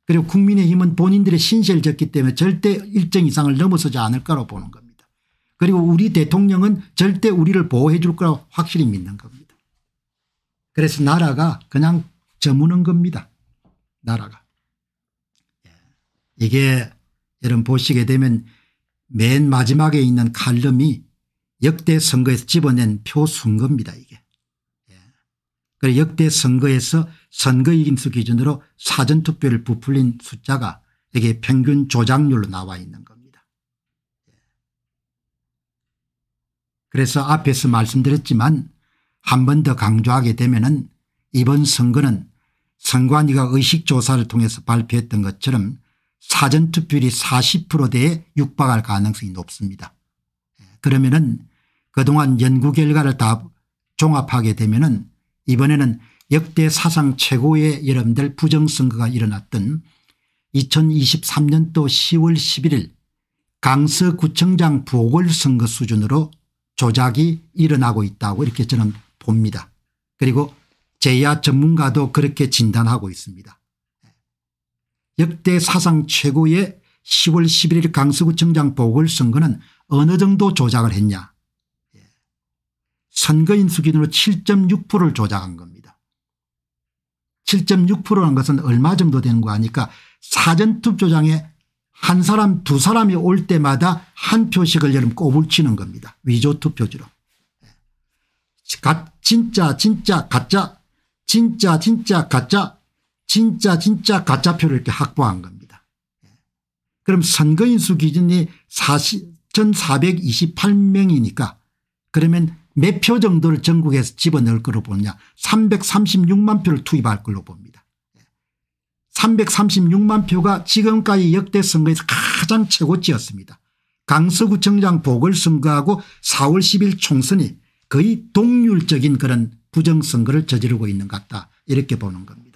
그리고 국민의힘은 본인들의 신세를 졌기 때문에 절대 일정 이상을 넘어서지 않을 거라고 보는 겁니다. 그리고 우리 대통령은 절대 우리를 보호해 줄 거라고 확실히 믿는 겁니다. 그래서 나라가 그냥 저무는 겁니다. 나라가. 이게 여러분 보시게 되면 맨 마지막에 있는 칼럼이 역대 선거에서 집어낸 표순겁니다 이게. 예. 그래 역대 선거에서 선거 인수 기준으로 사전투표를 부풀린 숫자가 이게 평균 조작률로 나와 있는 겁니다. 예. 그래서 앞에서 말씀드렸지만 한 번 더 강조하게 되면은 이번 선거는 선관위가 의식조사를 통해서 발표했던 것처럼 사전투표율이 40%대에 육박할 가능성이 높습니다. 예, 그러면 은 그동안 연구 결과를 다 종합하게 되면 은 이번에는 역대 사상 최고의 여러분들 부정선거가 일어났던 2023년도 10월 11일 강서구청장 보궐선거 수준으로 조작이 일어나고 있다고 이렇게 저는 봅니다. 그리고 제야 전문가도 그렇게 진단하고 있습니다. 역대 사상 최고의 10월 11일 강서구청장 보궐선거는 어느 정도 조작을 했냐 예. 선거인수 준으로 7.6%를 조작한 겁니다. 7.6%라는 것은 얼마 정도 되는 거 아니까 사전투표 장에한 사람 두 사람이 올 때마다 한 표씩을 여름 꼬불치는 겁니다. 위조투표지로. 예. 진짜 진짜 가짜 진짜 진짜 가짜 진짜 진짜 가짜표를 이렇게 확보한 겁니다. 그럼 선거인수 기준이 4 1428명이니까 그러면 몇 표 정도를 전국에서 집어넣을 걸로 보느냐 336만 표를 투입할 걸로 봅니다. 336만 표가 지금까지 역대 선거에서 가장 최고치였습니다. 강서구청장 보궐선거하고 4월 10일 총선이 거의 동률적인 그런 부정선거를 저지르고 있는 것 같다 이렇게 보는 겁니다.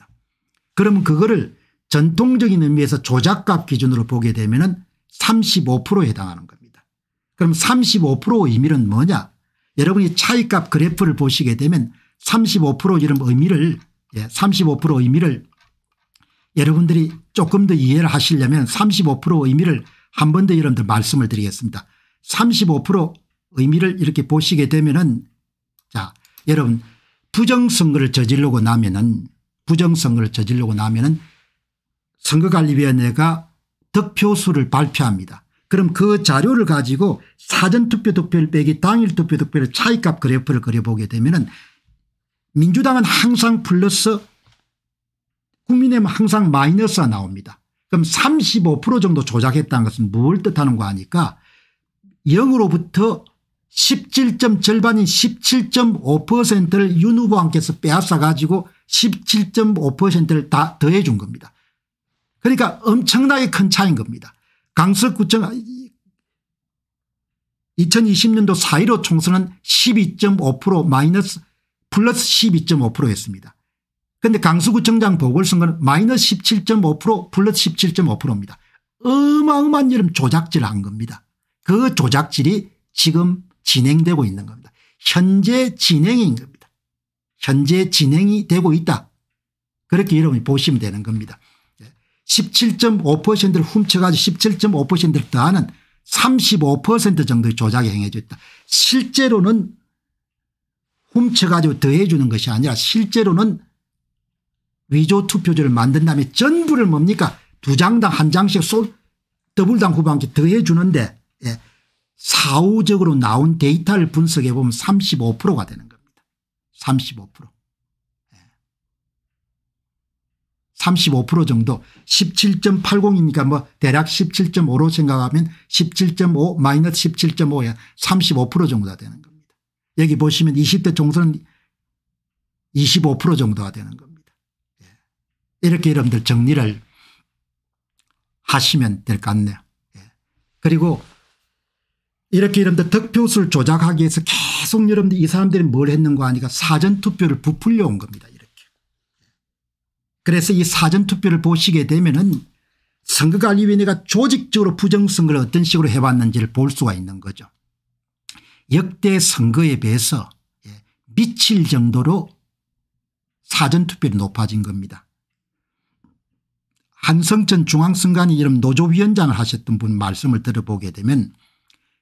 그러면 그거를 전통적인 의미에서 조작값 기준으로 보게 되면 35%에 해당하는 겁니다. 그럼 35%의 의미는 뭐냐 여러분이 차이값 그래프를 보시게 되면 35% 이런 의미를 예, 35% 의미를 여러분들이 조금 더 이해를 하시려면 35% 의미를 한 번 더 여러분들 말씀을 드리겠습니다. 35% 의미를 이렇게 보시게 되면은 자 여러분 부정선거를 저지르고 나면은 부정선거를 저지르고 나면은 선거관리위원회가 득표수를 발표합니다. 그럼 그 자료를 가지고 사전투표 득표율 빼기 당일 투표 득표율 차이값 그래프를 그려보게 되면은 민주당은 항상 플러스 국민의힘은 항상 마이너스가 나옵니다. 그럼 35% 정도 조작했다는 것은 뭘 뜻하는가 하니까 0으로부터 17. 절반인 17.5%를 윤 후보한께서 빼앗아 가지고 17.5%를 다 더해 준 겁니다. 그러니까 엄청나게 큰 차이인 겁니다. 강서구청 2020년도 4.15 총선은 12.5% 마이너스 플러스 12.5%였습니다. 그런데 강서구청장 보궐선거는 마이너스 17.5% 플러스 17.5%입니다. 어마어마한 이름 조작질을 한 겁니다. 그 조작질이 지금 진행되고 있는 겁니다. 현재 진행인 겁니다. 현재 진행이 되고 있다. 그렇게 여러분이 보시면 되는 겁니다. 17.5%를 예. 훔쳐가지고 17.5%를 더하는 35% 정도의 조작이 행해져 있다. 실제로는 훔쳐가지고 더해주는 것이 아니라 실제로는 위조 투표지를 만든 다음에 전부를 뭡니까 두 장당 한 장씩 쏠 더블당 후반기 더해주는데 예. 사후적으로 나온 데이터를 분석해 보면 35%가 되는 거예요. 35% 예. 정도 17.80이니까 뭐 대략 17.5로 생각하면 17.5 마이너스 17.5에 35% 정도가 되는 겁니다. 여기 보시면 20대 총선은 25% 정도가 되는 겁니다. 예. 이렇게 여러분들 정리를 하시면 될 것 같네요. 예. 그리고 이렇게 여러분들 득표수를 조작하기 위해서 계속 계속 여러분들 이 사람들이 뭘 했는가 하니까 사전투표를 부풀려 온 겁니다. 이렇게. 그래서 이 사전투표를 보시게 되면은 선거관리위원회가 조직적으로 부정선거를 어떤 식으로 해봤는지를 볼 수가 있는 거죠. 역대 선거에 비해서 예, 미칠 정도로 사전투표율이 높아진 겁니다. 한성천 중앙선관위 이름 노조위원장을 하셨던 분 말씀을 들어보게 되면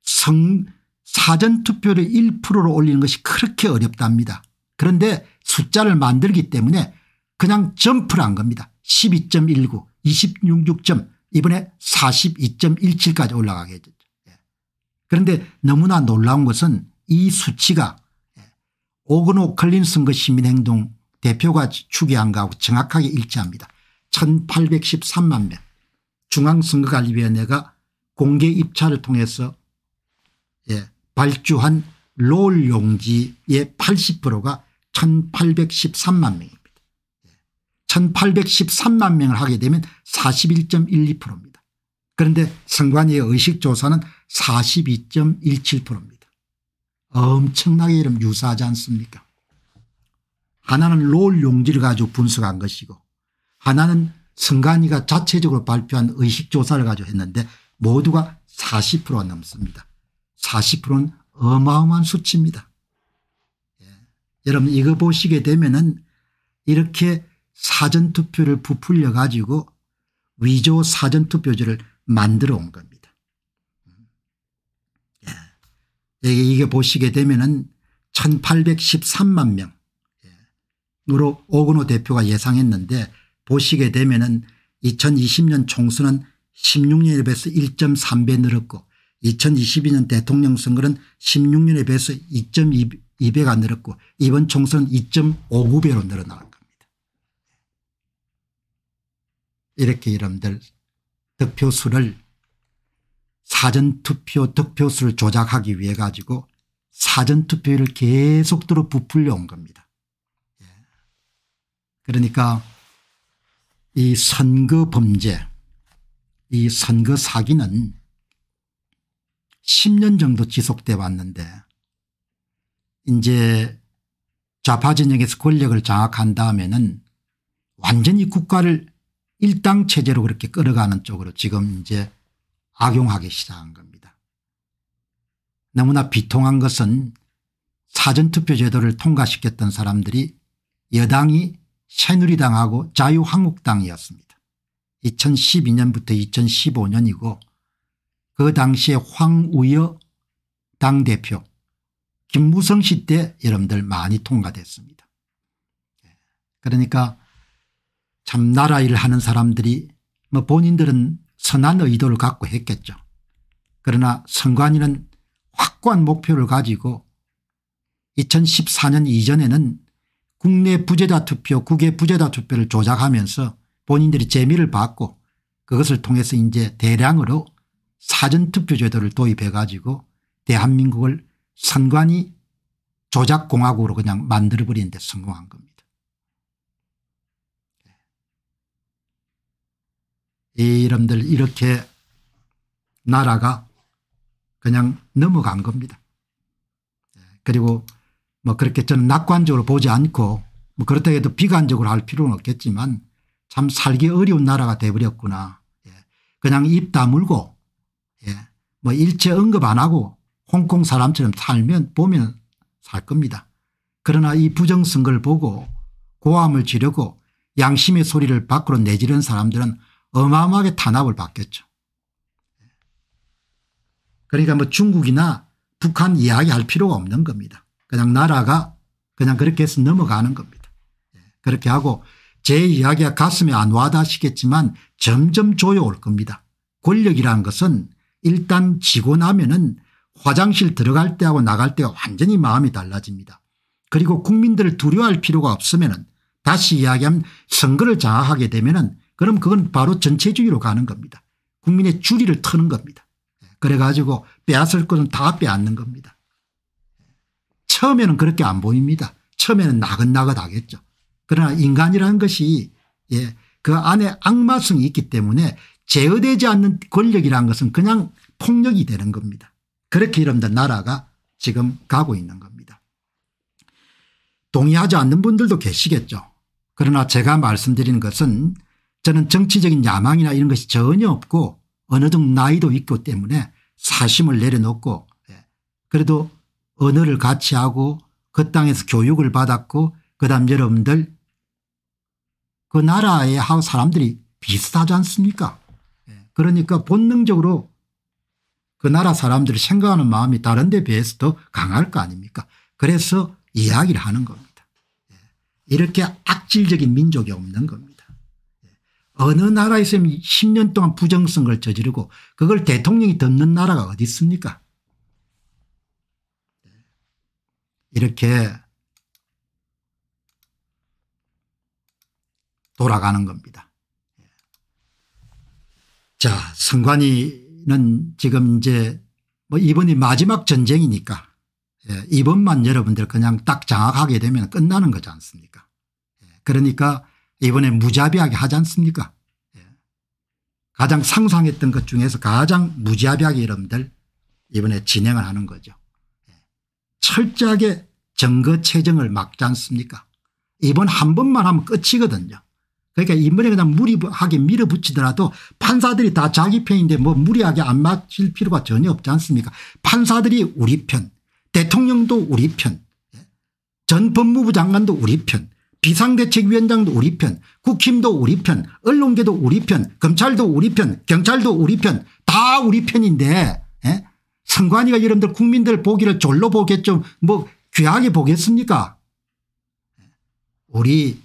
성, 사전투표를 1%로 올리는 것이 그렇게 어렵답니다. 그런데 숫자를 만들기 때문에 그냥 점프를 한 겁니다. 12.19 26점 이번에 42.17까지 올라가게 됐죠. 예. 그런데 너무나 놀라운 것은 이 수치가 예, 오그노 클린선거 시민행동 대표가 추계한 거하고 정확하게 일치합니다. 1813만 명 중앙선거관리위원회가 공개 입찰을 통해서 예, 발주한 롤 용지의 80%가 1813만 명입니다. 1813만 명을 하게 되면 41.12%입니다. 그런데 선관위의 의식조사는 42.17%입니다. 엄청나게 이름 유사하지 않습니까 하나는 롤 용지를 가지고 분석한 것이고 하나는 선관위가 자체적으로 발표한 의식조사를 가지고 했는데 모두가 40% 넘습니다. 40%는 어마어마한 수치입니다. 예. 여러분 이거 보시게 되면은 이렇게 사전투표를 부풀려 가지고 위조 사전투표제를 만들어 온 겁니다. 예. 이게 보시게 되면은 1813만 명으로 예. 오근호 대표가 예상했는데 보시게 되면은 2020년 총수는 16년에 비해서 1.3배 늘었고 2022년 대통령 선거는 16년에 비해서 2.2배가 늘었고 이번 총선은 2.59배로 늘어난 겁니다. 이렇게 여러분들 득표수를 사전투표 득표수를 조작하기 위해 가지고 사전투표를 계속적으로 부풀려 온 겁니다. 예. 그러니까 이 선거 범죄 이 선거 사기는 10년 정도 지속돼 왔는데 이제 좌파 진영에서 권력을 장악한 다음에는 완전히 국가를 일당 체제로 그렇게 끌어가는 쪽으로 지금 이제 악용하기 시작한 겁니다. 너무나 비통한 것은 사전투표 제도를 통과시켰던 사람들이 여당이 새누리당하고 자유한국당이었습니다. 2012년부터 2015년이고 그 당시에 황우여 당대표 김무성 씨 때 여러분들 많이 통과됐습니다. 예. 그러니까 참 나라 일을 하는 사람들이 뭐 본인들은 선한 의도를 갖고 했겠죠. 그러나 선관위는 확고한 목표를 가지고 2014년 이전에는 국내 부재자 투표 국외 부재자 투표를 조작하면서 본인들이 재미를 봤고 그것을 통해서 이제 대량으로 사전투표 제도를 도입해 가지고 대한민국을 선관위 조작공화국으로 그냥 만들어버리는 데 성공한 겁니다. 예. 이름들 이렇게 나라가 그냥 넘어간 겁니다. 예. 그리고 뭐 그렇게 저는 낙관적으로 보지 않고 뭐 그렇다 해도 비관적으로 할 필요는 없겠지만 참 살기 어려운 나라가 돼버렸구나. 예. 그냥 입 다물고 예. 뭐 일체 언급 안 하고 홍콩 사람처럼 살면 보면 살 겁니다. 그러나 이 부정선거를 보고 고함을 지르고 양심의 소리를 밖으로 내지른 사람들은 어마어마하게 탄압을 받겠죠. 예. 그러니까 뭐 중국이나 북한 이야기할 필요가 없는 겁니다. 그냥 나라가 그냥 그렇게 해서 넘어가는 겁니다. 예. 그렇게 하고 제 이야기가 가슴에 안 와닿으시겠지만 점점 조여올 겁니다. 권력이라는 것은 일단 지고 나면은 화장실 들어갈 때하고 나갈 때가 완전히 마음이 달라집니다. 그리고 국민들을 두려워할 필요가 없으면은 다시 이야기하면 선거를 장악하게 되면은 그럼 그건 바로 전체주의로 가는 겁니다. 국민의 줄이를 트는 겁니다. 예, 그래가지고 빼앗을 것은 다 빼앗는 겁니다. 처음에는 그렇게 안 보입니다. 처음에는 나긋나긋하겠죠. 그러나 인간이라는 것이 예, 그 안에 악마성이 있기 때문에 제어되지 않는 권력이라는 것은 그냥 폭력이 되는 겁니다. 그렇게 이름된 나라가 지금 가고 있는 겁니다. 동의하지 않는 분들도 계시겠죠. 그러나 제가 말씀드리는 것은 저는 정치적인 야망이나 이런 것이 전혀 없고 어느 정도 나이도 있기 때문에 사심을 내려놓고 예, 그래도 언어를 같이 하고 그 땅에서 교육을 받았고 그 다음 여러분들 그 나라의 사람들이 비슷하지 않습니까 그러니까 본능적으로 그 나라 사람들이 생각하는 마음이 다른 데 비해서 더 강할 거 아닙니까 그래서 이야기를 하는 겁니다. 예. 이렇게 악질적인 민족이 없는 겁니다. 예. 어느 나라에서 10년 동안 부정성을 저지르고 그걸 대통령이 덮는 나라가 어디 있습니까 예. 이렇게 돌아가는 겁니다. 자, 선관위는 지금 이제 뭐 이번이 마지막 전쟁이니까 예, 이번만 여러분들 그냥 딱 장악하게 되면 끝나는 거지 않습니까? 예, 그러니까 이번에 무자비하게 하지 않습니까? 예. 가장 상상했던 것 중에서 가장 무자비하게 여러분들 이번에 진행을 하는 거죠. 예. 철저하게 정거 체정을 막지 않습니까? 이번 한 번만 하면 끝이거든요. 그러니까 인물에 그냥 무리하게 밀어붙이더라도 판사들이 다 자기 편인데 뭐 무리하게 안 맞힐 필요가 전혀 없지 않습니까 판사들이 우리 편 대통령도 우리 편전 법무부 장관도 우리 편 비상대책위원장도 우리 편 국힘도 우리 편 언론계도 우리 편 검찰도 우리 편 경찰도 우리 편다 우리 편인데 예? 선관위가 여러분들 국민들 보기를 졸로 보겠죠 뭐 귀하게 보겠습니까 우리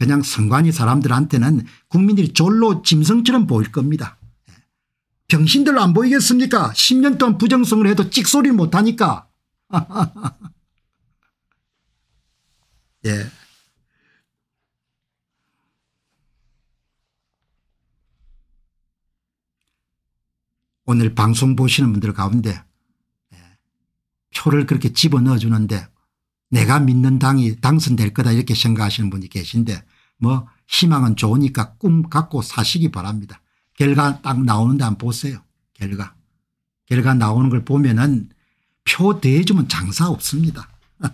그냥 선관위 사람들한테는 국민들이 졸로 짐승처럼 보일 겁니다. 병신들 안 보이겠습니까 10년 동안 부정성을 해도 찍소리 못하니까. <laughs> 예. 오늘 방송 보시는 분들 가운데 예, 표를 그렇게 집어넣어 주는데 내가 믿는 당이 당선될 거다 이렇게 생각하시는 분이 계신데 뭐 희망은 좋으니까 꿈 갖고 사시기 바랍니다. 결과 딱 나오는데 한번 보세요. 결과. 결과 나오는 걸 보면은 표 대주면 장사 없습니다. <laughs>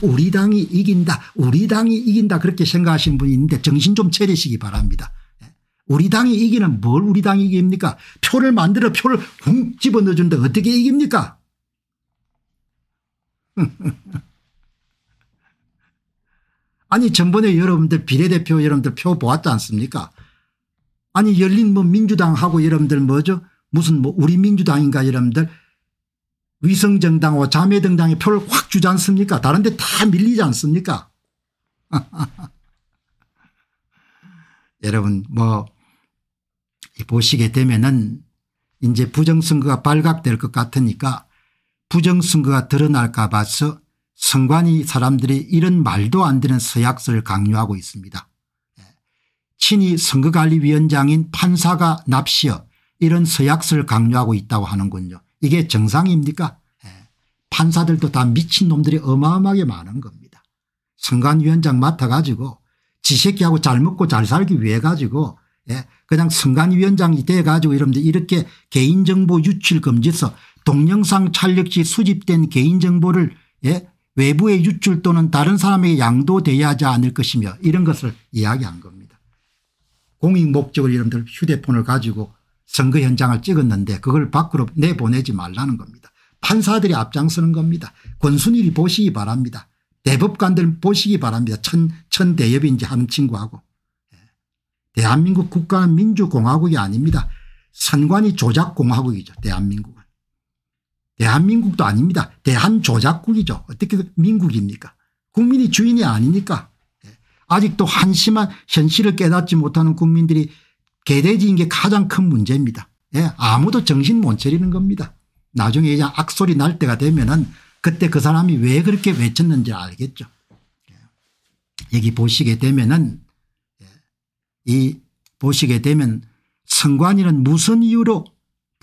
우리 당이 이긴다 우리 당이 이긴다 그렇게 생각하시는 분이 있는데 정신 좀 차리시기 바랍니다. 예. 우리 당이 이기는 뭘 우리 당이 이깁니까 표를 만들어 표를 쿵집어넣어준다 어떻게 이깁니까 <laughs> 아니 전번에 여러분들 비례대표 여러분들 표 보았지 않습니까 아니 열린 뭐 민주당하고 여러분들 뭐죠 무슨 뭐 우리 민주당인가 여러분들 위성정당하고 자매정당의 표를 확 주지 않습니까 다른 데다 밀리지 않습니까 <laughs> 여러분 뭐 보시게 되면은 이제 부정선거가 발각될 것 같으니까 부정선거가 드러날까 봐서 선관위 사람들이 이런 말도 안 되는 서약서를 강요하고 있습니다. 예. 친히 선거관리위원장인 판사가 납시어 이런 서약서를 강요하고 있다고 하는군요. 이게 정상입니까? 예. 판사들도 다 미친놈들이 어마어마하게 많은 겁니다. 선관위원장 맡아가지고 지새끼하고 잘 먹고 잘 살기 위해 가지고 예, 그냥 선관위원장이 돼가지고 이러면 이렇게 개인정보 유출금지서 동영상 촬영 시 수집된 개인정보를 예? 외부에 유출 또는 다른 사람에게 양도돼야 하지 않을 것이며 이런 것을 이야기한 겁니다. 공익 목적을 여러분들 휴대폰을 가지고 선거 현장을 찍었는데 그걸 밖으로 내보내지 말라는 겁니다. 판사들이 앞장서는 겁니다. 권순일이 보시기 바랍니다. 대법관들 보시기 바랍니다. 천, 천 대협인지 하는 친구하고. 예. 대한민국 국가는 민주공화국이 아닙니다. 선관위 조작공화국이죠. 대한민국. 대한민국도 아닙니다. 대한조작국이죠. 어떻게 민국입니까 국민이 주인이 아니니까 예. 아직도 한심한 현실을 깨닫지 못하는 국민들이 개돼지인 게 가장 큰 문제입니다. 예, 아무도 정신 못 차리는 겁니다. 나중에 이제 악소리 날 때가 되면 은 그때 그 사람이 왜 그렇게 외쳤는지 알겠죠. 예, 여기 보시게 되면 은이 예. 보시게 되면 선관위는 무슨 이유로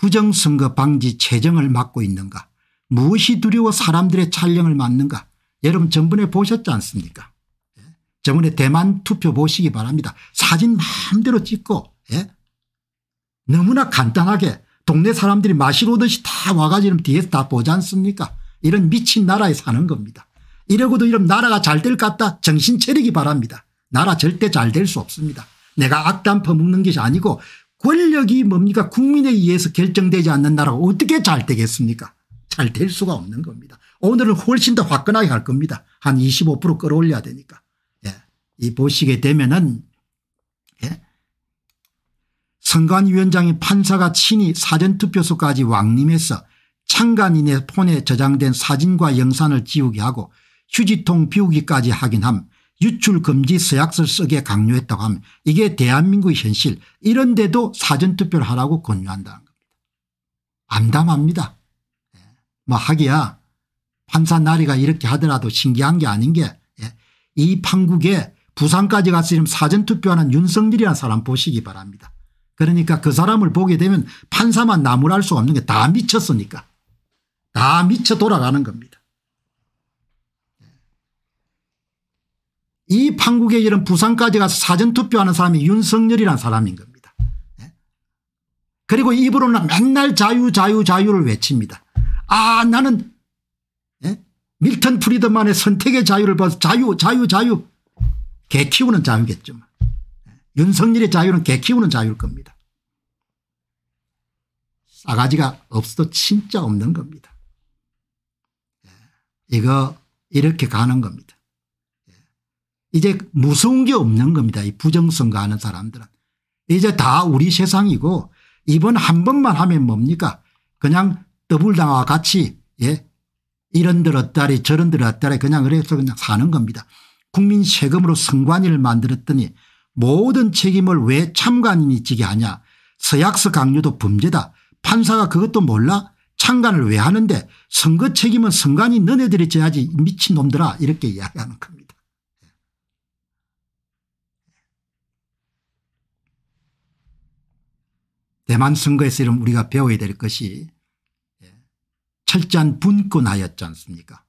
부정선거 방지 체정을 맡고 있는가 무엇이 두려워 사람들의 촬영을 맡는가 여러분 전번에 보셨지 않습니까 예? 저번에 대만 투표 보시기 바랍니다. 사진 마음대로 찍고 예? 너무나 간단하게 동네 사람들이 마시러 오듯이 다 와가지고 뒤에서 다 보지 않습니까 이런 미친 나라에 사는 겁니다. 이러고도 이런 나라가 잘 될 것 같다 정신 차리기 바랍니다. 나라 절대 잘 될 수 없습니다. 내가 악담 퍼먹는 것이 아니고 권력이 뭡니까 국민에 의해서 결정되지 않는나라가 어떻게 잘 되겠습니까 잘 될 수가 없는 겁니다. 오늘은 훨씬 더 화끈하게 할 겁니다. 한 25% 끌어올려야 되니까. 예. 이 보시게 되면은 예. 선관위원장이 판사가 친히 사전투표소까지 왕림해서 참관인의 폰에 저장된 사진과 영상을 지우게 하고 휴지통 비우기까지 하긴 함 유출금지 서약서를 쓰게 강요했다고 하면 이게 대한민국의 현실 이런 데도 사전투표를 하라고 권유한다는 겁니다. 암담합니다. 예. 뭐 하기야 판사 나리가 이렇게 하더라도 신기한 게 아닌 게이 예. 판국에 부산까지 가서 지 사전투표하는 윤석열이라는 사람 보시기 바랍니다. 그러니까 그 사람을 보게 되면 판사만 나무랄 수 없는 게 다 미쳤으니까 다 미쳐 돌아가는 겁니다. 이 판국에 이런 부산까지 가서 사전투표하는 사람이 윤석열이라는 사람인 겁니다. 예? 그리고 입으로는 맨날 자유 자유 자유를 외칩니다. 아 나는 예? 밀턴 프리드만의 선택의 자유를 봐서 자유 자유 자유 개 키우는 자유겠죠. 뭐. 예? 윤석열의 자유는 개 키우는 자유일 겁니다. 싸가지가 없어도 진짜 없는 겁니다. 이거 이렇게 가는 겁니다. 이제 무서운 게 없는 겁니다. 이 부정선거 하는 사람들은. 이제 다 우리 세상이고 이번 한 번만 하면 뭡니까 그냥 더블당와 같이 예 이런 들었다리 저런 들었다리 그냥 그래서 그냥 사는 겁니다. 국민 세금으로 선관위를 만들었더니 모든 책임을 왜 참관인이 지게 하냐 서약서 강요도 범죄다 판사가 그것도 몰라 참관을 왜 하는데 선거 책임은 선관위 너네들이 져야지 미친놈들아 이렇게 이야기하는 겁니다. 대만 선거에서 이런 우리가 배워야 될 것이 예, 철저한 분권하였지 않습니까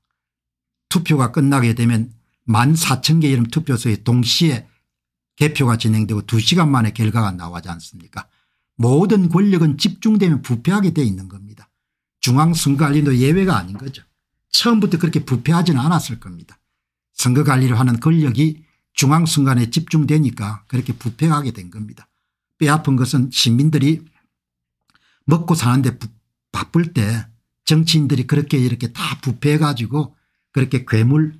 투표가 끝나게 되면 만 4천 개의 이름 투표소에 동시에 개표가 진행되고 2시간 만에 결과가 나오지 않습니까 모든 권력은 집중되면 부패하게 되어 있는 겁니다. 중앙선거관리도 예외가 아닌 거죠. 처음부터 그렇게 부패하지는 않았을 겁니다. 선거관리를 하는 권력이 중앙선관에 집중되니까 그렇게 부패하게 된 겁니다. 뼈아픈 것은 시민들이 먹고 사는데 바쁠 때 정치인들이 그렇게 이렇게 다 부패해 가지고 그렇게 괴물을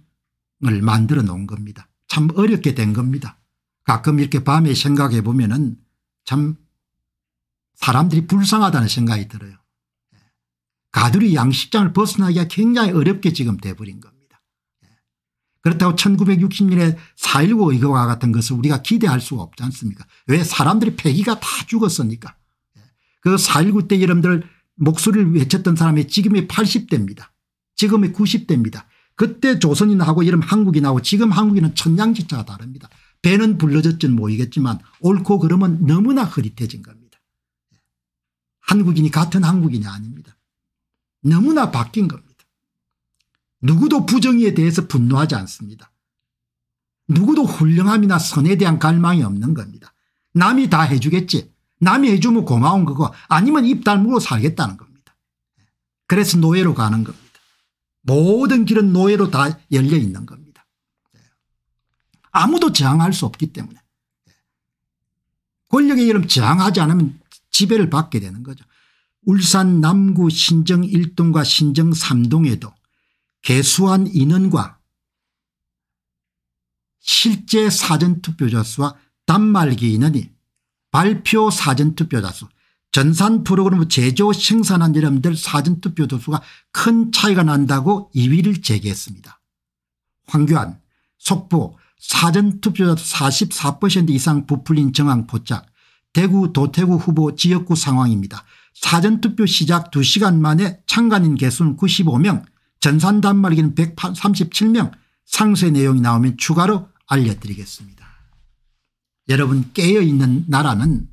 만들어 놓은 겁니다. 참 어렵게 된 겁니다. 가끔 이렇게 밤에 생각해 보면 은참 사람들이 불쌍하다는 생각이 들어요. 예. 가두리 양식장을 벗어나기가 굉장히 어렵게 지금 돼버린 겁니다. 그렇다고 1960년에 4.19 의거와 같은 것을 우리가 기대할 수가 없지 않습니까 왜 사람들이 폐기가 다 죽었으니까 예. 그4.19 때 여러분들 목소리를 외쳤던 사람이 지금의 80대입니다 지금의 90대입니다 그때 조선인하고 이름 한국인하고 지금 한국인은 천양지차가 다릅니다 배는 불러졌진 모이겠지만 옳고 그름은 너무나 흐릿해진 겁니다 예. 한국인이 같은 한국인이 아닙니다 너무나 바뀐 겁니다 누구도 부정의에 대해서 분노하지 않습니다. 누구도 훌륭함이나 선에 대한 갈망이 없는 겁니다. 남이 다 해주겠지. 남이 해주면 고마운 거고 아니면 입다물로 살겠다는 겁니다. 그래서 노예로 가는 겁니다. 모든 길은 노예로 다 열려 있는 겁니다. 아무도 저항할 수 없기 때문에. 권력의 이름 저항하지 않으면 지배를 받게 되는 거죠. 울산 남구 신정 1동과 신정 3동에도 개수한 인원과 실제 사전투표자 수와 단말기 인원이 발표 사전투표자 수 전산 프로그램 제조 생산한 이름들 사전투표 도수가 큰 차이가 난다고 2위를 제기했습니다. 황교안 속보 사전투표자 44% 이상 부풀린 정황 포착 대구 도태구 후보 지역구 상황입니다. 사전투표 시작 2시간 만에 참관인 개수는 95명 전산 단말기는 137명 상세 내용이 나오면 추가로 알려드리겠습니다. 여러분 깨어있는 나라는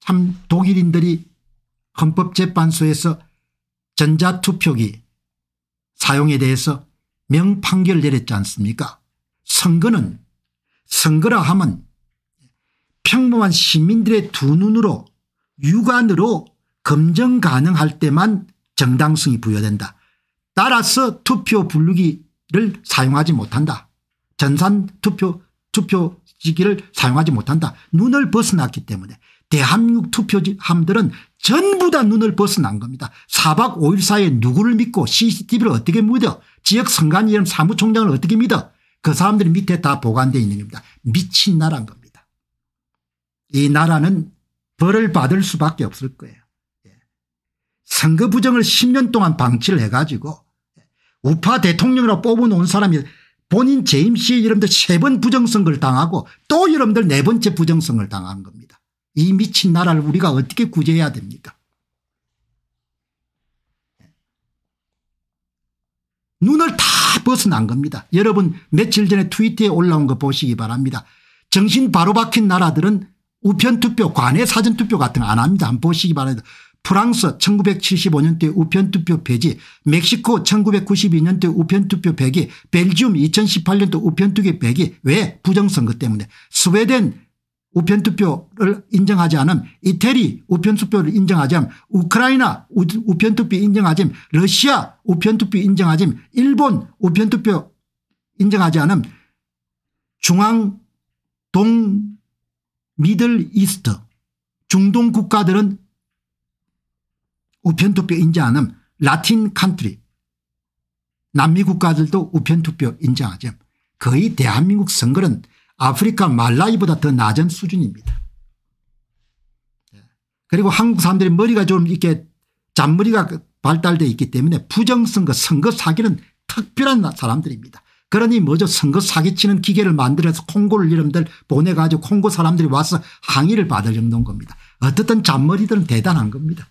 참 독일인들이 헌법재판소에서 전자투표기 사용에 대해서 명판결 내렸지 않습니까 선거는 선거라 하면 평범한 시민들의 두 눈으로 육안으로 검증 가능할 때만 정당성이 부여된다. 따라서 투표 분류기를 사용하지 못한다. 전산 투표 투표지기를 사용하지 못한다. 눈을 벗어났기 때문에 대한민국 투표함들은 전부 다 눈을 벗어난 겁니다. 4박 5일 사이에 누구를 믿고 CCTV를 어떻게 믿어 지역 선관위원 사무총장을 어떻게 믿어 그 사람들이 밑에 다 보관되어 있는 겁니다. 미친 나라인 겁니다. 이 나라는 벌을 받을 수밖에 없을 거예요. 선거 부정을 10년 동안 방치를 해가지고 우파 대통령으로 뽑은온 사람이 본인 재임 시에 여러분들 세 번 부정선거를 당하고 또 여러분들 네 번째 부정선거를 당한 겁니다. 이 미친 나라를 우리가 어떻게 구제해야 됩니까 눈을 다 벗어난 겁니다. 여러분 며칠 전에 트위터에 올라온 거 보시기 바랍니다. 정신 바로 박힌 나라들은 우편투표 관외 사전투표 같은 거 안 합니다. 한번 보시기 바랍니다. 프랑스 1975년대 우편투표 폐지 멕시코 1992년대 우편투표 폐기 벨지움 2018년도 우편투표 폐기 왜 부정선거 때문에 스웨덴 우편투표를 인정하지 않음 이태리 우편투표를 인정하지 않음 우크라이나 우편투표 인정하지 않음 러시아 우편투표 인정하지 않음 일본 우편투표 인정하지 않음 중앙 동 미들 이스트 중동 국가들은 우편투표 인정하는 라틴 칸트리 남미 국가들도 우편투표 인정하죠. 거의 대한민국 선거는 아프리카 말라이보다 더 낮은 수준입니다. 예. 그리고 한국 사람들이 머리가 좀 이렇게 잔머리가 발달되어 있기 때문에 부정선거 선거 사기는 특별한 사람들입니다. 그러니 먼저 선거 사기치는 기계를 만들어서 콩고를 이름들 보내가지고 콩고 사람들이 와서 항의를 받으려는 겁니다. 어떻든 잔머리들은 대단한 겁니다.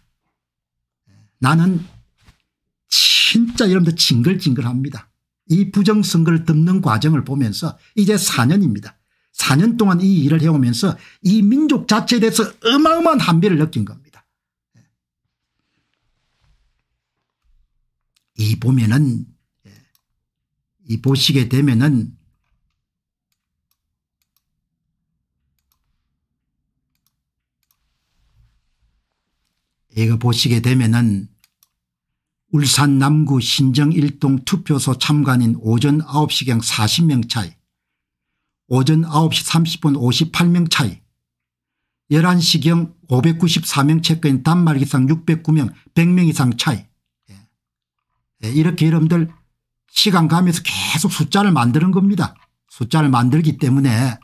나는 진짜 여러분들 징글징글합니다. 이 부정선거를 듣는 과정을 보면서 이제 4년입니다. 4년 동안 이 일을 해오면서 이 민족 자체에 대해서 어마어마한 한비를 느낀 겁니다. 이 보면은 이 보시게 되면은 이거 보시게 되면은 울산 남구 신정 1동 투표소 참관인 오전 9시경 40명 차이 오전 9시 30분 58명 차이 11시경 594명 체크인 단말 기상 609명 100명 이상 차이 예. 예, 이렇게 여러분들 시간 가면서 계속 숫자를 만드는 겁니다. 숫자를 만들기 때문에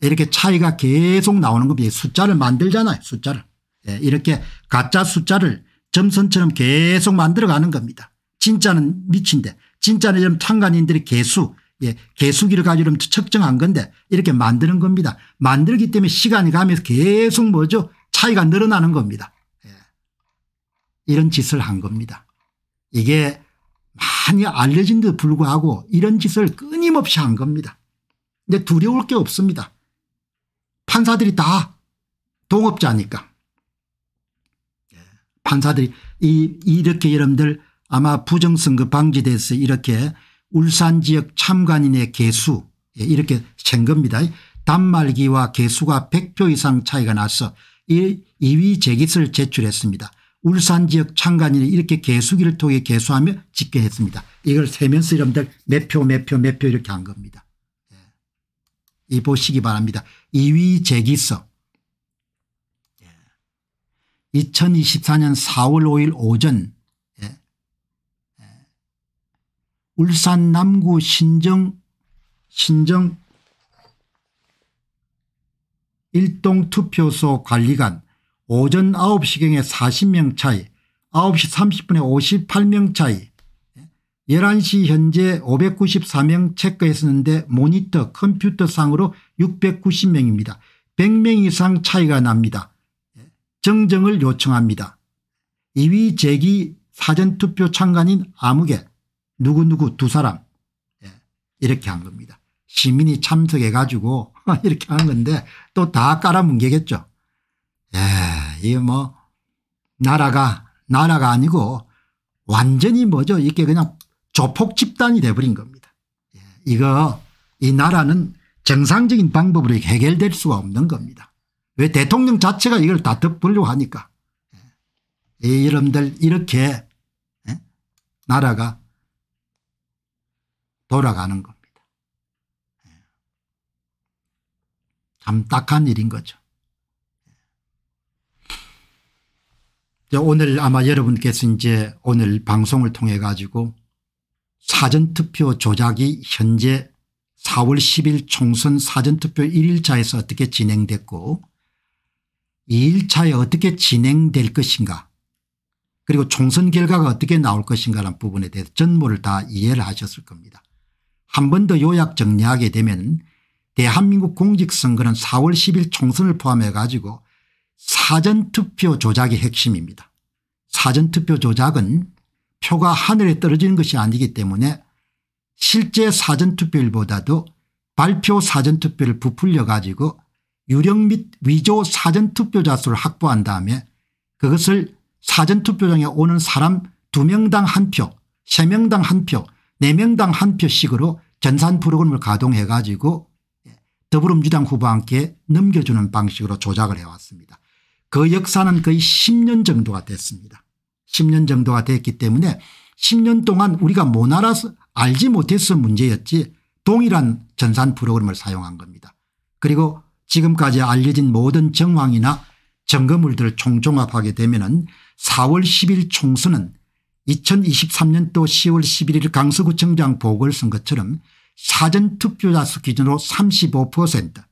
이렇게 차이가 계속 나오는 겁니다. 숫자를 만들잖아요. 숫자를. 예, 이렇게 가짜 숫자를 점선처럼 계속 만들어가는 겁니다. 진짜는 미친데 진짜는 좀 창간인들이 개수 예, 개수기를 가지고 측정한 건데 이렇게 만드는 겁니다. 만들기 때문에 시간이 가면서 계속 뭐죠 차이가 늘어나는 겁니다. 예. 이런 짓을 한 겁니다. 이게 많이 알려진 데도 불구하고 이런 짓을 끊임없이 한 겁니다. 근데 두려울 게 없습니다. 판사들이 다 동업자니까. 판사들이 이 이렇게 여러분들 아마 부정선거 방지돼서 이렇게 울산 지역 참관인의 개수 예, 이렇게 잰 겁니다. 단말기와 개수가 100표 이상 차이가 나서 2위 재깃을 제출했습니다. 울산 지역 참관인이 이렇게 개수기를 통해 개수하며 집계했습니다. 이걸 세면서 여러분들 몇 표 몇 표 몇 표 이렇게 한 겁니다. 예. 이 보시기 바랍니다. 2위 제기서 2024년 4월 5일 오전 예, 예. 울산 남구 신정 신정 일동 투표소 관리관 오전 9시경에 40명 차이 9시 30분에 58명 차이 11시 예. 현재 594명 체크했었는데 모니터 컴퓨터상으로 690명입니다. 100명 이상 차이가 납니다. 정정을 요청합니다. 2위 제기 사전투표 참관인 아무개 누구누구 두 사람 예, 이렇게 한 겁니다. 시민이 참석해 가지고 <laughs> 이렇게 한 건데 또 다 깔아뭉개겠죠. 예, 이뭐 나라가 나라가 아니고 완전히 뭐죠 이게 그냥 조폭 집단이 돼버린 겁니다. 예, 이거 이 나라는 정상적인 방법으로 해결될 수가 없는 겁니다. 왜 대통령 자체가 이걸 다 덮으려고 하니까. 예, 여러분들 이렇게 예? 나라가 돌아가는 겁니다. 예. 참 딱한 일인 거죠. 예. 오늘 아마 여러분께서 이제 오늘 방송을 통해 가지고 사전투표 조작이 현재 4월 10일 총선 사전투표 1일차에서 어떻게 진행됐고 이 1차에 어떻게 진행될 것인가 그리고 총선 결과가 어떻게 나올 것인가라는 부분에 대해서 전모를 다 이해를 하셨을 겁니다. 한 번 더 요약 정리하게 되면 대한민국 공직선거는 4월 10일 총선을 포함해 가지고 사전투표 조작이 핵심입니다. 사전투표 조작은 표가 하늘에 떨어지는 것이 아니기 때문에 실제 사전투표율보다도 발표 사전투표를 부풀려 가지고 유령및 위조 사전투표자 수를 확보한 다음에 그것을 사전투표장에 오는 사람 두명당한 표, 세명당한 표, 네명당한 표씩으로 전산 프로그램을 가동해 가지고 예, 더불어민주당 후보와 함께 넘겨주는 방식으로 조작을 해왔습니다. 그 역사는 거의 10년 정도가 됐습니다. 10년 정도가 됐기 때문에 10년 동안 우리가 못 뭐 알아서 알지 못해서 문제였지 동일한 전산 프로그램을 사용한 겁니다. 그리고 지금까지 알려진 모든 정황이나 점거물들을 총종합하게 되면 4월 10일 총선은 2023년도 10월 11일 강서구청장 보궐선거처럼 사전투표자 수 기준으로 35%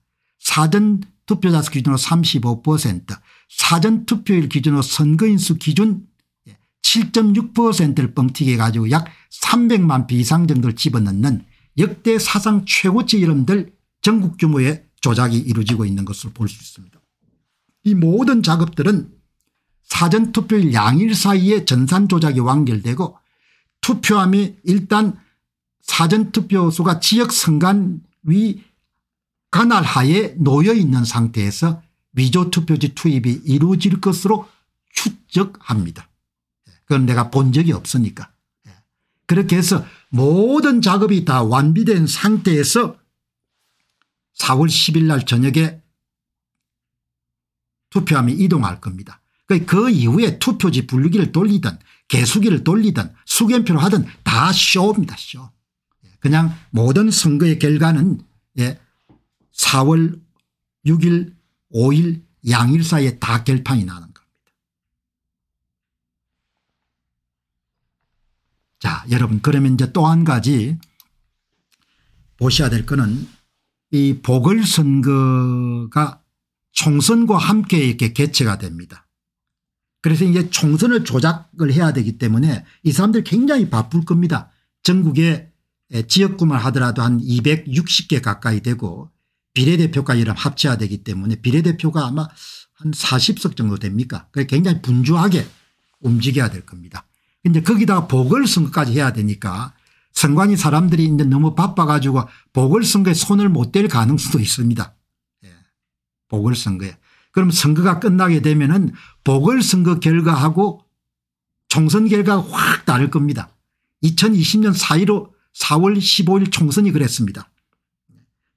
사전투표자 수 기준으로 35% 사전투표일 기준으로 선거인수 기준 7.6%를 뻥튀기 가지고 약 300만 비 이상 정도를 집어넣는 역대 사상 최고치 이름들 전국 규모의 조작이 이루어지고 있는 것을 볼 수 있습니다. 이 모든 작업들은 사전투표일 양일 사이에 전산 조작이 완결되고 투표함이 일단 사전투표소가 지역 선관위 관할 하에 놓여 있는 상태에서 위조투표지 투입이 이루어질 것으로 추적합니다. 그건 내가 본 적이 없으니까. 그렇게 해서 모든 작업이 다 완비된 상태에서 4월 10일 날 저녁에 투표함이 이동할 겁니다. 그러니까 그 이후에 투표지 분류기를 돌리든 개수기를 돌리든 수견표를 하든 다 쇼입니다. 쇼. 예, 그냥 모든 선거의 결과는 4월 예, 6일 5일 양일 사이에 다 결판이 나는 겁니다. 자 여러분 그러면 이제 또 한 가지 보셔야 될 것은 이 보궐선거가 총선과 함께 이렇게 개최가 됩니다. 그래서 이제 총선을 조작을 해야 되기 때문에 이 사람들 굉장히 바쁠 겁니다. 전국에 지역구만 하더라도 한 260개 가까이 되고 비례대표까지 합쳐야 되기 때문에 비례대표가 아마 한 40석 정도 됩니까 굉장히 분주하게 움직여야 될 겁니다. 근데 거기다가 보궐선거까지 해야 되니까 선관위 사람들이 이제 너무 바빠가지고 보궐선거에 손을 못 댈 가능성도 있습니다. 예. 보궐선거에. 그럼 선거가 끝나게 되면은 보궐선거 결과하고 총선 결과가 확 다를 겁니다. 2020년 4.15 4월 15일 총선이 그랬습니다.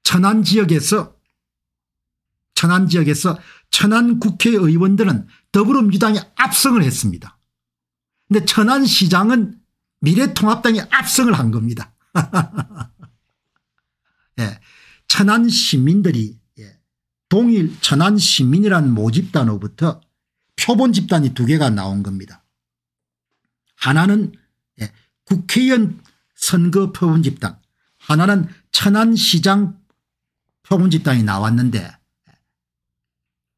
천안 지역에서 천안 지역에서 천안 국회의원들은 더불어민주당이 압승을 했습니다. 근데 천안시장은 미래통합당이 압승을 한 겁니다. <laughs> 예, 천안 시민들이 예, 동일 천안 시민이란 모집 단어부터 표본 집단이 두 개가 나온 겁니다. 하나는 예, 국회의원 선거 표본 집단 하나는 천안시장 표본 집단이 나왔는데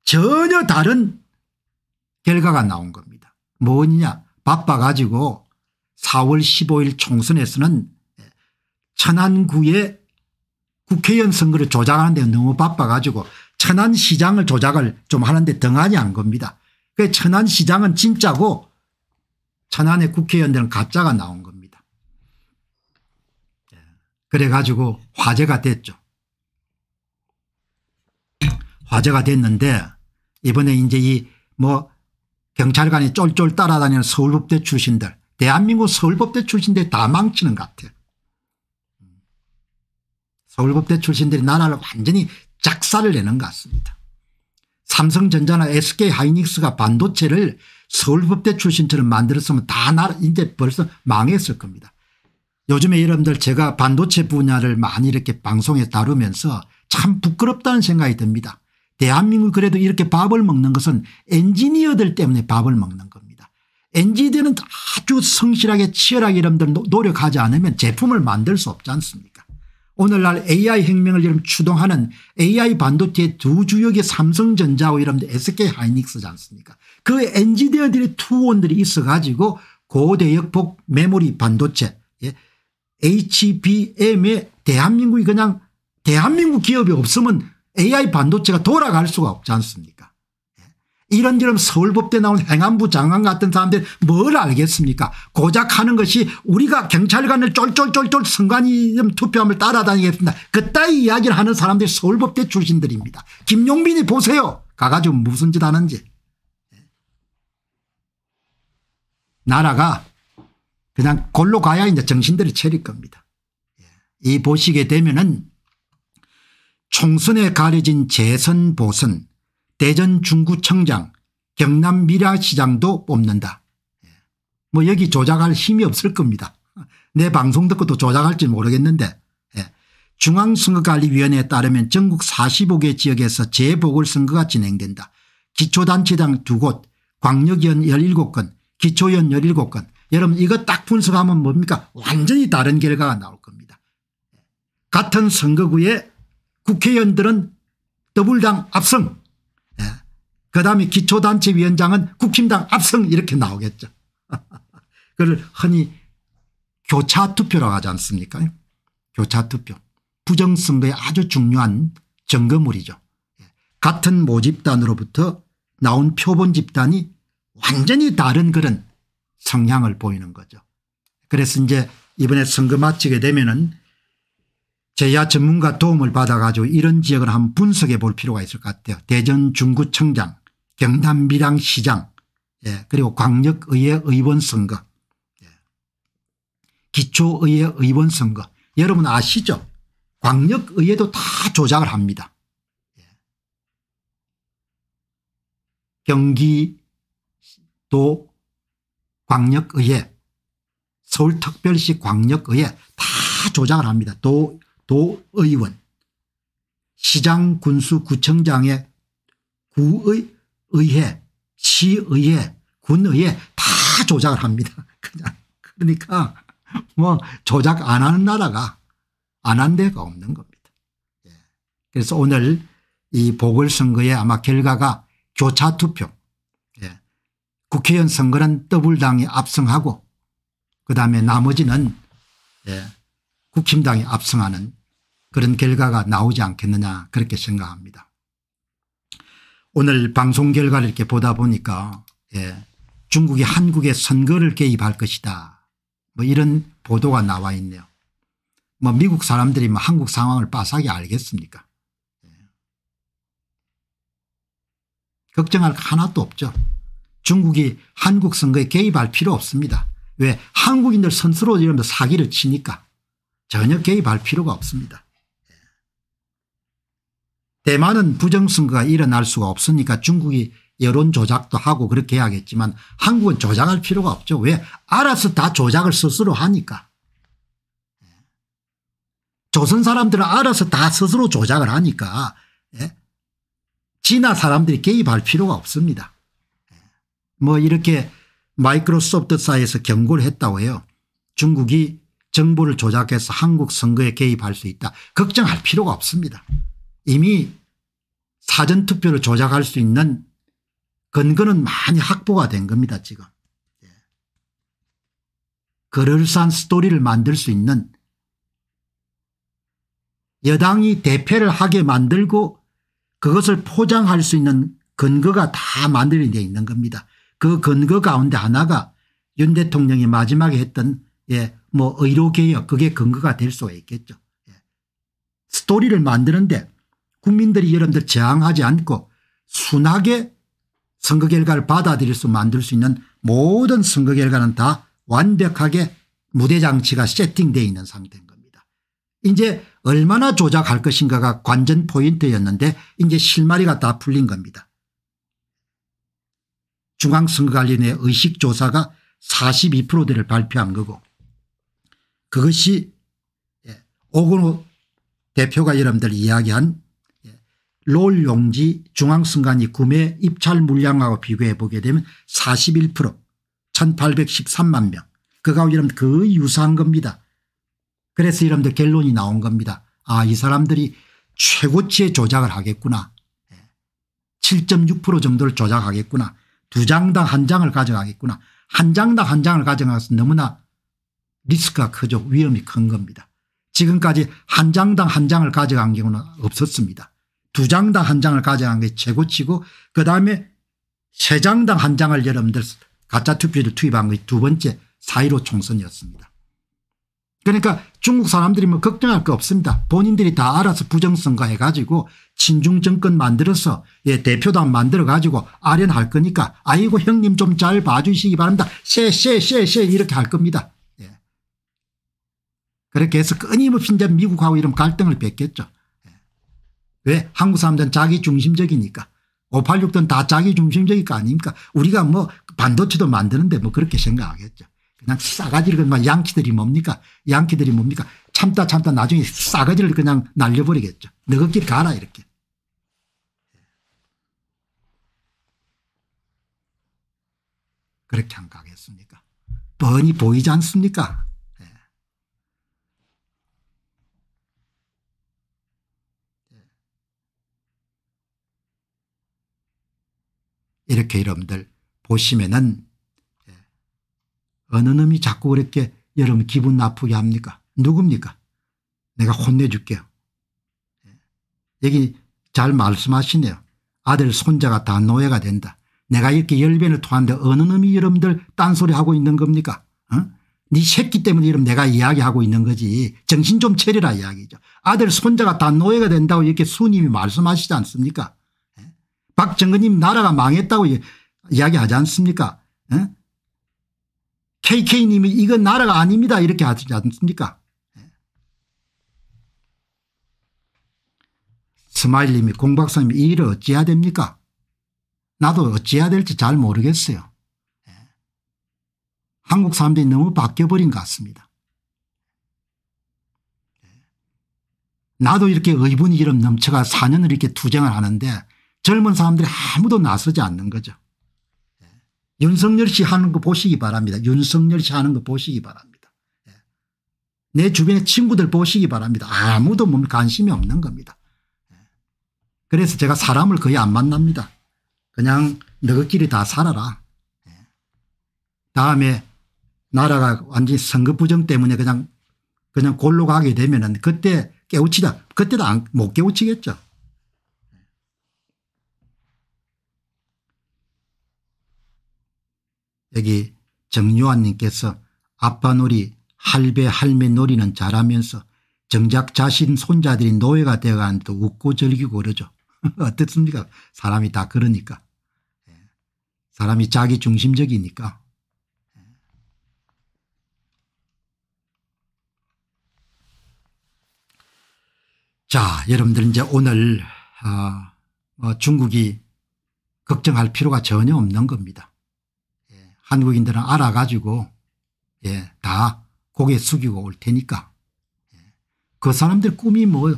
전혀 다른 결과가 나온 겁니다. 뭐냐 바빠가지고 4월 15일 총선에서는 천안구의 국회의원 선거를 조작하는데 너무 바빠가지고 천안시장을 조작을 좀 하는데 등한이 안 겁니다. 그 천안시장은 진짜고 천안의 국회의원들은 가짜가 나온 겁니다. 예. 그래가지고 화제가 됐죠. 화제가 됐는데 이번에 이제 이 뭐 경찰관이 쫄쫄 따라다니는 서울읍대 출신들 대한민국 서울법대 출신들이 다 망치는 것 같아요. 서울법대 출신들이 나라를 완전히 작살을 내는 것 같습니다. 삼성전자나 SK하이닉스가 반도체를 서울법대 출신처럼 만들었으면 다 나라 이제 벌써 망했을 겁니다. 요즘에 여러분들 제가 반도체 분야를 많이 이렇게 방송에 다루면서 참 부끄럽다는 생각이 듭니다. 대한민국 그래도 이렇게 밥을 먹는 것은 엔지니어들 때문에 밥을 먹는 엔지 g 어는 아주 성실하게 치열하게 여러분들 노력하지 않으면 제품을 만들 수 없지 않습니까 오늘날 AI 혁명을 여러분 추동하는 AI 반도체의 두 주역이 삼성전자고 여러분들 SK하이닉스지 않습니까 그 엔지니어들의 투원들이 있어 가지고 고대역폭 메모리 반도체 예. HBM에 대한민국이 그냥 대한민국 기업이 없으면 AI 반도체가 돌아갈 수가 없지 않습니까 이런저런 서울법대 나온 행안부 장관 같은 사람들 뭘 알겠습니까 고작 하는 것이 우리가 경찰관을 쫄쫄쫄쫄 선관위 투표함을 따라다니겠습니다 그따위 이야기를 하는 사람들이 서울법대 출신들입니다 김용민이 보세요 가가지고 무슨 짓 하는지 나라가 그냥 골로 가야 이제 정신들이 차릴 겁니다 예. 이 보시게 되면은 총선에 가려진 재선 보선 대전 중구청장 경남 미라시장도 뽑는다. 예. 뭐 여기 조작할 힘이 없을 겁니다. <laughs> 내 방송 듣고 도 조작할지 모르겠는데 예. 중앙선거관리위원회에 따르면 전국 45개 지역에서 재보궐선거가 진행된다. 기초단체당 2곳 광역위원 17건 기초위원 17건 여러분 이거 딱 분석하면 뭡니까 완전히 다른 결과가 나올 겁니다. 같은 선거구에 국회의원들은 더블당 압승 그 다음에 기초단체 위원장은 국힘당 압승 이렇게 나오겠죠. <laughs> 그걸 흔히 교차 투표라고 하지 않습니까 교차 투표 부정선거에 아주 중요한 점검물이죠. 같은 모집단으로부터 나온 표본 집단이 완전히 다른 그런 성향을 보이는 거죠. 그래서 이제 이번에 선거 마치게 되면은 제야 전문가 도움을 받아가지고 이런 지역을 한번 분석해 볼 필요가 있을 것 같아요. 대전 중구청장 경남 비랑 시장 예, 그리고 광역의회 의원 선거 예. 기초의회 의원 선거 여러분 아시죠 광역의회도 다 조작을 합니다. 예. 경기도 광역의회 서울특별시 광역의회 다 조작을 합니다. 도, 도의원 시장 군수구청장의 구의 의회 시의회 군의회 다 조작을 합니다. <laughs> 그냥 그러니까 뭐 조작 안 하는 나라가 안 한 데가 없는 겁니다. 예. 그래서 오늘 이 보궐선거의 아마 결과가 교차투표 예. 국회의원 선거는 더블당이 압승하고 그다음에 나머지는 예. 국힘당이 압승하는 그런 결과가 나오지 않겠느냐 그렇게 생각합니다. 오늘 방송 결과를 이렇게 보다 보니까 예, 중국이 한국의 선거를 개입할 것이다 뭐 이런 보도가 나와 있네요. 뭐 미국 사람들이 뭐 한국 상황을 빠삭이 알겠습니까 예. 걱정할 거 하나도 없죠. 중국이 한국 선거에 개입할 필요 없습니다. 왜 한국인들 스스로 이러면 사기를 치니까 전혀 개입할 필요가 없습니다. 대만은 부정선거가 일어날 수가 없으니까 중국이 여론 조작도 하고 그렇게 해야겠지만 한국은 조작할 필요가 없죠. 왜? 알아서 다 조작을 스스로 하니까. 조선 사람들은 알아서 다 스스로 조작을 하니까 예? 진화 사람들이 개입할 필요가 없습니다. 예? 뭐 이렇게 마이크로소프트사에서 경고를 했다고 해요. 중국이 정보를 조작해서 한국 선거에 개입할 수 있다. 걱정할 필요가 없습니다. 이미 사전투표를 조작할 수 있는 근거는 많이 확보가 된 겁니다 지금. 예. 그럴싸한 스토리를 만들 수 있는 여당이 대패를 하게 만들고 그것을 포장할 수 있는 근거가 다 만들어져 있는 겁니다. 그 근거 가운데 하나가 윤 대통령이 마지막에 했던 예, 뭐 의료개혁 그게 근거가 될 수가 있겠죠. 예. 스토리를 만드는데 국민들이 여러분들 저항하지 않고 순하게 선거 결과를 받아들일 수 만들 수 있는 모든 선거 결과는 다 완벽하게 무대장치가 세팅되어 있는 상태인 겁니다. 이제 얼마나 조작할 것인가가 관전 포인트였는데 이제 실마리가 다 풀린 겁니다. 중앙선거관리위원회 의식조사가 42%대를 발표한 거고 그것이 예, 오근호 대표가 여러분들 이야기한 롤 용지 중앙순간이 구매 입찰 물량하고 비교해 보게 되면 41% 1813만 명. 그가 이름 거의 유사한 겁니다. 그래서 여러분들 결론이 나온 겁니다. 아 이 사람들이 최고치의 조작을 하겠구나. 7.6% 예. 정도를 조작하겠구나. 두 장당 한 장을 가져가겠구나. 한 장당 한 장을 가져가서 너무나 리스크가 크죠. 위험이 큰 겁니다. 지금까지 한 장당 한 장을 가져간 경우는 없었습니다. 두 장당 한 장을 가져간 게 최고치고 그다음에 세 장당 한 장을 여러분들 가짜 투표를 투입한 것이 두 번째 4.15 총선이었습니다. 그러니까 중국 사람들이 뭐 걱정할 거 없습니다. 본인들이 다 알아서 부정선거 해가지고 친중 정권 만들어서 예 대표당 만들어가지고 아련할 거니까 아이고 형님 좀 잘 봐주시기 바랍니다. 쎄쎄쎄쎄 이렇게 할 겁니다. 예. 그렇게 해서 끊임없이 이제 미국하고 이런 갈등을 빚겠죠. 왜 한국 사람들은 자기 중심적이니까 586든 다 자기 중심적이니 아닙니까 우리가 뭐 반도체도 만드는데 뭐 그렇게 생각하겠죠. 그냥 싸가지를 그냥 양키들이 뭡니까 양키들이 뭡니까 참다 참다 나중에 싸가지를 그냥 날려버리겠죠. 너그길 가라 이렇게. 그렇게 안 가겠습니까? 뻔히 보이지 않습니까? 이렇게 여러분들 보시면은 예, 어느 놈이 자꾸 그렇게 여러분 기분 나쁘게 합니까? 누굽니까? 내가 혼내줄게요. 예, 여기 잘 말씀하시네요. 아들 손자가 다 노예가 된다. 내가 이렇게 열변을 토하는데 어느 놈이 여러분들 딴소리 하고 있는 겁니까? 어? 네 새끼 때문에 이러 내가 이야기하고 있는 거지 정신 좀 차리라 이야기죠. 아들 손자가 다 노예가 된다고 이렇게 수님이 말씀하시지 않습니까? 박정근님 나라가 망했다고 이야기하지 않습니까 에? 예? KK님이 이건 나라가 아닙니다 이렇게 하지 않습니까 예? 스마일님이 공박사님이 일을 어찌해야 됩니까 나도 어찌해야 될지 잘 모르겠어요 예? 한국 사람들이 너무 바뀌어버린 것 같습니다 나도 이렇게 의분이 이름 넘쳐가 4년을 이렇게 투쟁을 하는데 젊은 사람들이 아무도 나서지 않는 거죠. 예. 윤석열 씨 하는 거 보시기 바랍니다. 윤석열 씨 하는 거 보시기 바랍니다. 예. 내 주변의 친구들 보시기 바랍니다. 아무도 몸 뭐 관심이 없는 겁니다. 예. 그래서 제가 사람을 거의 안 만납니다. 그냥 너희끼리 다 살아라. 예. 다음에 나라가 완전히 선거 부정 때문에 그냥 그냥 골로 가게 되면은 그때 깨우치다. 그때도 안, 못 깨우치겠죠. 여기 정요한님께서 아빠놀이 할배 할매놀이는 잘하면서 정작 자신 손자들이 노예가 되어가는데 웃고 즐기고 그러죠. <laughs> 어떻습니까 사람이 다 그러니까. 예. 사람이 자기 중심적이니까. 예. 자 여러분들 이제 오늘 어, 어, 중국이 걱정할 필요가 전혀 없는 겁니다. 한국인들은 알아가지고 예, 다 고개 숙이고 올 테니까. 예. 그 사람들 꿈이 뭐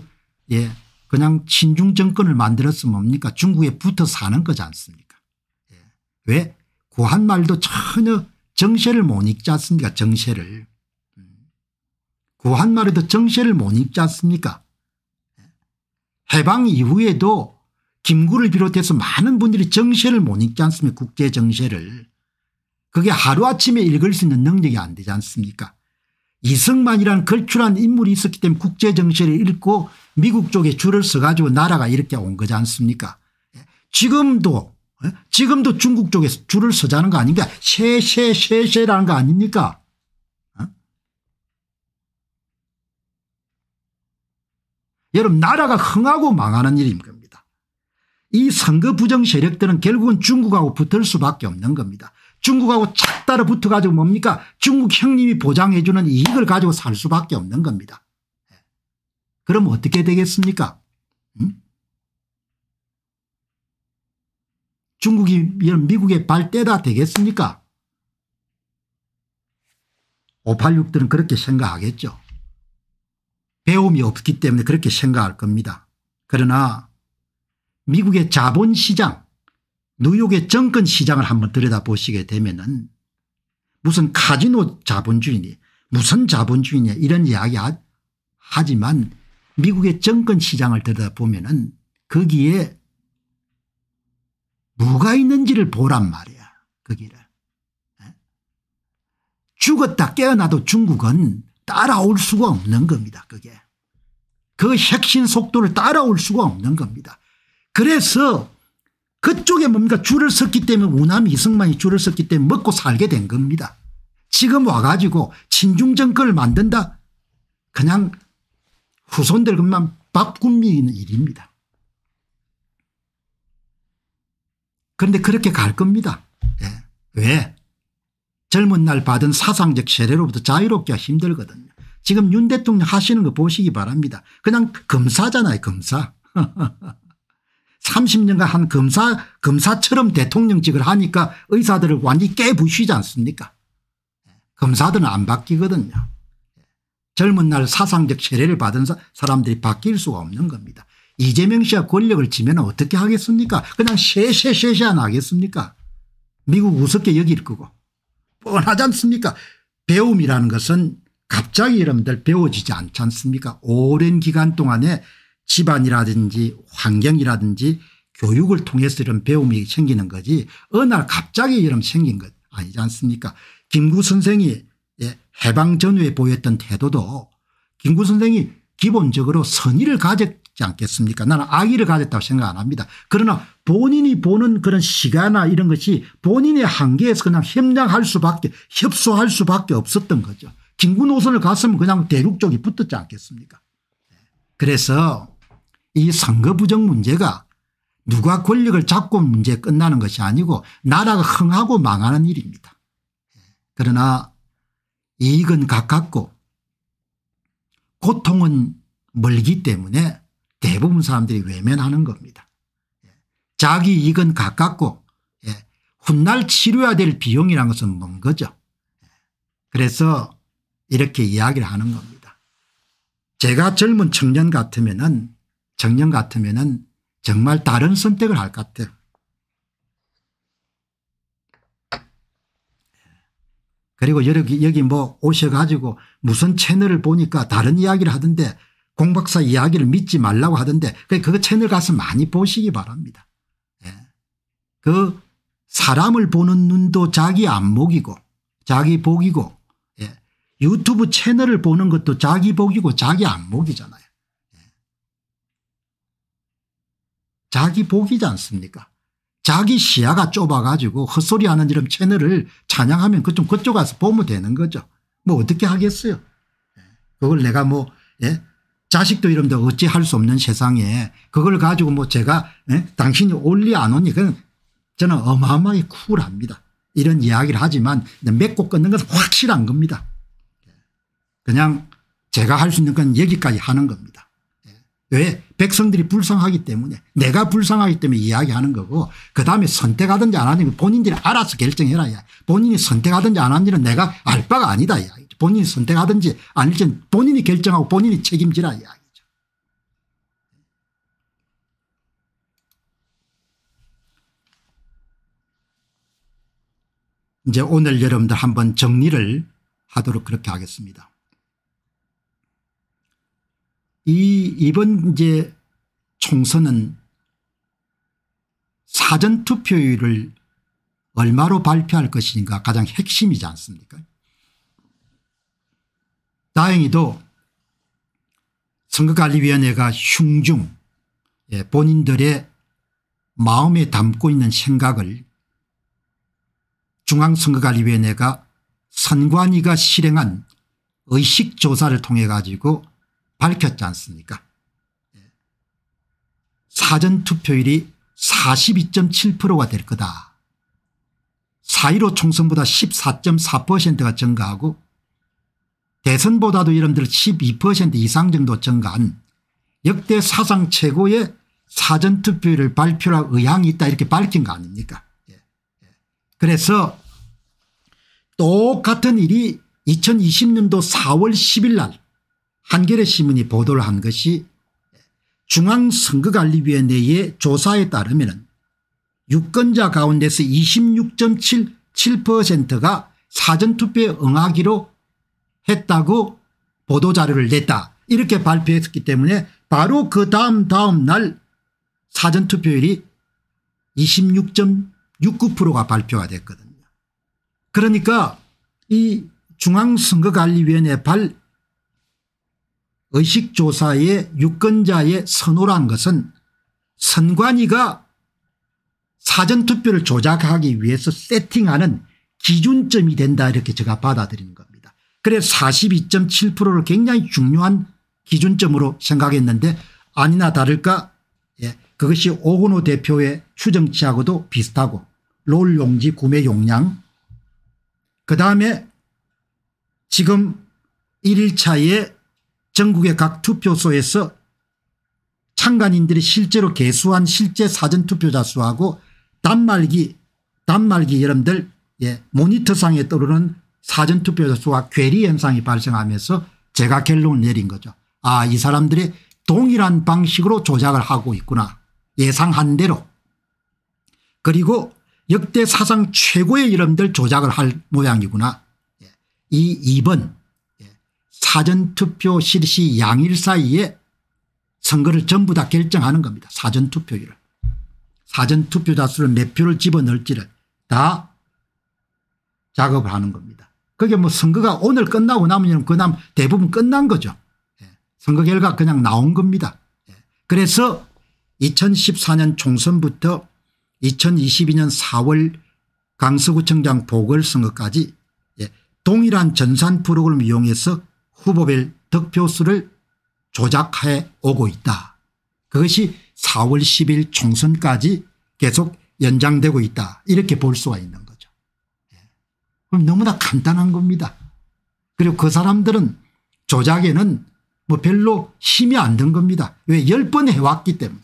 예, 그냥 친중 정권을 만들었으면 뭡니까 중국에 붙어 사는 거지 않습니까 예. 왜 구한 말도 전혀 정세를 못 읽지 않습니까 정세를 음. 구한 말에도 정세를 못 읽지 않습니까 예. 해방 이후에도 김구를 비롯해서 많은 분들이 정세를 못 읽지 않습니까 국제 정세를 그게 하루아침에 읽을 수 있는 능력이 안 되지 않습니까 이승만이란 걸출한 인물이 있었기 때문에 국제정세를 읽고 미국 쪽에 줄을 서가지고 나라가 이렇게 온 거지 않습니까 지금도 예? 지금도 중국 쪽에서 줄을 서자는 거 아닙니까 쉐쉐쉐쉐라는 거 아닙니까 어? 여러분 나라가 흥하고 망하는 일인 겁니다. 이 선거 부정 세력들은 결국은 중국하고 붙을 수밖에 없는 겁니다. 중국하고 착 따라 붙어가지고 뭡니까 중국 형님이 보장해주는 이익을 가지고 살 수밖에 없는 겁니다. 예. 그럼 어떻게 되겠습니까? 음? 중국이 미국의 발대다 되겠습니까? 586들은 그렇게 생각하겠죠. 배움이 없기 때문에 그렇게 생각할 겁니다. 그러나 미국의 자본시장 뉴욕의 정권 시장을 한번 들여다보시게 되면은 무슨 카지노 자본주의니 무슨 자본주의냐 이런 이야기 하지만 미국의 정권 시장을 들여다보면은 거기에 뭐가 있는지를 보란 말이야 거기를. 예? 죽었다 깨어나도 중국은 따라올 수가 없는 겁니다 그게. 그 핵심 속도를 따라올 수가 없는 겁니다. 그래서 그쪽에 뭡니까 줄을 섰기 때문에 우남 이승만이 줄을 섰기 때문에 먹고 살게 된 겁니다. 지금 와가지고 친중 정권을 만든다. 그냥 후손들 것만 밥미는 일입니다. 그런데 그렇게 갈 겁니다. 예. 왜? 젊은 날 받은 사상적 세례로부터 자유롭기가 힘들거든요. 지금 윤 대통령 하시는 거 보시기 바랍니다. 그냥 검사잖아요 검사. <laughs> 30년간 한 검사 검사처럼 대통령직을 하니까 의사들을 완전히 깨부시지 않습니까 검사들은 안 바뀌거든요. 젊은 날 사상적 세례를 받은 사람들이 바뀔 수가 없는 겁니다. 이재명 씨가 권력을 지면 어떻게 하겠습니까 그냥 쉐쉐쉐쉐 안 하겠습니까 미국 우습게 여길 거고 뻔하지 않습니까 배움이라는 것은 갑자기 여러분들 배워지지 않지 않습니까 오랜 기간 동안에 집안이라든지 환경이라든지 교육을 통해서 이런 배움이 생기는 거지 어느 날 갑자기 이런 생긴 것 아니지 않습니까 김구 선생이 예, 해방 전후에 보였던 태도도 김구 선생이 기본적으로 선의를 가졌지 않겠습니까 나는 악의를 가졌다고 생각 안 합니다. 그러나 본인이 보는 그런 시간이나 이런 것이 본인의 한계에서 그냥 협량할 수밖에 협소할 수밖에 없었던 거죠. 김구 노선을 갔으면 그냥 대륙 쪽이 붙었지 않겠습니까 예. 그래서 이 선거 부정 문제가 누가 권력을 잡고 문제 끝나는 것이 아니고 나라가 흥하고 망하는 일입니다. 그러나 이익은 가깝고 고통은 멀기 때문에 대부분 사람들이 외면하는 겁니다. 자기 이익은 가깝고 예, 훗날 치료해야 될 비용이라는 것은 뭔 거죠. 그래서 이렇게 이야기를 하는 겁니다. 제가 젊은 청년 같으면 은 정년같으면 정말 다른 선택을 할 것 같아요. 그리고 여기, 여기 뭐 오셔가지고 무슨 채널을 보니까 다른 이야기를 하던데 공박사 이야기를 믿지 말라고 하던데 그, 그 채널 가서 많이 보시기 바랍니다. 예. 그 사람을 보는 눈도 자기 안목이고 자기 복이고 예. 유튜브 채널을 보는 것도 자기 복이고 자기 안목이잖아요. 자기 복이지 않습니까 자기 시야가 좁아가지고 헛소리하는 이런 채널을 찬양하면 그좀 그쪽 가서 보면 되는 거죠. 뭐 어떻게 하겠어요. 예. 그걸 내가 뭐 예? 자식도 이름도 어찌 할 수 없는 세상에 그걸 가지고 뭐 제가 예? 당신이 올리 안 오니 그 저는 어마어마하게 쿨합니다. 이런 이야기를 하지만 맺고 끊는 것은 확실한 겁니다. 예. 그냥 제가 할 수 있는 건 여기까지 하는 겁니다. 왜 백성들이 불쌍하기 때문에 내가 불쌍하기 때문에 이야기하는 거고 그다음에 선택하든지 안 하든지 본인들이 알아서 결정해라 야 본인이 선택하든지 안 하는지는 내가 알 바가 아니다 야 본인이 선택하든지 아닐지 본인이 결정하고 본인이 책임지라 야 이제 오늘 여러분들 한번 정리를 하도록 그렇게 하겠습니다. 이 이번 이제 총선은 사전투표율을 얼마로 발표할 것인가 가장 핵심이지 않습니까 다행히도 선거관리위원회가 흉중 예, 본인들의 마음에 담고 있는 생각을 중앙선거관리위원회가 선관위가 실행한 의식조사를 통해 가지고 밝혔지 않습니까 사전투표율이 42.7%가 될 거다. 4.15 총선보다 14.4%가 증가하고 대선보다도 이름들 12% 이상 정도 증가한 역대 사상 최고의 사전투표율을 발표할 의향이 있다 이렇게 밝힌 거 아닙니까 예, 예. 그래서 똑같은 일이 2020년도 4월 10일 날 한겨레신문이 보도를 한 것이 중앙선거관리위원회 의 조사에 따르면 유권자 가운데서 26.7%가 7 사전투표에 응하기로 했다고 보도자료를 냈다 이렇게 발표했기 때문에 바로 그 다음 다음 날 사전투표율이 26.69%가 발표가 됐거든요. 그러니까 이 중앙선거관리위원회 발 의식조사의 유권자의 선호란 것은 선관위가 사전투표를 조작하기 위해서 세팅하는 기준점이 된다 이렇게 제가 받아들이는 겁니다. 그래서 42.7%를 굉장히 중요한 기준점으로 생각했는데 아니나 다를까 예, 그것이 오건호 대표의 추정치하고도 비슷하고 롤 용지 구매 용량 그다음에 지금 1일차에 전국의 각 투표소에서 참관인들이 실제로 개수한 실제 사전투표자 수하고 단말기 단말기 여러분들 예, 모니터상에 떠오르는 사전투표자 수와 괴리 현상이 발생하면서 제가 결론을 내린 거죠. 아이 사람들이 동일한 방식으로 조작을 하고 있구나 예상한 대로 그리고 역대 사상 최고의 이름들 조작을 할 모양이구나. 예, 이 2번 사전투표 실시 양일 사이에 선거를 전부 다 결정하는 겁니다. 사전투표율을. 사전투표자 수를 몇 표를 집어넣을지를 다 작업을 하는 겁니다. 그게 뭐 선거가 오늘 끝나고 나면 그다음 대부분 끝난 거죠. 예. 선거 결과 그냥 나온 겁니다. 예. 그래서 2014년 총선부터 2022년 4월 강서구청장 보궐선거까지 예. 동일한 전산 프로그램 을 이용해서 후보별 득표수를 조작해 오고 있다. 그것이 4월 10일 총선까지 계속 연장되고 있다 이렇게 볼 수가 있는 거죠. 예. 그럼 너무나 간단한 겁니다. 그리고 그 사람들은 조작에는 뭐 별로 힘이 안 든 겁니다. 왜? 열 번 해왔기 때문에.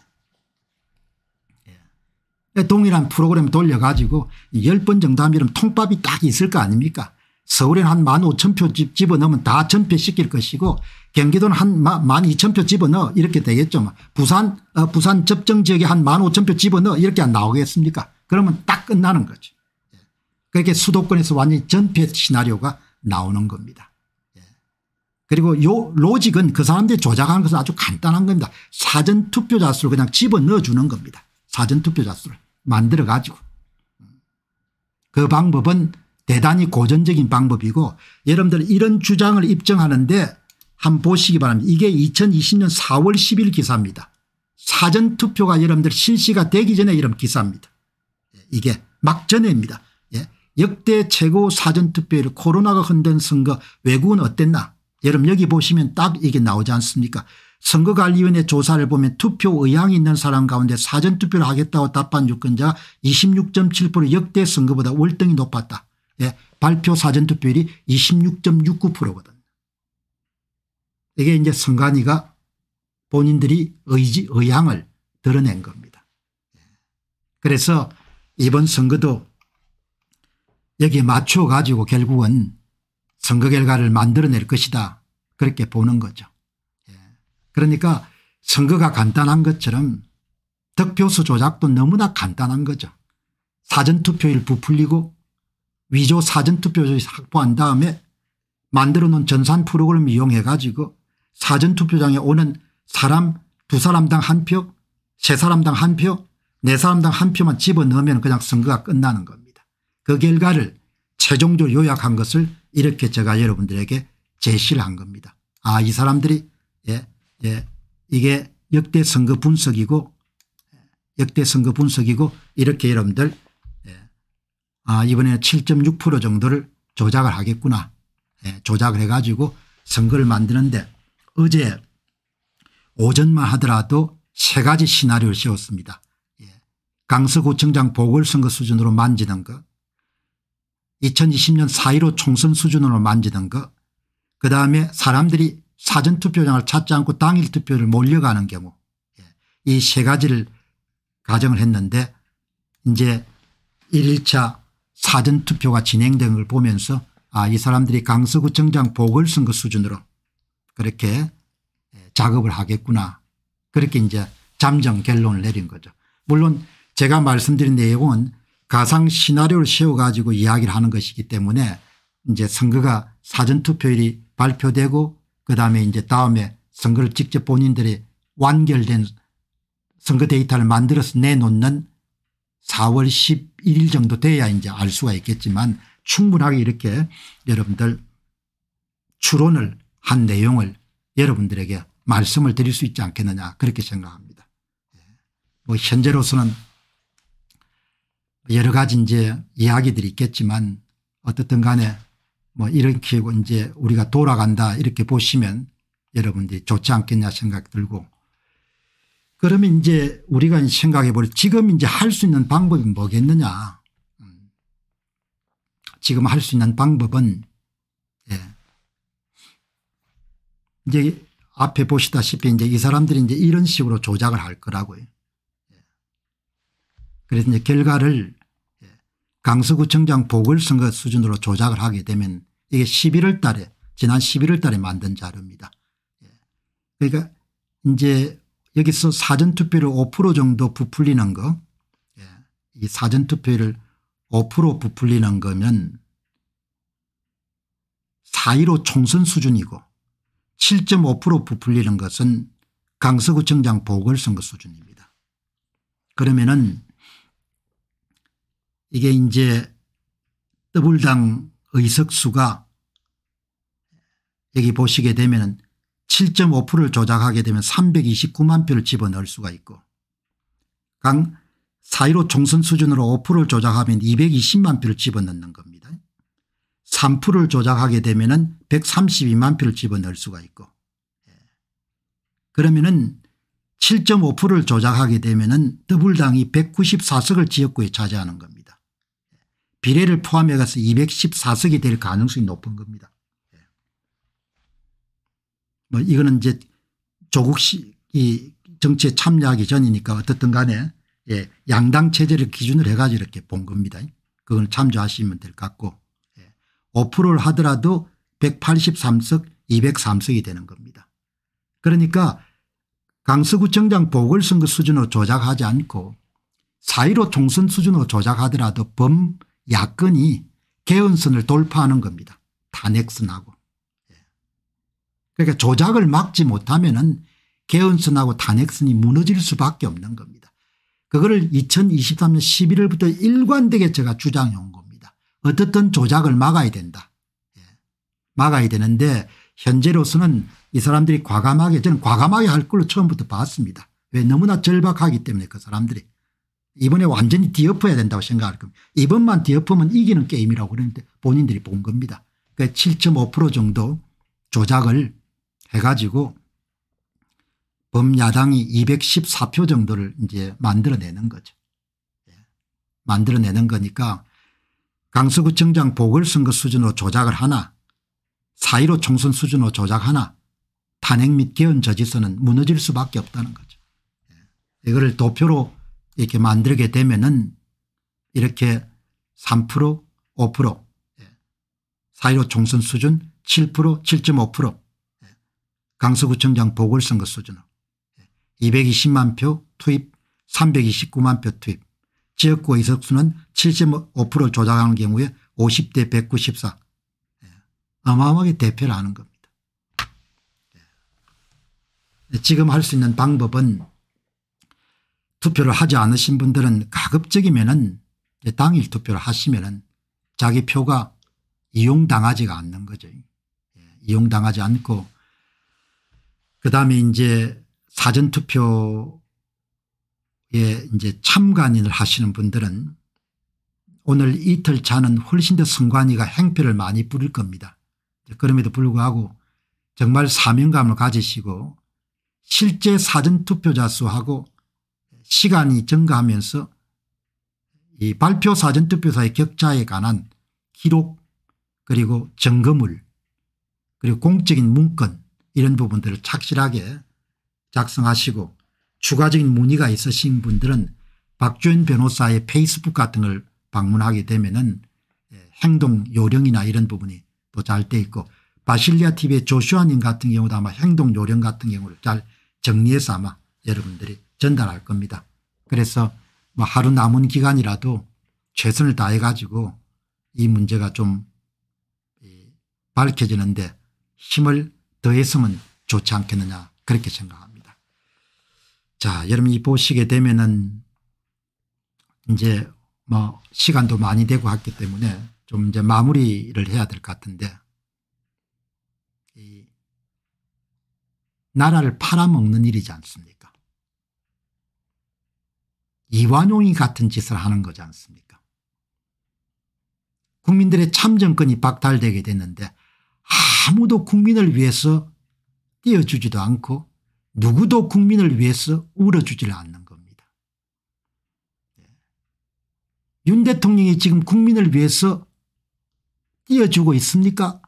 예. 동일한 프로그램 돌려가지고 열 번 정도 하면 통밥이 딱 있을 거 아닙니까? 서울에는 한 15,000표 집어넣으면 다 전폐시킬 것이고 경기도는 한 12,000표 집어넣어 이렇게 되겠죠. 부산 어, 부산 접정 지역에 한 15,000표 집어넣어 이렇게 안 나오겠습니까 그러면 딱 끝나는 거죠. 예. 그렇게 수도권에서 완전히 전폐 시나리오가 나오는 겁니다. 예. 그리고 요 로직은 그 사람들이 조작하는 것은 아주 간단한 겁니다. 사전투표자 수를 그냥 집어넣어 주는 겁니다. 사전투표자 수를 만들어 가지고. 음. 그 방법은 대단히 고전적인 방법이고 여러분들 이런 주장을 입증하는데 한번 보시기 바랍니다. 이게 2020년 4월 10일 기사입니다. 사전투표가 여러분들 실시가 되기 전에 이런 기사입니다. 예, 이게 막전입니다. 예. 역대 최고 사전투표율 코로나가 흔든 선거 외국은 어땠나 여러분 여기 보시면 딱 이게 나오지 않습니까 선거관리위원회 조사를 보면 투표 의향이 있는 사람 가운데 사전투표를 하겠다고 답한 유권자 26.7% 역대 선거보다 월등히 높았다. 예, 발표 사전투표율이 2 6 6 9거든 이게 이제 선관위가 본인들이 의지 의향을 드러낸 겁니다. 예. 그래서 이번 선거도 여기에 맞춰 가지고 결국은 선거 결과를 만들어낼 것이다 그렇게 보는 거죠. 예. 그러니까 선거가 간단한 것처럼 득표수 조작도 너무나 간단한 거죠. 사전투표율 부풀리고 위조 사전투표지 확보한 다음에 만들어 놓은 전산 프로그램 을 이용해 가지고 사전투표장에 오는 사람 두 사람당 한 표, 세 사람당 한 표, 네 사람당 한 표만 집어넣으면 그냥 선거가 끝나는 겁니다. 그 결과를 최종적으로 요약한 것을 이렇게 제가 여러분들에게 제시를 한 겁니다. 아이 사람들이 예, 예, 이게 역대 선거 분석이고 예, 역대 선거 분석이고 이렇게 여러분들 아 이번에 7.6% 정도를 조작을 하겠구나 예, 조작을 해가지고 선거를 만드는데 어제 오전만 하더라도 세 가지 시나리오를 세웠습니다. 예. 강서구청장 보궐선거 수준으로 만지는 것 2020년 4.15 총선 수준으로 만지는 것 그다음에 사람들이 사전투표장을 찾지 않고 당일투표를 몰려가는 경우 예. 이세 가지를 가정을 했는데 이제 1일차 사전투표가 진행된 걸 보면서 아 이 사람들이 강서구청장 보궐선거 그 수준으로 그렇게 작업을 하겠구나 그렇게 이제 잠정 결론을 내린 거죠. 물론 제가 말씀드린 내용은 가상 시나리오를 세워가지고 이야기를 하는 것이기 때문에 이제 선거가 사전투표일이 발표되고 그다음에 이제 다음에 선거를 직접 본인들이 완결된 선거 데이터를 만들어서 내놓는 4월 11일 정도 돼야 이제 알 수가 있겠지만 충분하게 이렇게 여러분들 추론을 한 내용을 여러분들에게 말씀을 드릴 수 있지 않겠느냐 그렇게 생각합니다. 예. 뭐 현재로서는 여러 가지 이제 이야기들이 있겠지만 어떻든 간에 뭐 이렇게 이제 우리가 돌아간다 이렇게 보시면 여러분들이 좋지 않겠냐 생각 들고 그러면 이제 우리가 생각해 보려 지금 이제 할 수 있는 방법이 뭐겠느냐. 지금 할 수 있는 방법은 예. 이제 앞에 보시다시피 이제 이 사람들이 이제 이런 식으로 조작을 할 거라고요. 예. 그래서 이제 결과를 예. 강서구청장 보궐선거 수준으로 조작을 하게 되면 이게 11월 달에 지난 11월 달에 만든 자료입니다. 예. 그러니까 이제 여기서 사전투표를 5% 정도 부풀리는 거, 예, 이 사전투표를 5% 부풀리는 거면 4.15 총선 수준이고 7.5% 부풀리는 것은 강서구청장 보궐선거 수준입니다. 그러면은 이게 이제 더블당 의석수가 여기 보시게 되면은 7.5%를 조작하게 되면 329만 표를 집어넣을 수가 있고 각4 1 5 총선 수준으로 5%를 조작하면 220만 표를 집어넣는 겁니다. 3%를 조작하게 되면 은 132만 표를 집어넣을 수가 있고 예. 그러면 은 7.5%를 조작하게 되면 은더블당이 194석을 지역구에 차지하는 겁니다. 예. 비례를 포함해 가서 214석이 될 가능성이 높은 겁니다. 뭐 이거는 이제 조국이 정치에 참여하기 전이니까 어떻든 간에 예, 양당 체제를 기준으로 해가지고 이렇게 본 겁니다. 그건 참조하시면 될 것 같고 예, 5%를 하더라도 183석 203석이 되는 겁니다. 그러니까 강서구청장 보궐선거 수준으로 조작하지 않고 사1로 총선 수준으로 조작하더라도 범야권이 개헌선을 돌파하는 겁니다. 탄핵선하고. 그러니까 조작을 막지 못하면은 개헌선하고 탄핵선이 무너질 수밖에 없는 겁니다. 그거를 2023년 11월부터 일관되게 제가 주장해 온 겁니다. 어떻든 조작을 막아야 된다. 예. 막아야 되는데 현재로서는 이 사람들이 과감하게 저는 과감하게 할 걸로 처음부터 봤습니다. 왜 너무나 절박하기 때문에 그 사람들이 이번에 완전히 뒤엎어야 된다고 생각할 겁니다. 이번만 뒤엎으면 이기는 게임이라고 그러는데 본인들이 본 겁니다. 그 7.5% 정도 조작을 해가지고 범야당이 214표 정도를 이제 만들어내는 거죠. 예. 만들어내는 거니까 강서구청장 보궐선거 수준으로 조작을 하나 4.15 총선 수준으로 조작하나 탄핵 및 개헌 저지선은 무너질 수밖에 없다는 거죠. 예. 이거를 도표로 이렇게 만들게 되면은 이렇게 3% 5% 예. 4.15 총선 수준 7% 7.5% 강서구청장 보궐선거 수준으로 220만 예. 표 투입 329만 표 투입 지역구 의석수는 75% 조작하는 경우에 50대 194 예. 어마어마하게 대표를 하는 겁니다. 예. 지금 할 수 있는 방법은 투표를 하지 않으신 분들은 가급적이면 은 당일 투표를 하시면 은 자기 표가 이용당하지가 않는 거죠. 이용당하지 않고 그다음에 이제 사전투표에 이제 참관인을 하시는 분들은 오늘 이틀 차는 훨씬 더 선관위가 행패를 많이 부릴 겁니다. 그럼에도 불구하고 정말 사명감을 가지시고 실제 사전투표자 수하고 시간이 증가하면서 이 발표 사전투표사의 격차에 관한 기록 그리고 점검을 그리고 공적인 문건 이런 부분들을 착실하게 작성하시고 추가적인 문의가 있으신 분들은 박주현 변호사의 페이스북 같은 걸 방문하게 되면은 예, 행동 요령이나 이런 부분이 또잘돼 있고 바실리아 TV의 조슈아님 같은 경우도 아마 행동 요령 같은 경우를 잘 정리해서 아마 여러분들이 전달할 겁니다. 그래서 뭐 하루 남은 기간이라도 최선을 다해 가지고 이 문제가 좀 밝혀지는데 힘을 더했으면 좋지 않겠느냐 그렇게 생각합니다. 자 여러분이 보시게 되면은 이제 뭐 시간도 많이 되고 했기 때문에 좀 이제 마무리를 해야 될 것 같은데 나라를 팔아먹는 일이지 않습니까 이완용이 같은 짓을 하는 거지 않습니까 국민들의 참정권이 박탈되게 됐는데 아무도 국민을 위해서 뛰어주지도 않고 누구도 국민을 위해서 울어주지를 않는 겁니다. 예. 윤 대통령이 지금 국민을 위해서 뛰어주고 있습니까?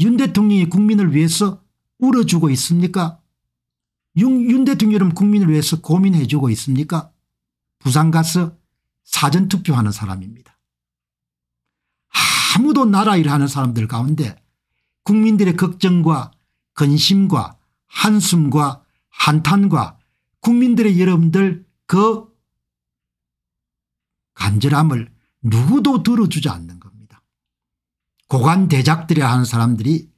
윤 대통령이 국민을 위해서 울어주고 있습니까? 윤, 윤 대통령은 국민을 위해서 고민해 주고 있습니까? 부산 가서 사전투표하는 사람입니다. 아무도 나라 일하는 사람들 가운데 국민들의 걱정과 근심과 한숨과 한탄과 국민들의 여러분들 그 간절함을 누구도 들어주지 않는 겁니다. 고관대작들이 하는 사람들이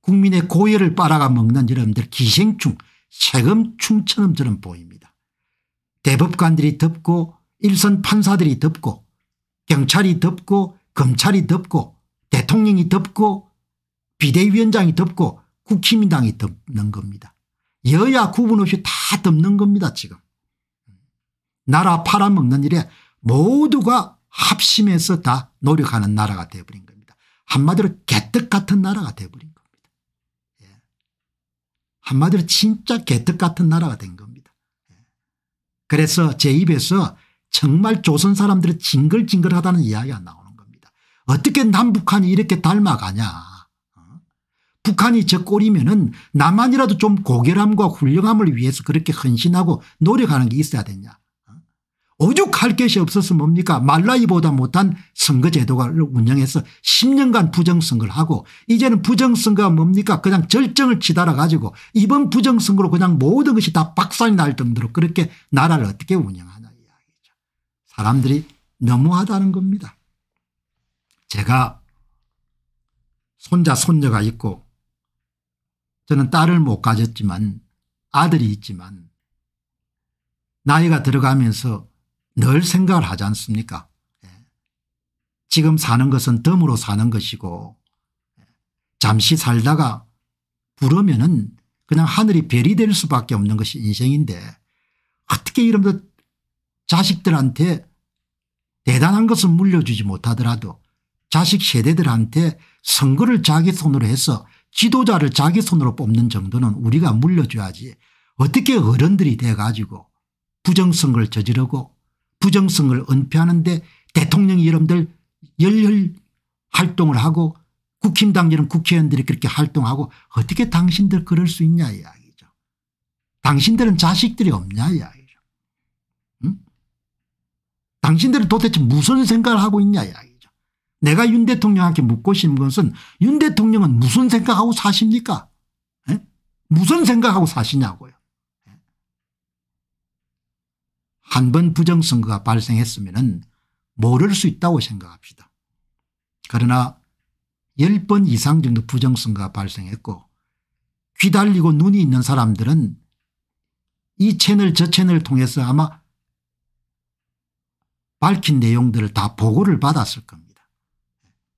국민의 고열을 빨아가 먹는 여러분들 기생충 세금충처럼 저 보입니다. 대법관들이 덮고 일선 판사들이 덮고 경찰이 덮고 검찰이 덮고 대통령이 덮고 비대위원장이 덮고 국힘당이 덮는 겁니다. 여야 구분 없이 다 덮는 겁니다 지금. 나라 팔아먹는 일에 모두가 합심해서 다 노력하는 나라가 되어버린 겁니다. 한마디로 개떡 같은 나라가 되어버린 겁니다. 예. 한마디로 진짜 개떡 같은 나라가 된 겁니다. 예. 그래서 제 입에서 정말 조선 사람들이 징글징글하다는 이야기가 나오는 겁니다. 어떻게 남북한이 이렇게 닮아가냐. 북한이 저 꼴이면은 나만이라도 좀 고결함과 훌륭함을 위해서 그렇게 헌신하고 노력하는 게 있어야 되냐. 어? 오죽할 것이 없어서 뭡니까 말라이보다 못한 선거제도를 운영해서 10년간 부정선거를 하고 이제는 부정선거가 뭡니까 그냥 절정을 치달아 가지고 이번 부정선거로 그냥 모든 것이 다 박살이 날 정도로 그렇게 나라를 어떻게 운영하냐 이야기죠. 사람들이 너무하다는 겁니다. 제가 손자 손녀가 있고 저는 딸을 못 가졌지만 아들이 있지만 나이가 들어가면서 늘 생각을 하지 않습니까 예. 지금 사는 것은 덤으로 사는 것이고 예. 잠시 살다가 부르면은 그냥 하늘이 별이 될 수밖에 없는 것이 인생인데 어떻게 이런 자식들한테 대단한 것은 물려주지 못하더라도 자식 세대들한테 선거를 자기 손으로 해서 지도자를 자기 손으로 뽑는 정도는 우리가 물려줘야지 어떻게 어른들이 돼 가지고 부정선거를 저지르고 부정선거를 은폐하는데 대통령이 여러분들 열혈 활동을 하고 국힘당 이는 국회의원들이 그렇게 활동하고 어떻게 당신들 그럴 수 있냐 이야기죠. 당신들은 자식들이 없냐 이야기죠. 응? 당신들은 도대체 무슨 생각을 하고 있냐 이야기 내가 윤 대통령한테 묻고 싶은 것은 윤 대통령은 무슨 생각하고 사십니까? 에? 예? 무슨 생각하고 사시냐고요. 예? 한번 부정선거가 발생했으면 모를 수 있다고 생각합시다. 그러나 10번 이상 정도 부정선거가 발생했고 귀달리고 눈이 있는 사람들은 이 채널 저 채널 통해서 아마 밝힌 내용들을 다 보고를 받았을 겁니다.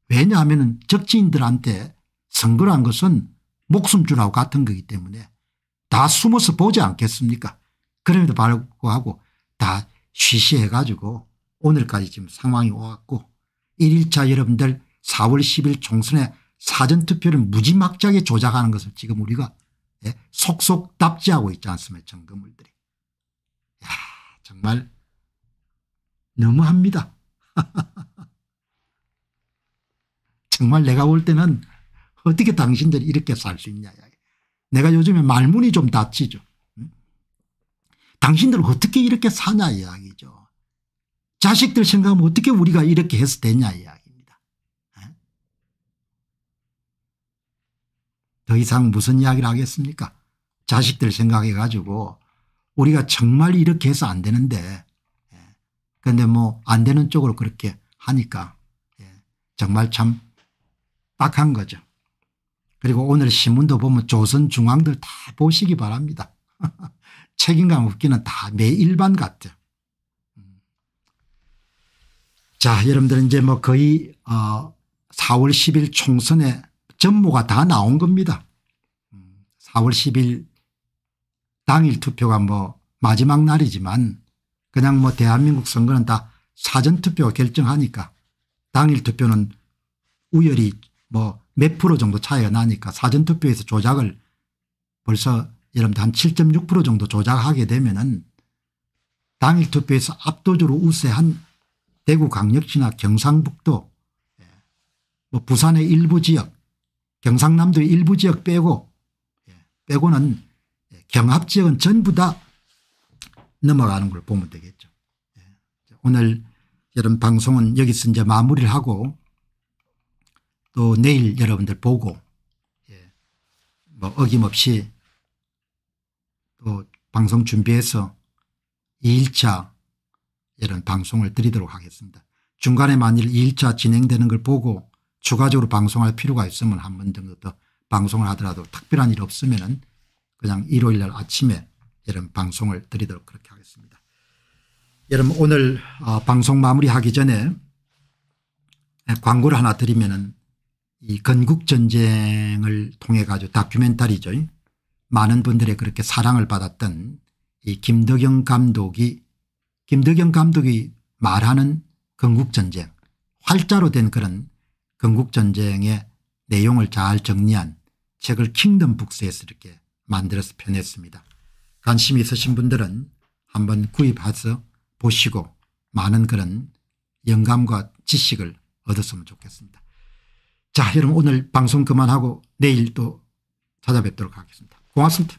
왜냐하면 적지인들한테 선거를 한 것은 목숨줄하고 같은 거기 때문에 다 숨어서 보지 않겠습니까 그럼에도 불구하고 다 쉬쉬해 가지고 오늘까지 지금 상황이 왔고 1일차 여러분들 4월 10일 총선에 사전투표를 무지막지하게 조작하는 것을 지금 우리가 예, 속속 답지하고 있지 않습니까 정금물들이. 야 정말 너무합니다. <laughs> 정말 내가 볼 때는 어떻게 당신들이 이렇게 살 수 있냐. 내가 요즘에 말문이 좀 닫히죠. 당신들 어떻게 이렇게 사냐 이야기죠. 자식들 생각하면 어떻게 우리가 이렇게 해서 되냐 이야기입니다. 더 이상 무슨 이야기를 하겠습니까? 자식들 생각해 가지고 우리가 정말 이렇게 해서 안 되는데 그런데 예. 뭐안 되는 쪽으로 그렇게 하니까 예. 정말 참 악한 거죠. 그리고 오늘 신문도 보면 조선중앙들 다 보시기 바랍니다. <laughs> 책임감 없기는 다 매일반 같아요. 자 여러분들은 이제 뭐 거의 어 4월 10일 총선에 전모가 다 나온 겁니다. 4월 10일 당일 투표가 뭐 마지막 날이지만 그냥 뭐 대한민국 선거는 다 사전투표 결정하니까 당일 투표는 우열이 뭐몇 프로 정도 차이가 나니까 사전투표에서 조작을 벌써 여러분들 한 7.6% 정도 조작하게 되면은 당일 투표에서 압도적으로 우세한 대구 광역시나 경상북도 예, 뭐 부산의 일부 지역 경상남도의 일부 지역 빼고 예, 빼고는 예, 경합지역은 전부 다 넘어가는 걸 보면 되겠죠. 오늘 여러분 방송은 여기서 이제 마무리를 하고 또 내일 여러분들 보고 예. 뭐 어김없이 또 방송 준비해서 2일차 이런 방송을 드리도록 하겠습니다. 중간에 만일 2일차 진행되는 걸 보고 추가적으로 방송할 필요가 있으면 한 번 정도 더 방송을 하더라도 특별한 일 없으면 은 그냥 일요일 날 아침에 이런 방송을 드리도록 그렇게 하겠습니다. 여러분 오늘 어, 방송 마무리하기 전에 예, 광고를 하나 드리면 이 건국전쟁을 통해 가지고 다큐멘터리죠. 많은 분들의 그렇게 사랑을 받았던 이 김덕영 감독이 김덕영 감독이 말하는 건국전쟁 활자로 된 그런 건국전쟁의 내용을 잘 정리한 책을 킹덤북스에서 이렇게 만들어서 펴냈습니다. 관심 있으신 분들은 한번 구입해서 보시고 많은 그런 영감과 지식을 얻었으면 좋겠습니다. 자 여러분 오늘 방송 그만하고 내일 또 찾아뵙도록 하겠습니다. 고맙습니다.